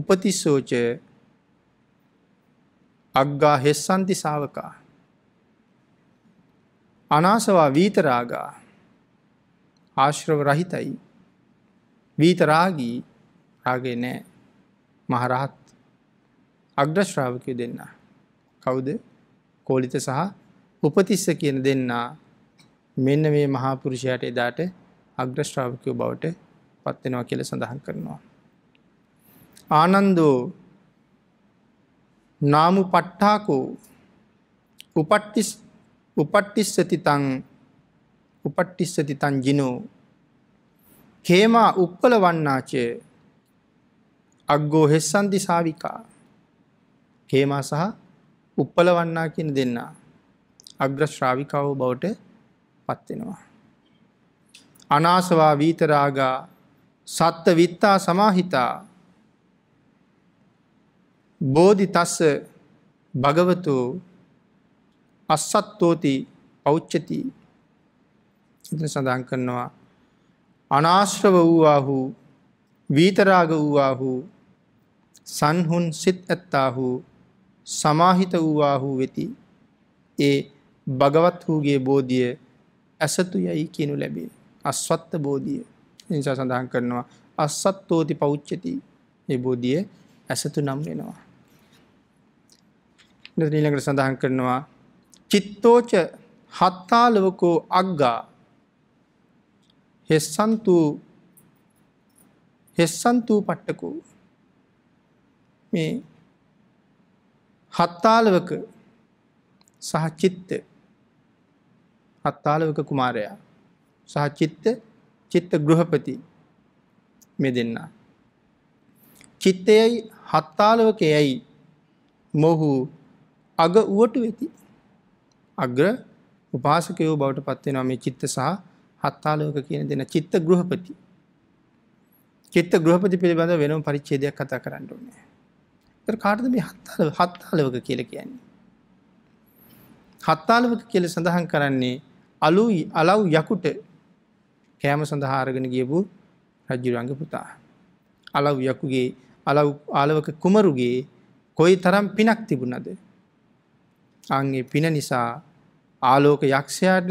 උපතිස්සෝච අග්ගා හෙස්සන්ති සාවකා අනාසවා වීතරාගා ආශ්‍රව රහිතයි වීතරාගී රාගේ නෑ මහරහත් අග්‍රශ්‍රාවකය දෙන්න කවුද කෝලිත සහ උපතිස්ස කියන දෙන්නා මෙන්න මේ මහාපුරුෂයට එදාට අග්‍රශ්‍රාවකයෝ බවට පත්වෙනවා කියල සඳහන් කරනවා. ආනන්දෝ නාමු පට්ටාකෝ උපට්ටිස් උපට්ටිස්සතිතං උපට්ටිස්සතිතන් ජිනෝ කේමා උප්පල වන්නාචය අග්ගෝ හෙස්සන්දි සාවිකා කේමා සහ උප්පල වන්නා කියන දෙන්න අග්‍රශ්‍රාවිකාව බවට පත්වෙනවා. අනාසවා වීතරාගා සත්ත විත්තා සමාහිතා බෝධි තස්ස භගවතු අස්සත්තෝති පෞච්චති ඉදිරි සඳහන් කරනවා අනාශ්‍රව වූවාහු වීතරාග වූවාහු සංහුන් සිත් ඇත්තාහු සමාහිත වූවාහු වෙති ඒ භගවත් වූගේ බෝධිය ඇසතු යැයි කියනු ලැබේ. අස්වත්ත බෝධිය නිසා සඳහන් කරනවා අස්සත්තෝති පෞච්චති ඒ බෝධිය ඇසතු නම් වෙනවා. නීලකට සඳහන් කරනවා චිත්තෝච හත්තාලවකෝ අග්ගා හෙස්සන්තු හෙස්සන්තු පට්ටකෝ මේ හත්තාලවක සහ චිත්ත හත්තාලවක කුමාරයා සහ චිත්ත චිත්ත ගෘහපති මේ දෙන්න. චිත්තයයි හත්තාලවක යැයි මොහු අග වුවට වෙති අග්‍ර උපාසකයෝ බවට පත්වෙනවා මේ චිත්ත සහ හත්තාලෝක කියන දෙන චිත්ත ගෘහපති චිත්ත ගෘහපති පිළිබඳ වෙනම පරිච්චේදයක් කතා කරන්න ඕනේ. ඒතර කාටද මේ හත්තාල හත්තාලවක කියලා කියන්නේ? හත්තාලවක කියලා සඳහන් කරන්නේ අලු අලව් යකුට කෑම සඳහාරගෙන ගියපු රජ්ජුරන්ග පුතා. අලව් යකුගේ අලව් ආලවක කුමරුගේ කොයි තරම් පිනක් තිබුණද. අන්ගේ පින නිසා ආලෝක යක්ෂයාට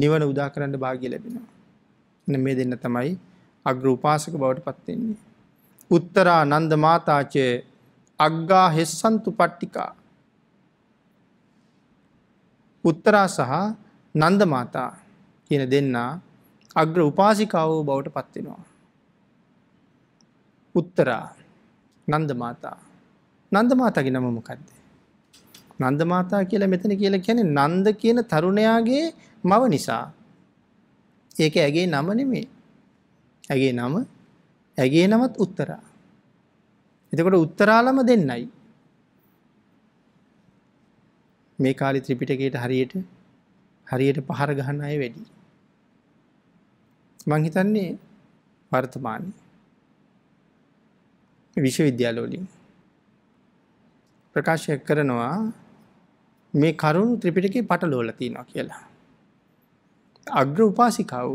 නිවන උදා කරන්න භාග්‍ය ලැබෙනවා. එන මේ දෙන්න තමයි අග්‍ර උපාසක බවට පත්වෙන්නේ. උත්තරා නන්ද මාතාචය අග්ගා හෙස්සන්තු පට්ටිකා. උත්තරා සහ නන්ද මාතා කියන දෙන්නා අග්‍ර උපාසිකාව බවට පත්වෙනවා. උත්තරා නන්ද මාතා නන්ද මාතාගේ නම මොකක්ද. නන්ද මාතා කියලා මෙතන කියලා කියන නන්ද කියන තරුණයාගේ මව නිසා. ඒක ඇගේ නම නෙමේ. ඇගේ නම ඇගේ නමත් උත්තරා. එතකොට උත්තරාලම දෙන්නයි. මේ කාලි ත්‍රිපිටකයට හරියට හරියට පහර ගහන්න අය වැඩි. මංහිතන්නේ වර්තමාන විශ්වවිද්‍යාලෝලින් ප්‍රකාශය කරනවා මේ කරුණු ත්‍රිපිටකේ පටලෝල තියනවා කියලා. අග්‍ර උපාසිකව්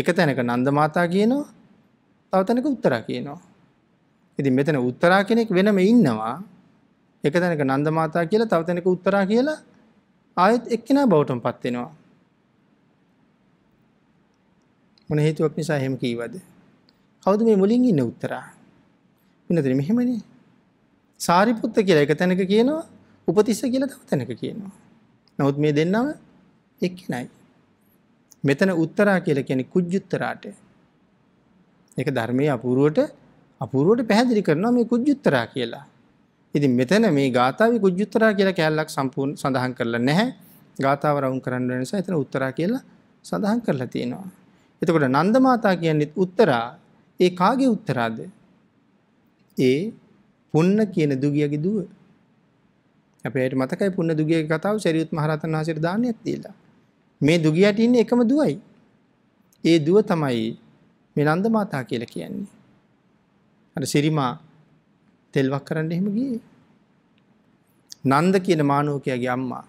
එක තැනක නන්දමාතා කියනවා තවතැනක උත්තරා කියනවා. ඉති මෙතන උත්තරා කෙනෙක් වෙනම ඉන්නවා එක තැනක නන්දමාතා කියලා තවතැනක උත්තරා කියලා ආයෙත් එක්කෙනා බවටමපත් වෙනවා. මොන හේතුවක් නිසා එහෙම කීවද? කවුද මේ මුලින් ඉන්න උත්තරා? මෙන්නතර මෙහෙමනේ. සාරිපුත්ත කියලා එක තැනක කියනවා, උපතිස්ස කියලා තව තැනක කියනවා. නමුත් මේ දෙන්නම එක්කෙනයි. මෙතන උත්තරා කියලා කියන්නේ කුජ්ජුත්තරාට. ඒක ධර්මයේ අපූර්වට අපූර්වට පැහැදිලි කරනවා මේ කුජ්ජුත්තරා කියලා. ඉතින් මෙතන මේ ගාථාවේ කුජ්ජුත්තරා කියලා කැලලක් සම්පූර්ණ සඳහන් කරලා නැහැ. ගාථාව රවුම් කරන්න වෙන නිසා එතන උත්තරා කියලා සඳහන් කරලා තියෙනවා. එතකොට නන්ද මාතා කියන්නේ උත්තරා. ඒ කාගේ උත්තරාද? ඒ පුන්න කියන දුගියගේ දුව. අපේට මතකයි පුන්න දුගිය කතාව සරියුත් මහරතන් වහන්සේට දාන්නේත් දීලා. මේ දුගියට ඉන්නේ එකම දුවයි. ඒ දුව තමයි මේ නන්ද මාතා කියලා කියන්නේ. අර සිරිමා තෙල්වක් කරන්න එහෙම ගියේ. නන්ද කියන මානෝකයාගේ අම්මා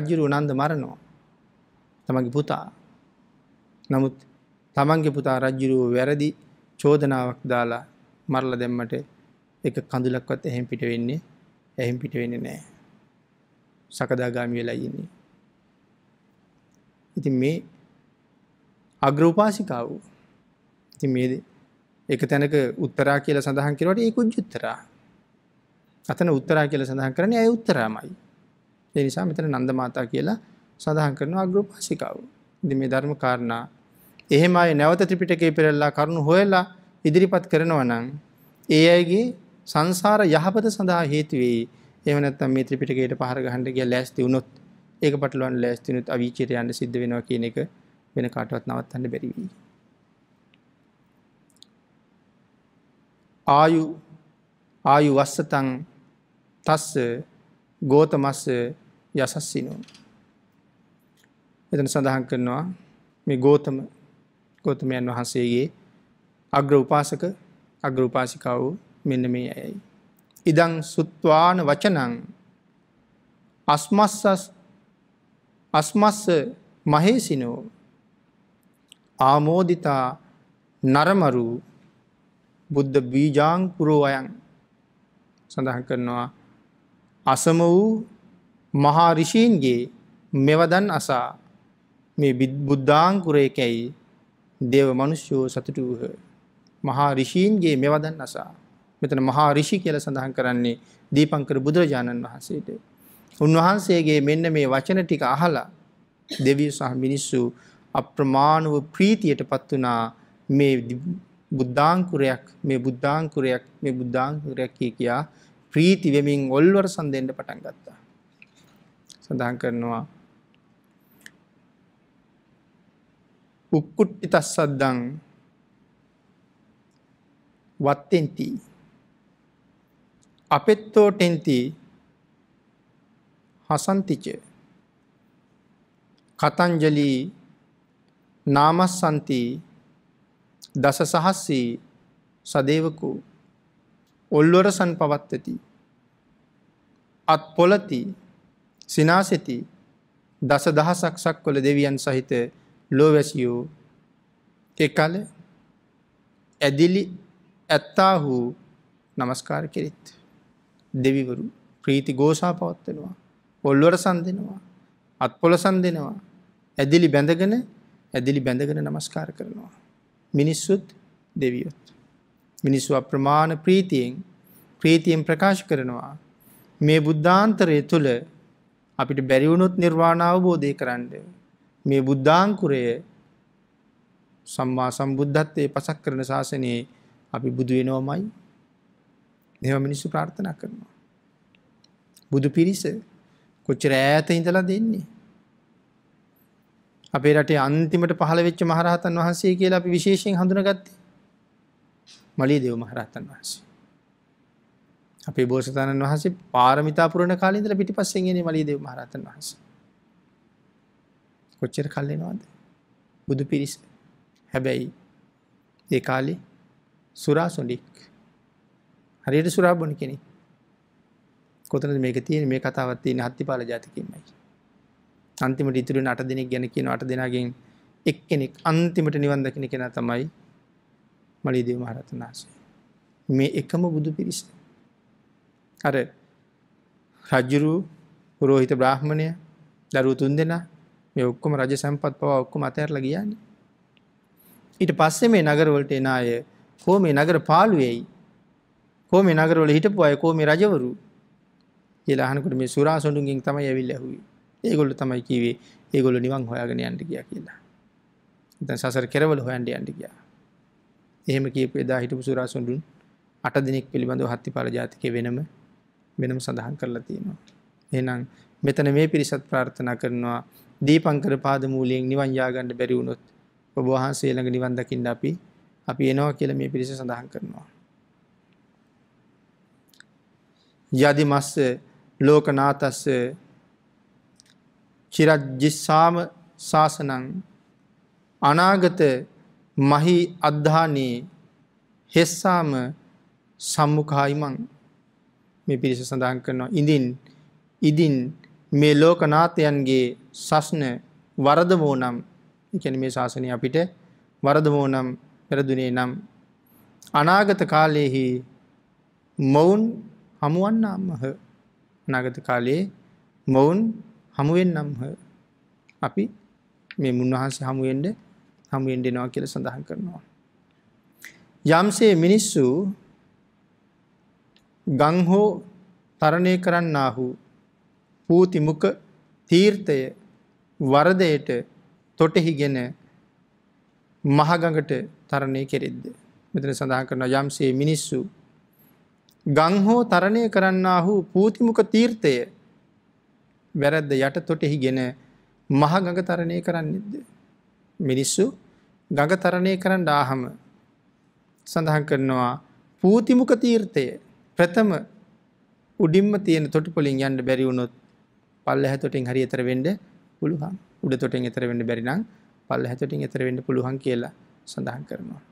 රජුරු නන්ද මරනවා. තමන්ගේ පුතා. නමුත් තමන්ගේ පුතා රජුරුව වැරදි චෝදනාවක් දාලා මරලා දැම්මට එක කඳුලක්වත් එහෙම් පිට වෙන්නේ එහෙම් පිට වෙන්නේ නැහැ. සකදාගාමි වෙලා ඉන්නේ. ඉතින් මේ අග්‍රෝපාසිකාව. ඉතින් මේ එක තැනක උත්තරා කියලා සඳහන් කරවට ඒ කුජ්ජුත්තරා. අතන උත්තරා කියලා සඳහන් කරන්නේ ඇය උත්තරාමයි. ඒ නිසා මෙතන නන්ද මාතා කියලා සඳහන් කරනවා අග්‍රෝපාසිකාව. ඉතින් මේ ධර්ම කාරණා එහෙම අය නැවත ත්‍රිපිටකයේ පෙරලා කරුණු හොයලා ඉදිරිපත් කරනවා නම් ඒ අයගේ සංසාර යහපත සඳහා හේතු වෙයි. එහෙම නැත්නම් මේ ත්‍රිපිටකයට පහර ගහන්න ගිය ලෑස්ති වුණොත් ඒක පටලවන්න ලෑස්ති වුණොත් අවීචයට යන්න සිද්ධ වෙනවා කියන එක වෙන කාටවත් නවත්තන්න බැරි වෙයි. ආයු ආයු වස්සතං තස්ස ගෝතමස්ස යසස්සිනෝ. එතන සඳහන් කරනවා මේ ගෝතම ගෝතමයන් වහන්සේගේ අග්‍ර උපාසක අග්‍ර උපාසිකාව මෙන්න මේ ඇයයි. ඉදං සුත්වාන වචනං අස්මස්සස් අස්මස්ස මහේසිනෝ ආමෝදිතා නරමරු බුද්ධ බීජාං පුරෝ අයන් සඳහන් කරනවා අසම වූ මහා රිෂීන්ගේ මෙවදන් අසා මේ බුද්ධාංකුරයකැයි දේව මනුෂ්‍යෝ සතුට වූහ. මහා රිෂීන්ගේ මෙවදන් අසා. මෙතන මහා රිෂි කියල සඳහන් කරන්නේ දීපංකර බුදුරජාණන් වහන්සේට. උන්වහන්සේගේ මෙන්න මේ වචන ටික අහලා දෙවිය සහ මිනිස්සු අප්‍රමාණුව ප්‍රීතියට පත් වනා මේ බුද්ධාංකුරයක් මේ බුද්ධාංකුරයක් මේ බුද්ධාංකුරයක් කිය කියා ප්‍රීති වෙමින් ඔල්වරසන් දෙන්න පටන් ගත්තා. සඳහන් කරනවා උක්කුට්ටි තස්සද්දං වත්තෙන්ති අපෙත්තෝ ටෙන්ති හසන්තිච කතංජලි නාමස්සන්ති දස සහස්සී සදේවකු ඔල්වරසන් පවත්තති අත් පොලති සිනාසෙති දස දහසක් සක්වල දෙවියන් සහිත ලෝවැසියෝ එකල ඇදිලි ඇත්තාහු නමස්කාර කෙරෙත්. දෙවිවරු ප්‍රීති ගෝසා පවත්වෙනවා. පොල්ලොර සන් දෙෙනවා. අත් පොලසන් දෙෙනවා. ඇදිලි බැඳගෙන ඇදිලි බැඳගෙන නමස්කාර කරනවා. මිනිස්සුත් දෙවියොත්. මිනිස්සු අප්‍රමාණ ප්‍රීතියෙන් ප්‍රීතියෙන් ප්‍රකාශ කරනවා මේ බුද්ධාන්තරය තුළ අපිට බැරි වුණොත් නිර්වාණ අවබෝධය කරන්න මේ බුද්ධාංකුරය සම්මා සම්බුද්ධත්වයේ පසක් කරන ශාසනයේ අපි බුදු වෙනවමයි මේව මිනිස්සු ප්‍රාර්ථනා කරනවා බුදු පිරිස කොච්චර ඈත ඉඳලා දෙන්නේ අපේ රටේ අන්තිමට පහළ වෙච්ච මහරහතන් වහන්සේ කියලා අපි විශේෂයෙන් හඳුනගත්තේ මලීදේව මහරහතන් වහන්සේ අපේ බෝසතාණන් වහසේ පාරමිතා පුරණ කාලීදල පිටිපස්සෙන්ගෙන මලීදේ මහරතන් වහස. කොච්චර කල්ලෙනවාද බුදු පිරිස හැබැයි ඒ කාලේ සුරා සොඩික් හරියට සුරාබොන කෙනෙ කොතන මේක තියෙන මේ කතාවත්තියන හත්තිපාල ජාතිකින්මයි. අන්තිමට ඉතුරු නට දෙනෙක් ගැන කියන අට දෙෙනගෙන් එක් කෙනෙක් අන්තිමට නිවන් දකින කෙන තමයි මලිදව මහරතන් වහසේ. මේ එකම බුදු පිරිසේ අර රජ්ජුරු පුරෝහිත බ්‍රාහ්මණය දරුව තුන් දෙෙන මේ ඔක්කොම රජ සැම්පත් පවා ඔක්කොම අතඇරල ගියන්නේ. ඊට පස්සේ මේ නගරවලට එන අය කෝ මේ නගර පාලුවෙයි කෝ මේ නගරවල හිටපු අය කෝ මේ රජවරු කියලා අහනකොට මේ සුරා සොඳුන්ගෙන් තමයි ඇවිල්ලා ඇහුවේ. ඒගොල්ලෝ තමයි කිව්වේ ඒගොල්ලෝ නිවන් හොයාගෙන යන්න ගියා කියලා. දැන් සසර කෙරවල හොයන්න යන්න ගියා. එහෙම කියපු එදා හිටපු සුරා සොඳුන් අට දිනක් පිළිබඳව හත්තිපාල ජාතිකයේ වෙනම වෙනම සඳහන් කරලා තියෙනවා. එහෙනම් මෙතන මේ පිරිසත් ප්‍රාර්ථනා කරනවා දීපංකර පාදමූලයෙන් නිවන් යාගන්න බැරි වුණොත් ඔබ වහන්සේ ළඟ නිවන් දකින්න අපි අපි එනවා කියලා මේ පිරිස සඳහන් කරනවා. යදි මස්ස ලෝකනාතස්ස චිරජ්ජිස්සාම ශාසනං අනාගත මහි අද්ධානී හෙස්සාම සම්මුඛායිමං මේ පිරිස සඳහන් කරනවා ඉඳින් ඉදින් මේ ලෝකනාථයන්ගේ සස්න වරදමෝ නම් එකැන මේ ශාසනය අපිට වරදමෝ නම් පැරදුනේ නම් අනාගත කාලයෙහි මොවුන් හමුවන්නම්මහ නාගත කාලයේ මොවුන් හමුවෙන්නම්හ අපි මේ මුන්වහන්සේ හමුවෙන්ඩ හමුවෙන්ඩෙනවා කියල සඳහන් කරනවා. යම්සේ මිනිස්සු ගං හෝ තරණය කරන්නාහු පූතිමුක තීර්ථය වරදයට තොටෙහිගෙන මහගඟට තරණය කෙරෙද්ද. මෙතන සඳහන් කරන යම්සේ මිනිස්සු. ගං හෝ තරණය කරන්නාහු පූතිමුක තීර්ථය වැරැද්ද යට තොටෙහිගෙන මහගඟ තරණය කරන්නෙද්ද. මිනිස්සු ගඟ තරණය කරන්න ආහම සඳහන් කරනවා පූතිමුක තීර්ථය ප්‍රථම උඩින්ම තියෙන තොටුපොලින් යන්න බැරි වුණොත් පල්ලෙහා තොටින් හරි ඈතර වෙන්න පුළුවන්. උඩ තොටින් ඈතර වෙන්න බැරි නම් පල්ලෙහා තොටින් ඈතර වෙන්න පුළුවන් කියලා සඳහන් කරනවා.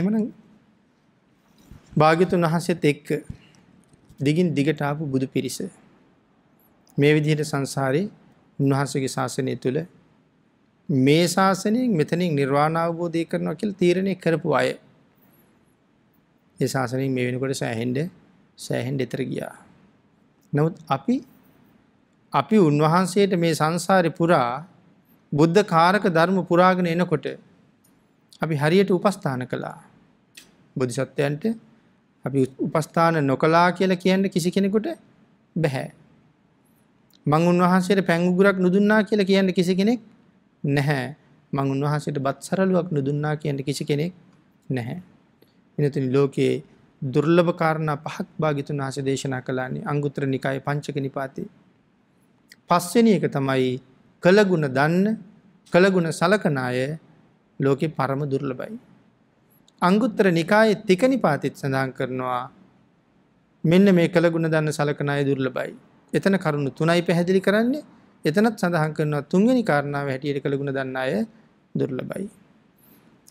එමනම් භාග්‍යතුන් වහන්සේත් එක්ක දිගින් දිගට ආපු බුදු පිරිස මේ විදිහට සංසාරේ උන්වහන්සේගේ ශාසනය තුල මේ ශාසනයෙන් මෙතනින් නිර්වාණ අවබෝධය කරනවා කියලා තීරණය කරපු අය ඒ ශාසනයෙන් මේ වෙනකොට සෑහෙන්ඩ සෑහෙන්ඩ එතර ගියා. නමුත් අපි අපි උන්වහන්සේට මේ සංසාරය පුරා බුද්ධ කාරක ධර්ම පුරාගෙන එනකොට අපි හරියට උපස්ථාන කළා. බොධිසත්වයන්ට අපි උපස්ථාන නොකලා කියලා කියන්න කිසි කෙනෙකුට බැහැ. මං උන්වහන්සේට පැංගුගුරක් නුදුන්නා කියලා කියන්න කිසි කෙනෙක් නැහැ. මං උන්වහන්සේට බත් සරලුවක් නුදුන්නා කියන්න කිසි කෙනෙක් නැහැ. පිනතුනි ලෝකයේ දුර්ලභ කාරණා පහක් භාග්‍යතුන් වහන්සේ දේශනා කළානේ අංගුත්තර නිකායේ පංචක නිපාතේ. පස්වෙනි එක තමයි කළගුණ දන්න කළගුණ සලකන අය ලෝකේ පරම දුර්ලභයි. අංගුත්තර නිකායේ තික නිපාතෙත් සඳහන් කරනවා මෙන්න මේ කළගුණ දන්න සලකන අය දුර්ලභයි. එතන කරුණු තුනයි පැහැදිලි කරන්නේ. එතනත් සඳහන් කරනවා තුන්වෙනි කාරණාව හැටියට කළගුණ දන්න අය දුර්ලභයි.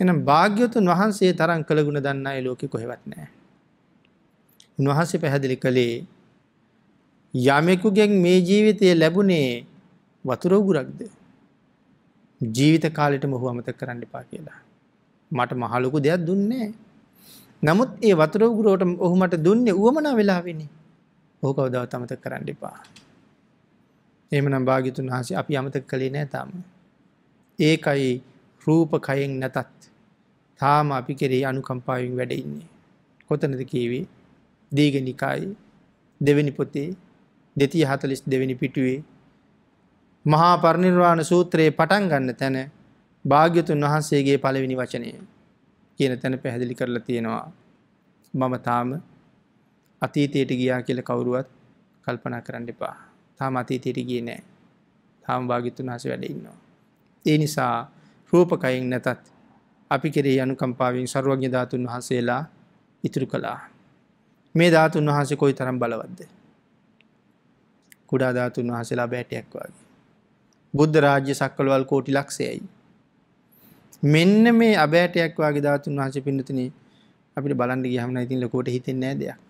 එනම් භාග්‍යවතුන් වහන්සේ තරම් කළගුණ දන්න අය ලෝකෙ කොහෙවත් නෑ. උන්වහන්සේ පැහැදිලි කළේ යමෙකුගෙන් මේ ජීවිතය ලැබුණේ වතුරෝගුරක්ද. ජීවිත කාලෙට මොහු අමත කරන්න එපා කියලා. මට මහලොකු දෙයක් දුන්නේ. නමුත් ඒ වතුරෝගුරෝට ඔහු මට දුන්නේ වුවමනා වෙලාවෙනි ඕක අවදව තමත කරන්න එපා. එමනම් භාගිතුන් වහසේ අපි අමතක කළේ නෑ තම. ඒකයි රූප කයෙන් නැතත් තාම අපි කෙරේ අනුකම්පාවෙන් වැඩඉන්නේ. කොතනද කීවේ දීගනිකායි දෙවැනි පොතේ දෙතිය හතලිස් දෙවැනි පිටුවේ. මහා පරිනිර්වාණ සූත්‍රයේ පටන් ගන්න තැන භාග්‍යතුන් වහන්සේගේ පළවෙනි වචනය කියන තැන පැහැදිලි කරලා තියෙනවා. මම තාම අතීතයට ගියා කියල කවුරුවත් කල්පනා කරන්න එපා. තාම අතීතයට ගිය නෑ. තාම භාගිතුන් හස වැඩඉන්නවා. ඒ නිසා රූපකයින් නැතත් අපි කෙරේ යනුකම්පාවෙන් සරුවඥ ධාතුන් වහන්සේලා ඉතුරු කළා. මේ ධාතුන් වහන්සේ කොයි තරම් බලවද්ද. කුඩා ධාතුන් වහසලා බෑටයක් වගේ. බුද්ධ රාජ්‍ය සක්කලවල් කෝටි ලක්ෂයයි. මෙන්න මේ අබෑටයක් වගේ ධාතුන් වහස පිඳතින අපිට බලන්ඩ ගහමන ඉතින් ලොකෝට හිතෙන් නෑ දෙයක්.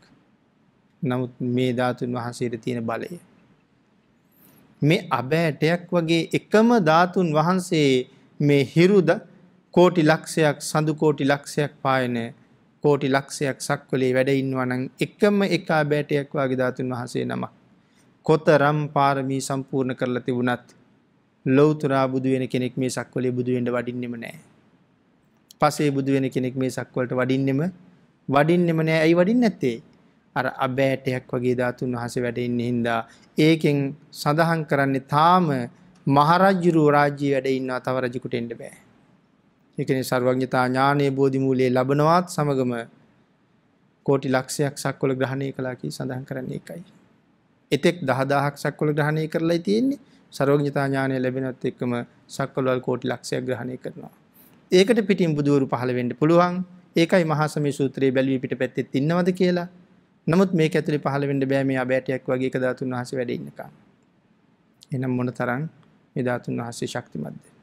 නමුත් මේ ධාතුන් වහන්සේට තියෙන බලය. මේ අබෑටයක් වගේ එකම ධාතුන් වහන්සේ මේ හිරුද කෝටි ලක්ෂයක් සඳු කෝටි ලක්ෂයක් පායන කෝටි ලක්ෂයක් සක්වලේ වැඩ ඉන්නවා නම් එකම එක බෑටයක් වාගේ ධාතුන් වහන්සේ නම කොතරම් පාරමී සම්පූර්ණ කරලා තිබුණත් ලෞතරා බුදු වෙන කෙනෙක් මේ සක්වලේ බුදු වෙන්න වඩින්නෙම නැහැ. පසේ බුදු වෙන කෙනෙක් මේ සක්වලට වඩින්නෙම වඩින්නෙම නැහැ. ඇයි වඩින්නේ නැත්තේ? අර අබෑටයක් වගේ ධාතුන් වහන්සේ වැඩ ඉන්නේ හින්දා ඒකෙන් සඳහන් කරන්නේ තාම මහරජුරු රාජ්‍ය වැඩ ඉන්නවා තව රජෙකුට එන්න බෑ. එකනේ සර්වඥතා ඥානයේ බෝධි මූලයේ ලබනවත් සමගම කෝටි ලක්ෂයක් සක්වල ග්‍රහණය කළා කී සඳහන් කරන්නේ එකයි. එතෙක් 10000ක් සක්වල ග්‍රහණය කරලායි තියෙන්නේ. සර්වඥතා ඥානය ලැබෙනත් එක්කම සක්වලවල් කෝටි ලක්ෂයක් ග්‍රහණය කරනවා. ඒකට පිටින් බුදවරු පහළ වෙන්න පුළුවන්. ඒකයි මහා සමී සූත්‍රයේ බැලුවේ පිටපැත්තේ ඉන්නවද කියලා. නමුත් මේක ඇතුලේ පහළ වෙන්න බෑ මේ අබෑටියක් වගේ එක ධාතුන් වහන්සේ වැඩ ඉන්නකම්. එහෙනම් මොනතරම් මේ ධාතුන් වහන්සේ ශක්තිමත්ද?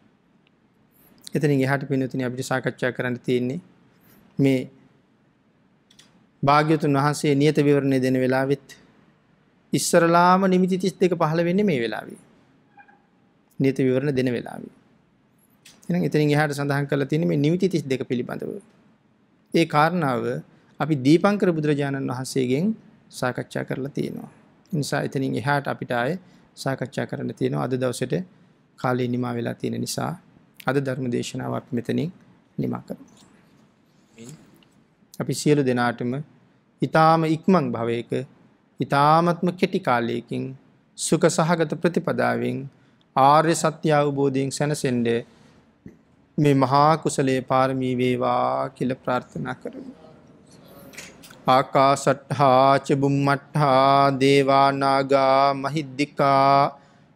එතනින් එහාට පින්නතුනි අපිට සාකච්ඡා කරන්න තියෙන්නේ මේ භාග්‍යතුන් වහන්සේ නියත විවරණය දෙන වෙලාවෙත් ඉස්සරලාම නිමිති 32 පහළ වෙන්නේ මේ වෙලාවේ. නියත විවරණ දෙන වෙලාවේ. එහෙනම් එතනින් එහාට සඳහන් කරලා තියෙන්නේ මේ නිමිති 32 පිළිබඳව. ඒ කාරණාව අපි දීපංකර බුදුරජාණන් වහන්සේගෙන් සාකච්ඡා කරලා තියෙනවා. නිසා එතනින් එහාට අපිට ආයේ සාකච්ඡා කරන්න තියෙනවා අද දවසේට කාලේ නිමා වෙලා තියෙන නිසා අද ධර්ම දේශනාව අපි මෙතනින් නිමා කරමු. අපි සියලු දෙනාටම ඊ타ම ඉක්මන් භවයක ඊ타මත්ම කෙටි කාලයකින් සුඛ සහගත ප්‍රතිපදාවෙන් ආර්ය සත්‍ය අවබෝධයෙන් සැනසෙන්න මේ මහා කුසලයේ පාරමී වේවා කියලා ප්‍රාර්ථනා කරමු. ආකාසට්ඨා ච බුම්මට්ඨා දේවා නාගා මහිද්దికා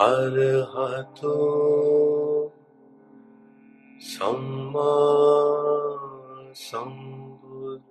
अर्हतो सम्मा सम्बुद्धस्य